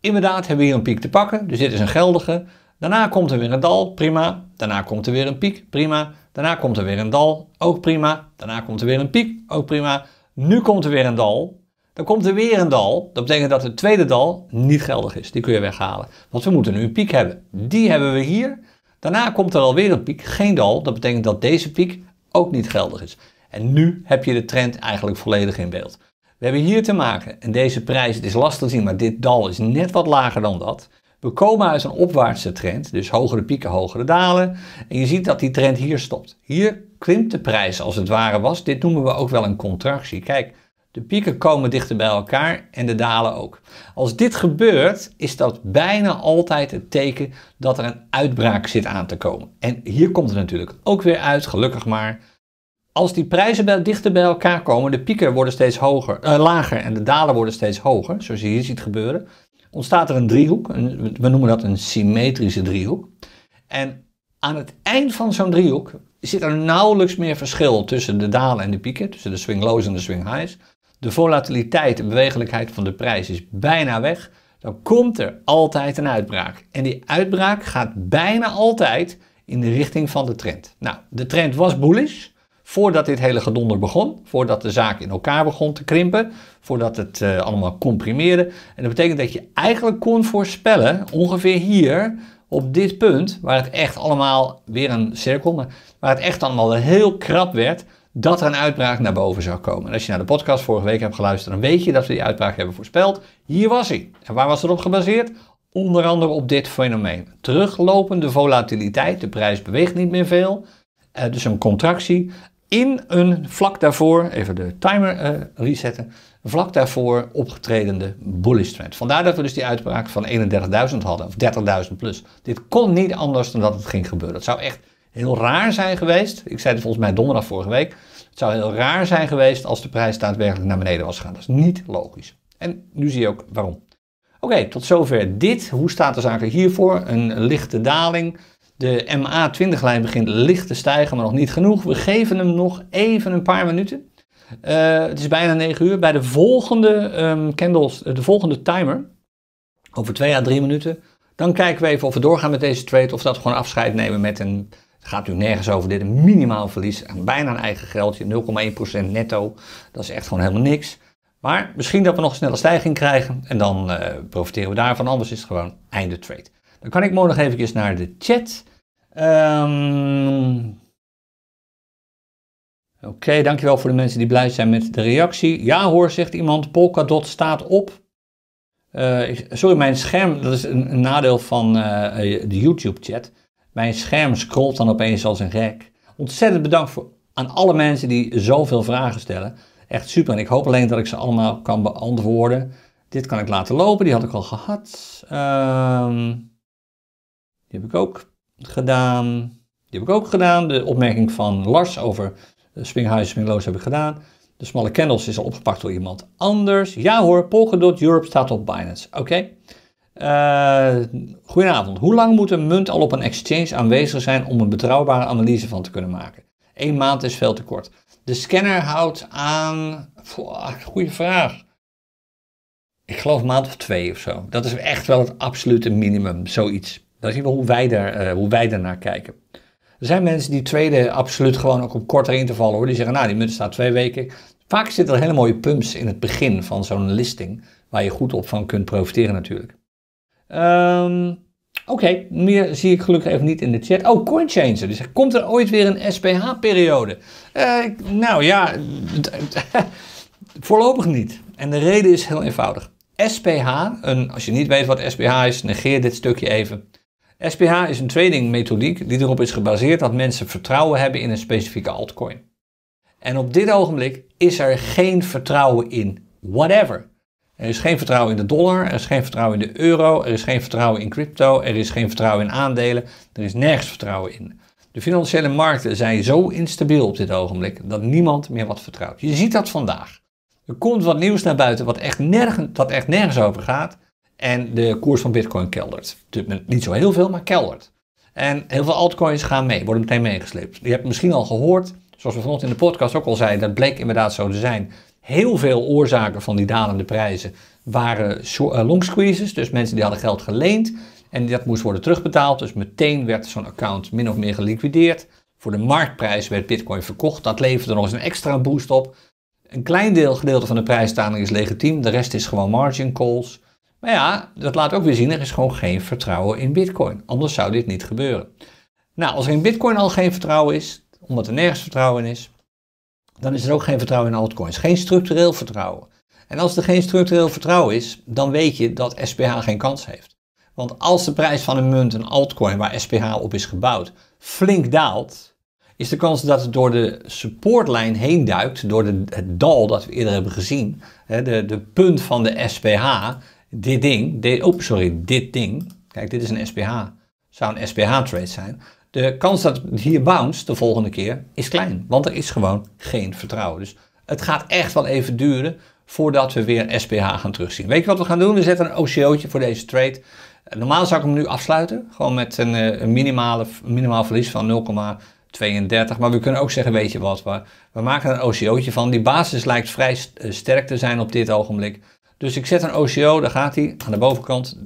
Inderdaad hebben we hier een piek te pakken. Dus dit is een geldige. Daarna komt er weer een dal, prima. Daarna komt er weer een piek, prima. Daarna komt er weer een dal, ook prima. Daarna komt er weer een piek, ook prima. Nu komt er weer een dal, dan komt er weer een dal. Dat betekent dat het tweede dal niet geldig is. Die kun je weghalen. Want we moeten nu een piek hebben. Die hebben we hier. Daarna komt er alweer een piek. Geen dal. Dat betekent dat deze piek ook niet geldig is. En nu heb je de trend eigenlijk volledig in beeld. We hebben hier te maken, en deze prijs, het is lastig te zien, maar dit dal is net wat lager dan dat. We komen uit een opwaartse trend, dus hogere pieken, hogere dalen. En je ziet dat die trend hier stopt. Hier klimt de prijs als het ware was. Dit noemen we ook wel een contractie. Kijk, de pieken komen dichter bij elkaar en de dalen ook. Als dit gebeurt, is dat bijna altijd het teken dat er een uitbraak zit aan te komen. En hier komt het natuurlijk ook weer uit, gelukkig maar. Als die prijzen bij, dichter bij elkaar komen, de pieken worden steeds hoger, eh, lager en de dalen worden steeds hoger, zoals je hier ziet gebeuren, ontstaat er een driehoek. we noemen dat een symmetrische driehoek. En aan het eind van zo'n driehoek zit er nauwelijks meer verschil tussen de dalen en de pieken, tussen de swing lows en de swing highs de volatiliteit en bewegelijkheid van de prijs is bijna weg, dan komt er altijd een uitbraak. En die uitbraak gaat bijna altijd in de richting van de trend. Nou, de trend was bullish voordat dit hele gedonder begon, voordat de zaak in elkaar begon te krimpen, voordat het eh, allemaal comprimeerde. En dat betekent dat je eigenlijk kon voorspellen, ongeveer hier, op dit punt, waar het echt allemaal weer een cirkel, maar waar het echt allemaal heel krap werd, dat er een uitbraak naar boven zou komen. En als je naar de podcast vorige week hebt geluisterd, dan weet je dat we die uitbraak hebben voorspeld. Hier was hij. En waar was het op gebaseerd? Onder andere op dit fenomeen. Teruglopende volatiliteit, de prijs beweegt niet meer veel. Eh, dus een contractie in een vlak daarvoor, even de timer eh, resetten, vlak daarvoor opgetredende bullish trend. Vandaar dat we dus die uitbraak van 31.000 hadden, of 30.000 plus. Dit kon niet anders dan dat het ging gebeuren. Dat zou echt heel raar zijn geweest. Ik zei het volgens mij donderdag vorige week. Het zou heel raar zijn geweest als de prijs daadwerkelijk naar beneden was gegaan. Dat is niet logisch. En nu zie je ook waarom. Oké, tot zover dit. Hoe staat de zaken hiervoor? Een lichte daling. De MA20-lijn begint licht te stijgen, maar nog niet genoeg. We geven hem nog even een paar minuten. Eh, het is bijna 9 uur. Bij de volgende ehm, candles, eh, de volgende timer, over 2 à 3 minuten, dan kijken we even of we doorgaan met deze trade of dat we gewoon afscheid nemen met een het gaat u nergens over dit. Een minimaal verlies aan bijna een eigen geldje. 0,1% netto. Dat is echt gewoon helemaal niks. Maar misschien dat we nog een snelle stijging krijgen. En dan eh, profiteren we daarvan. Anders is het gewoon einde trade. Dan kan ik morgen nog eventjes naar de chat. Um... Oké, dankjewel voor de mensen die blij zijn met de reactie. Ja hoor, zegt iemand. Polkadot staat op. Eh, sorry, mijn scherm, dat is een, nadeel van eh, de YouTube-chat. Mijn scherm scrolt dan opeens als een gek. Ontzettend bedankt voor, aan alle mensen die zoveel vragen stellen. Echt super. En ik hoop alleen dat ik ze allemaal kan beantwoorden. Dit kan ik laten lopen. Die had ik al gehad. Ehm, die heb ik ook gedaan. Die heb ik ook gedaan. De opmerking van Lars over eh, Springhuis Springloos heb ik gedaan. De smalle candles is al opgepakt door iemand anders. Ja hoor, Polkadot Europe staat op Binance. Oké. Eh, goedenavond. Hoe lang moet een munt al op een exchange aanwezig zijn om een betrouwbare analyse van te kunnen maken? Eén maand is veel te kort. De scanner houdt aan. Ah, Goede vraag. Ik geloof een maand of twee of zo. Dat is echt wel het absolute minimum, zoiets. Dat is niet hoe wij, daar, uh, hoe wij daarnaar kijken. Er zijn mensen die traden absoluut gewoon ook op kortere intervallen hoor. Die zeggen, nou die munt staat twee weken. Vaak zitten er hele mooie pumps in het begin van zo'n listing. Waar je goed op van kunt profiteren natuurlijk. Ehm, oké, meer zie ik gelukkig even niet in de chat. Oh, CoinChanger. Dus komt er ooit weer een SPH-periode? Eh, nou ja, (laughs) voorlopig niet. En de reden is heel eenvoudig. SPH, een, als je niet weet wat SPH is, negeer dit stukje even. SPH is een trading methodiek die erop is gebaseerd dat mensen vertrouwen hebben in een specifieke altcoin. En op dit ogenblik is er geen vertrouwen in whatever. Er is geen vertrouwen in de dollar, er is geen vertrouwen in de euro, er is geen vertrouwen in crypto, er is geen vertrouwen in aandelen, er is nergens vertrouwen in. De financiële markten zijn zo instabiel op dit ogenblik dat niemand meer wat vertrouwt. Je ziet dat vandaag. Er komt wat nieuws naar buiten wat echt nergens, dat echt nergens over gaat en de koers van Bitcoin keldert. Dus niet zo heel veel, maar keldert. En heel veel altcoins gaan mee, worden meteen meegesleept. Je hebt misschien al gehoord, zoals we vanochtend in de podcast ook al zeiden, dat bleek inderdaad zo te zijn heel veel oorzaken van die dalende prijzen waren eh, long squeezes, dus mensen die hadden geld geleend en dat moest worden terugbetaald. Dus meteen werd zo'n account min of meer geliquideerd. Voor de marktprijs werd Bitcoin verkocht. Dat leverde nog eens een extra boost op. Een klein deel, gedeelte van de prijsdaling is legitiem, de rest is gewoon margin calls. Maar ja, dat laat ook weer zien, er is gewoon geen vertrouwen in Bitcoin. Anders zou dit niet gebeuren. Nou, als er in Bitcoin al geen vertrouwen is, omdat er nergens vertrouwen in is, dan is er ook geen vertrouwen in altcoins. Geen structureel vertrouwen. En als er geen structureel vertrouwen is, dan weet je dat SPH geen kans heeft. Want als de prijs van een munt, een altcoin waar SPH op is gebouwd, flink daalt, is de kans dat het door de supportlijn heen duikt, door het dal dat we eerder hebben gezien, hè, de, de punt van de SPH, dit ding, dit, oh sorry, dit ding, kijk dit is een SPH, zou een SPH-trade zijn, de kans dat het hier bounce de volgende keer is klein. Want er is gewoon geen vertrouwen. Dus het gaat echt wel even duren voordat we weer SPH gaan terugzien. Weet je wat we gaan doen? We zetten een OCO'tje voor deze trade. Eh, normaal zou ik hem nu afsluiten. Gewoon met een, eh, een minimale, minimaal verlies van 0,32. Maar we kunnen ook zeggen, weet je wat, we, maken er een OCO'tje van. Die basis lijkt vrij eh, sterk te zijn op dit ogenblik. Dus ik zet een OCO, daar gaat hij, aan de bovenkant.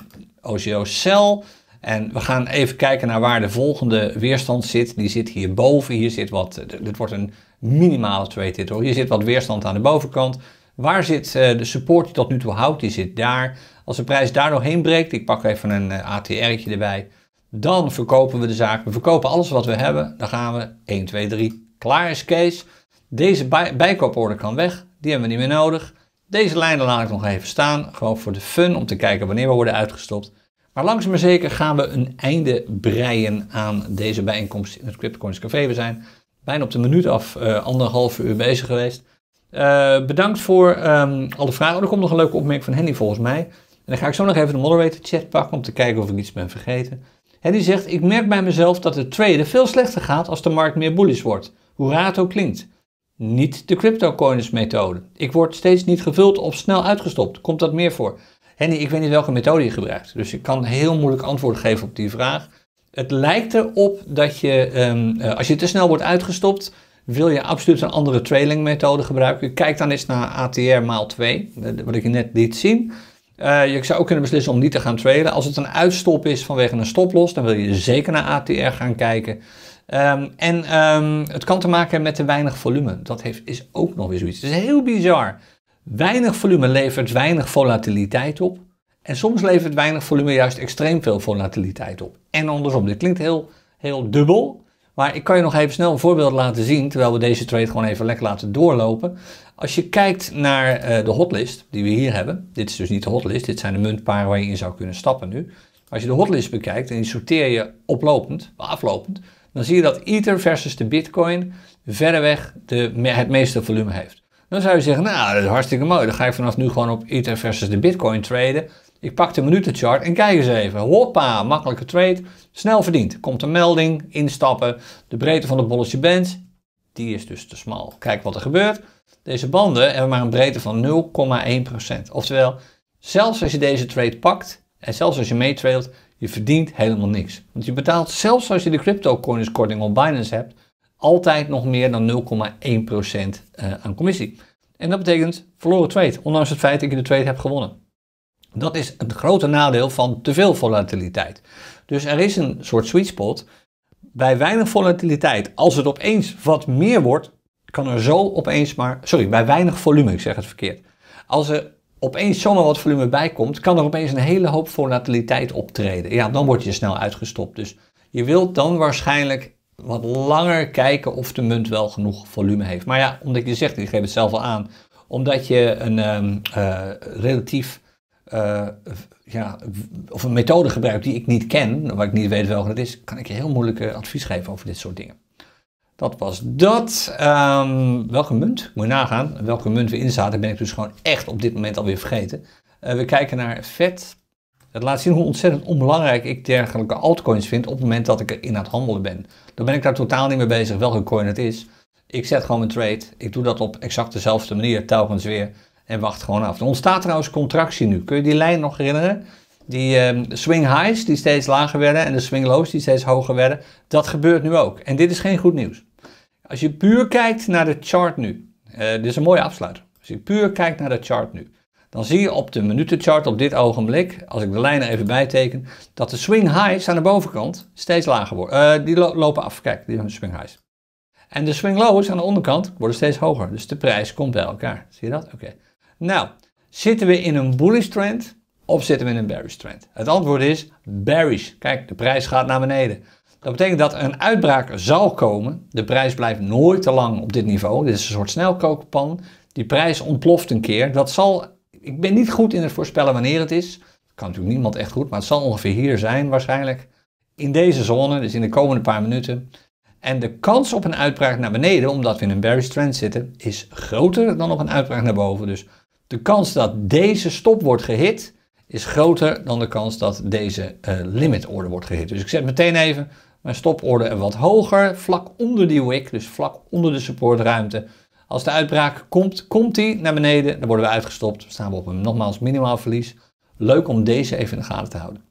OCO cel. En we gaan even kijken naar waar de volgende weerstand zit. Die zit hierboven. Hier zit wat, eh, dit wordt een minimale twee titel. Hier zit wat weerstand aan de bovenkant. Waar zit eh, de support die tot nu toe houdt? Die zit daar. Als de prijs daar doorheen breekt, ik pak even een eh, ATR'tje erbij. Dan verkopen we de zaak. We verkopen alles wat we hebben. Dan gaan we 1, 2, 3. Klaar is Kees. Deze bij bijkooporder kan weg. Die hebben we niet meer nodig. Deze lijnen laat ik nog even staan. Gewoon voor de fun om te kijken wanneer we worden uitgestopt. Maar langzaam maar zeker gaan we een einde breien aan deze bijeenkomst in het CryptoCoins Café. We zijn bijna op de minuut af, uh, anderhalf uur bezig geweest. Eh, bedankt voor um, ehm, alle vragen. Oh, er komt nog een leuke opmerking van Henny volgens mij. En dan ga ik zo nog even de moderator chat pakken om te kijken of ik iets ben vergeten. Henny zegt, ik merk bij mezelf dat het traden veel slechter gaat als de markt meer bullish wordt. Hoe raar het ook klinkt. Niet de cryptocoins methode. Ik word steeds niet gevuld of snel uitgestopt. Komt dat meer voor? Henny, ik weet niet welke methode je gebruikt. Dus ik kan heel moeilijk antwoord geven op die vraag. Het lijkt erop dat je, ehm, eh, als je te snel wordt uitgestopt, wil je absoluut een andere trailing methode gebruiken. Kijk dan eens naar ATR maal 2, eh, wat ik je net liet zien. Eh, je zou ook kunnen beslissen om niet te gaan trailen. Als het een uitstop is vanwege een stoploss, dan wil je zeker naar ATR gaan kijken. Ehm, en ehm, het kan te maken hebben met te weinig volume. Dat heeft, is ook nog weer zoiets. Het is heel bizar. Weinig volume levert weinig volatiliteit op. En soms levert weinig volume juist extreem veel volatiliteit op. En andersom. Dit klinkt heel, heel dubbel. Maar ik kan je nog even snel een voorbeeld laten zien, terwijl we deze trade gewoon even lekker laten doorlopen. Als je kijkt naar eh, de hotlist die we hier hebben, dit is dus niet de hotlist, dit zijn de muntparen waar je in zou kunnen stappen nu. Als je de hotlist bekijkt en die sorteer je oplopend, aflopend, dan zie je dat Ether versus de Bitcoin verreweg de, het meeste volume heeft. Dan zou je zeggen, nou, dat is hartstikke mooi. Dan ga ik vanaf nu gewoon op Ether versus de Bitcoin traden. Ik pak de minutenchart en kijk eens even. Hoppa, makkelijke trade. Snel verdiend. Komt een melding, instappen. De breedte van het bolletje band, die is dus te smal. Kijk wat er gebeurt. Deze banden hebben maar een breedte van 0,1%. Oftewel, zelfs als je deze trade pakt en zelfs als je meetrailt, je verdient helemaal niks. Want je betaalt, zelfs als je de crypto coin op Binance hebt, altijd nog meer dan 0,1% eh, aan commissie. En dat betekent verloren trade, ondanks het feit dat je de trade hebt gewonnen. Dat is het grote nadeel van te veel volatiliteit. Dus er is een soort sweet spot. Bij weinig volatiliteit, als het opeens wat meer wordt, kan er zo opeens maar. Sorry, bij weinig volume, ik zeg het verkeerd. Als er opeens zomaar wat volume bij komt, kan er opeens een hele hoop volatiliteit optreden. Ja, dan word je snel uitgestopt. Dus je wilt dan waarschijnlijk wat langer kijken of de munt wel genoeg volume heeft. Maar ja, omdat je zegt, ik geef het zelf al aan, omdat je een ehm, eh, relatief eh, ja, of een methode gebruikt die ik niet ken, waar ik niet weet welke het is, kan ik je heel moeilijk advies geven over dit soort dingen. Dat was dat. Ehm, welke munt? Moet nagaan. Welke munt we inzaten ben ik dus gewoon echt op dit moment alweer vergeten. Eh, we kijken naar vet het laat zien hoe ontzettend onbelangrijk ik dergelijke altcoins vind op het moment dat ik erin aan het handelen ben. Dan ben ik daar totaal niet mee bezig welke coin het is. Ik zet gewoon mijn trade. Ik doe dat op exact dezelfde manier telkens weer. En wacht gewoon af. Er ontstaat trouwens contractie nu. Kun je die lijn nog herinneren? Die ehm, swing highs die steeds lager werden en de swing lows die steeds hoger werden. Dat gebeurt nu ook. En dit is geen goed nieuws. Als je puur kijkt naar de chart nu. Eh, dit is een mooie afsluiter. Als je puur kijkt naar de chart nu dan zie je op de minutenchart op dit ogenblik, als ik de lijnen even bijteken, dat de swing highs aan de bovenkant steeds lager worden. Eh, die lopen af, kijk, die zijn de swing highs. En de swing lows aan de onderkant worden steeds hoger, dus de prijs komt bij elkaar. Zie je dat? Oké. Nou, zitten we in een bullish trend of zitten we in een bearish trend? Het antwoord is bearish. Kijk, de prijs gaat naar beneden. Dat betekent dat een uitbraak zal komen. De prijs blijft nooit te lang op dit niveau. Dit is een soort snelkookpan. Die prijs ontploft een keer. Dat zal ik ben niet goed in het voorspellen wanneer het is. Dat kan natuurlijk niemand echt goed, maar het zal ongeveer hier zijn waarschijnlijk. In deze zone, dus in de komende paar minuten. En de kans op een uitbraak naar beneden, omdat we in een bearish trend zitten, is groter dan op een uitbraak naar boven. Dus de kans dat deze stop wordt gehit, is groter dan de kans dat deze uh, limit order wordt gehit. Dus ik zet meteen even mijn stoporder wat hoger, vlak onder die wick, dus vlak onder de supportruimte, als de uitbraak komt, komt die naar beneden, dan worden we uitgestopt. staan we op een nogmaals minimaal verlies. Leuk om deze even in de gaten te houden.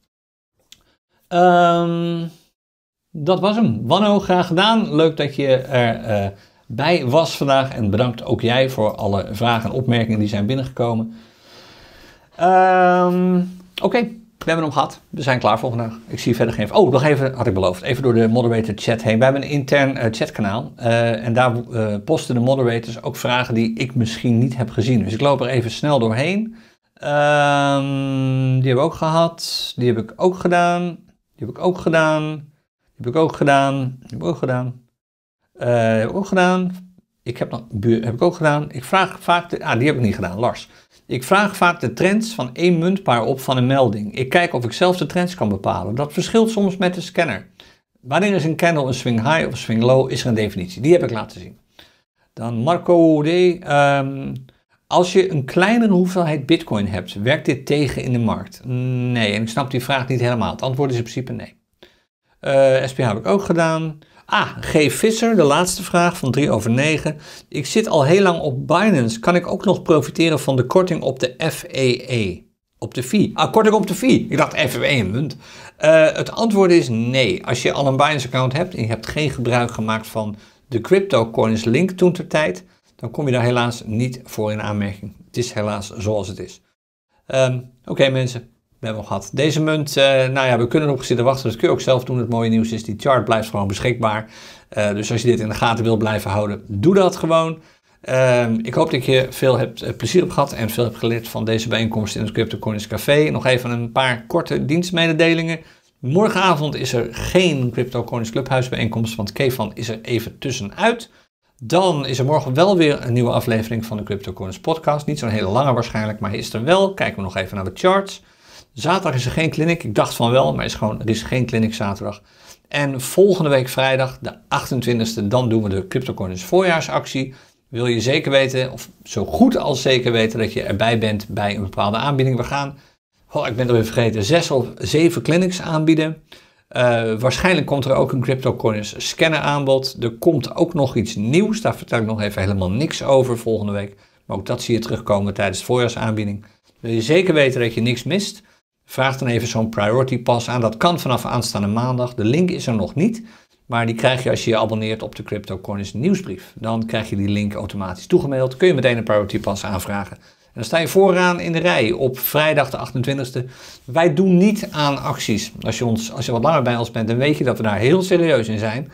Ehm, dat was hem. Wanno, graag gedaan. Leuk dat je er eh, bij was vandaag. En bedankt ook jij voor alle vragen en opmerkingen die zijn binnengekomen. Ehm, oké, we hebben hem gehad. We zijn klaar voor vandaag. Ik zie verder geen... Oh, nog even, had ik beloofd. Even door de moderator chat heen. We hebben een intern eh, chatkanaal. Eh, en daar eh, posten de moderators ook vragen die ik misschien niet heb gezien. Dus ik loop er even snel doorheen. Ehm, die hebben we ook gehad. Die heb ik ook gedaan. Die heb ik ook gedaan. Die heb ik ook gedaan. Die heb ik ook gedaan. heb ik ook gedaan. Ik heb, nog, heb ik ook gedaan. Ik vraag vaak... ah, die heb ik niet gedaan. Lars. Ik vraag vaak de trends van één muntpaar op van een melding. Ik kijk of ik zelf de trends kan bepalen. Dat verschilt soms met de scanner. Wanneer is een candle een swing high of een swing low, is er een definitie. Die heb ik laten zien. Dan Marco D. Ehm, als je een kleinere hoeveelheid bitcoin hebt, werkt dit tegen in de markt? Nee, en ik snap die vraag niet helemaal. Het antwoord is in principe nee. Uh, eh, SPH heb ik ook gedaan. Ah, G. Visser, de laatste vraag van 3 over 9. Ik zit al heel lang op Binance. Kan ik ook nog profiteren van de korting op de FEE? E? Op de fee. Ah, korting op de fee. Ik dacht FEE e een munt. Eh, het antwoord is nee. Als je al een Binance-account hebt en je hebt geen gebruik gemaakt van de coins link toen ter tijd, dan kom je daar helaas niet voor in aanmerking. Het is helaas zoals het is. Ehm, oké mensen, hebben gehad. Deze munt, uh, nou ja, we kunnen erop zitten wachten. Dat kun je ook zelf doen. Het mooie nieuws is, die chart blijft gewoon beschikbaar. Eh, dus als je dit in de gaten wil blijven houden, doe dat gewoon. Ehm, ik hoop dat je veel hebt, eh, plezier hebt gehad en veel hebt geleerd van deze bijeenkomst in het CryptoCoins Café. Nog even een paar korte dienstmededelingen. Morgenavond is er geen CryptoCoins Clubhuis bijeenkomst, want Kevan is er even tussenuit. Dan is er morgen wel weer een nieuwe aflevering van de CryptoCoins podcast. Niet zo'n hele lange waarschijnlijk, maar is er wel. Kijken we nog even naar de charts. Zaterdag is er geen clinic. Ik dacht van wel, maar is gewoon, er is geen clinic zaterdag. En volgende week vrijdag, de 28e, dan doen we de CryptoCoins voorjaarsactie. Wil je zeker weten, of zo goed als zeker weten, dat je erbij bent bij een bepaalde aanbieding. We gaan, oh, ik ben er weer vergeten, zes of zeven clinics aanbieden. Eh, waarschijnlijk komt er ook een CryptoCoins scanner aanbod. Er komt ook nog iets nieuws, daar vertel ik nog even helemaal niks over volgende week. Maar ook dat zie je terugkomen tijdens de voorjaarsaanbieding. Wil je zeker weten dat je niks mist? Vraag dan even zo'n priority pass aan. Dat kan vanaf aanstaande maandag. De link is er nog niet. Maar die krijg je als je je abonneert op de CryptoCoins nieuwsbrief. Dan krijg je die link automatisch toegemaild. Kun je meteen een priority pass aanvragen. En dan sta je vooraan in de rij op vrijdag de 28e. Wij doen niet aan acties. Als je, ons, als je wat langer bij ons bent, dan weet je dat we daar heel serieus in zijn.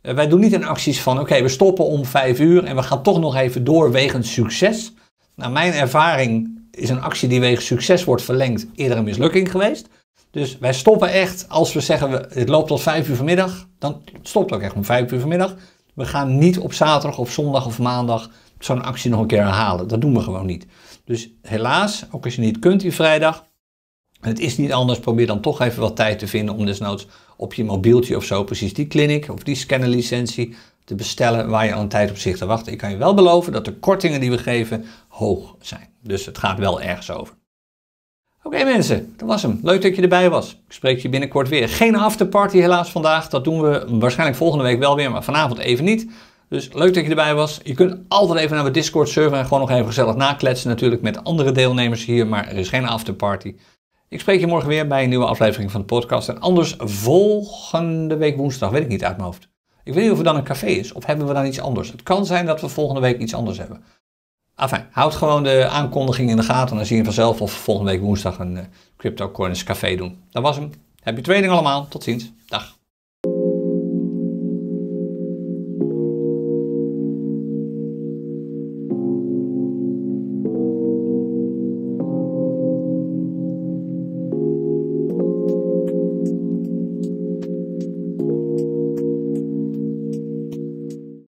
Eh, wij doen niet aan acties van, oké, we stoppen om 5 uur en we gaan toch nog even door wegens succes. Nou, mijn ervaring is een actie die wegens succes wordt verlengd eerder een mislukking geweest. Dus wij stoppen echt, als we zeggen we, het loopt tot 5 uur vanmiddag, dan stopt het ook echt om 5 uur vanmiddag. We gaan niet op zaterdag of zondag of maandag zo'n actie nog een keer herhalen. Dat doen we gewoon niet. Dus helaas, ook als je niet kunt die vrijdag, het is niet anders, probeer dan toch even wat tijd te vinden om desnoods op je mobieltje of zo precies die clinic of die scannerlicentie te bestellen waar je al een tijd op zit te wachten. Ik kan je wel beloven dat de kortingen die we geven hoog zijn. Dus het gaat wel ergens over. Oké mensen, dat was hem. Leuk dat je erbij was. Ik spreek je binnenkort weer. Geen afterparty helaas vandaag. Dat doen we waarschijnlijk volgende week wel weer, maar vanavond even niet. Dus leuk dat je erbij was. Je kunt altijd even naar mijn Discord server en gewoon nog even gezellig nakletsen natuurlijk met andere deelnemers hier, maar er is geen afterparty. Ik spreek je morgen weer bij een nieuwe aflevering van de podcast. En anders volgende week woensdag, weet ik niet uit mijn hoofd. Ik weet niet of er dan een café is of hebben we dan iets anders. Het kan zijn dat we volgende week iets anders hebben. Enfin, houd gewoon de aankondiging in de gaten. En dan zie je vanzelf of we volgende week woensdag een uh, Crypto Corners Café doen. Dat was hem. Heb je trading allemaal. Tot ziens. Dag.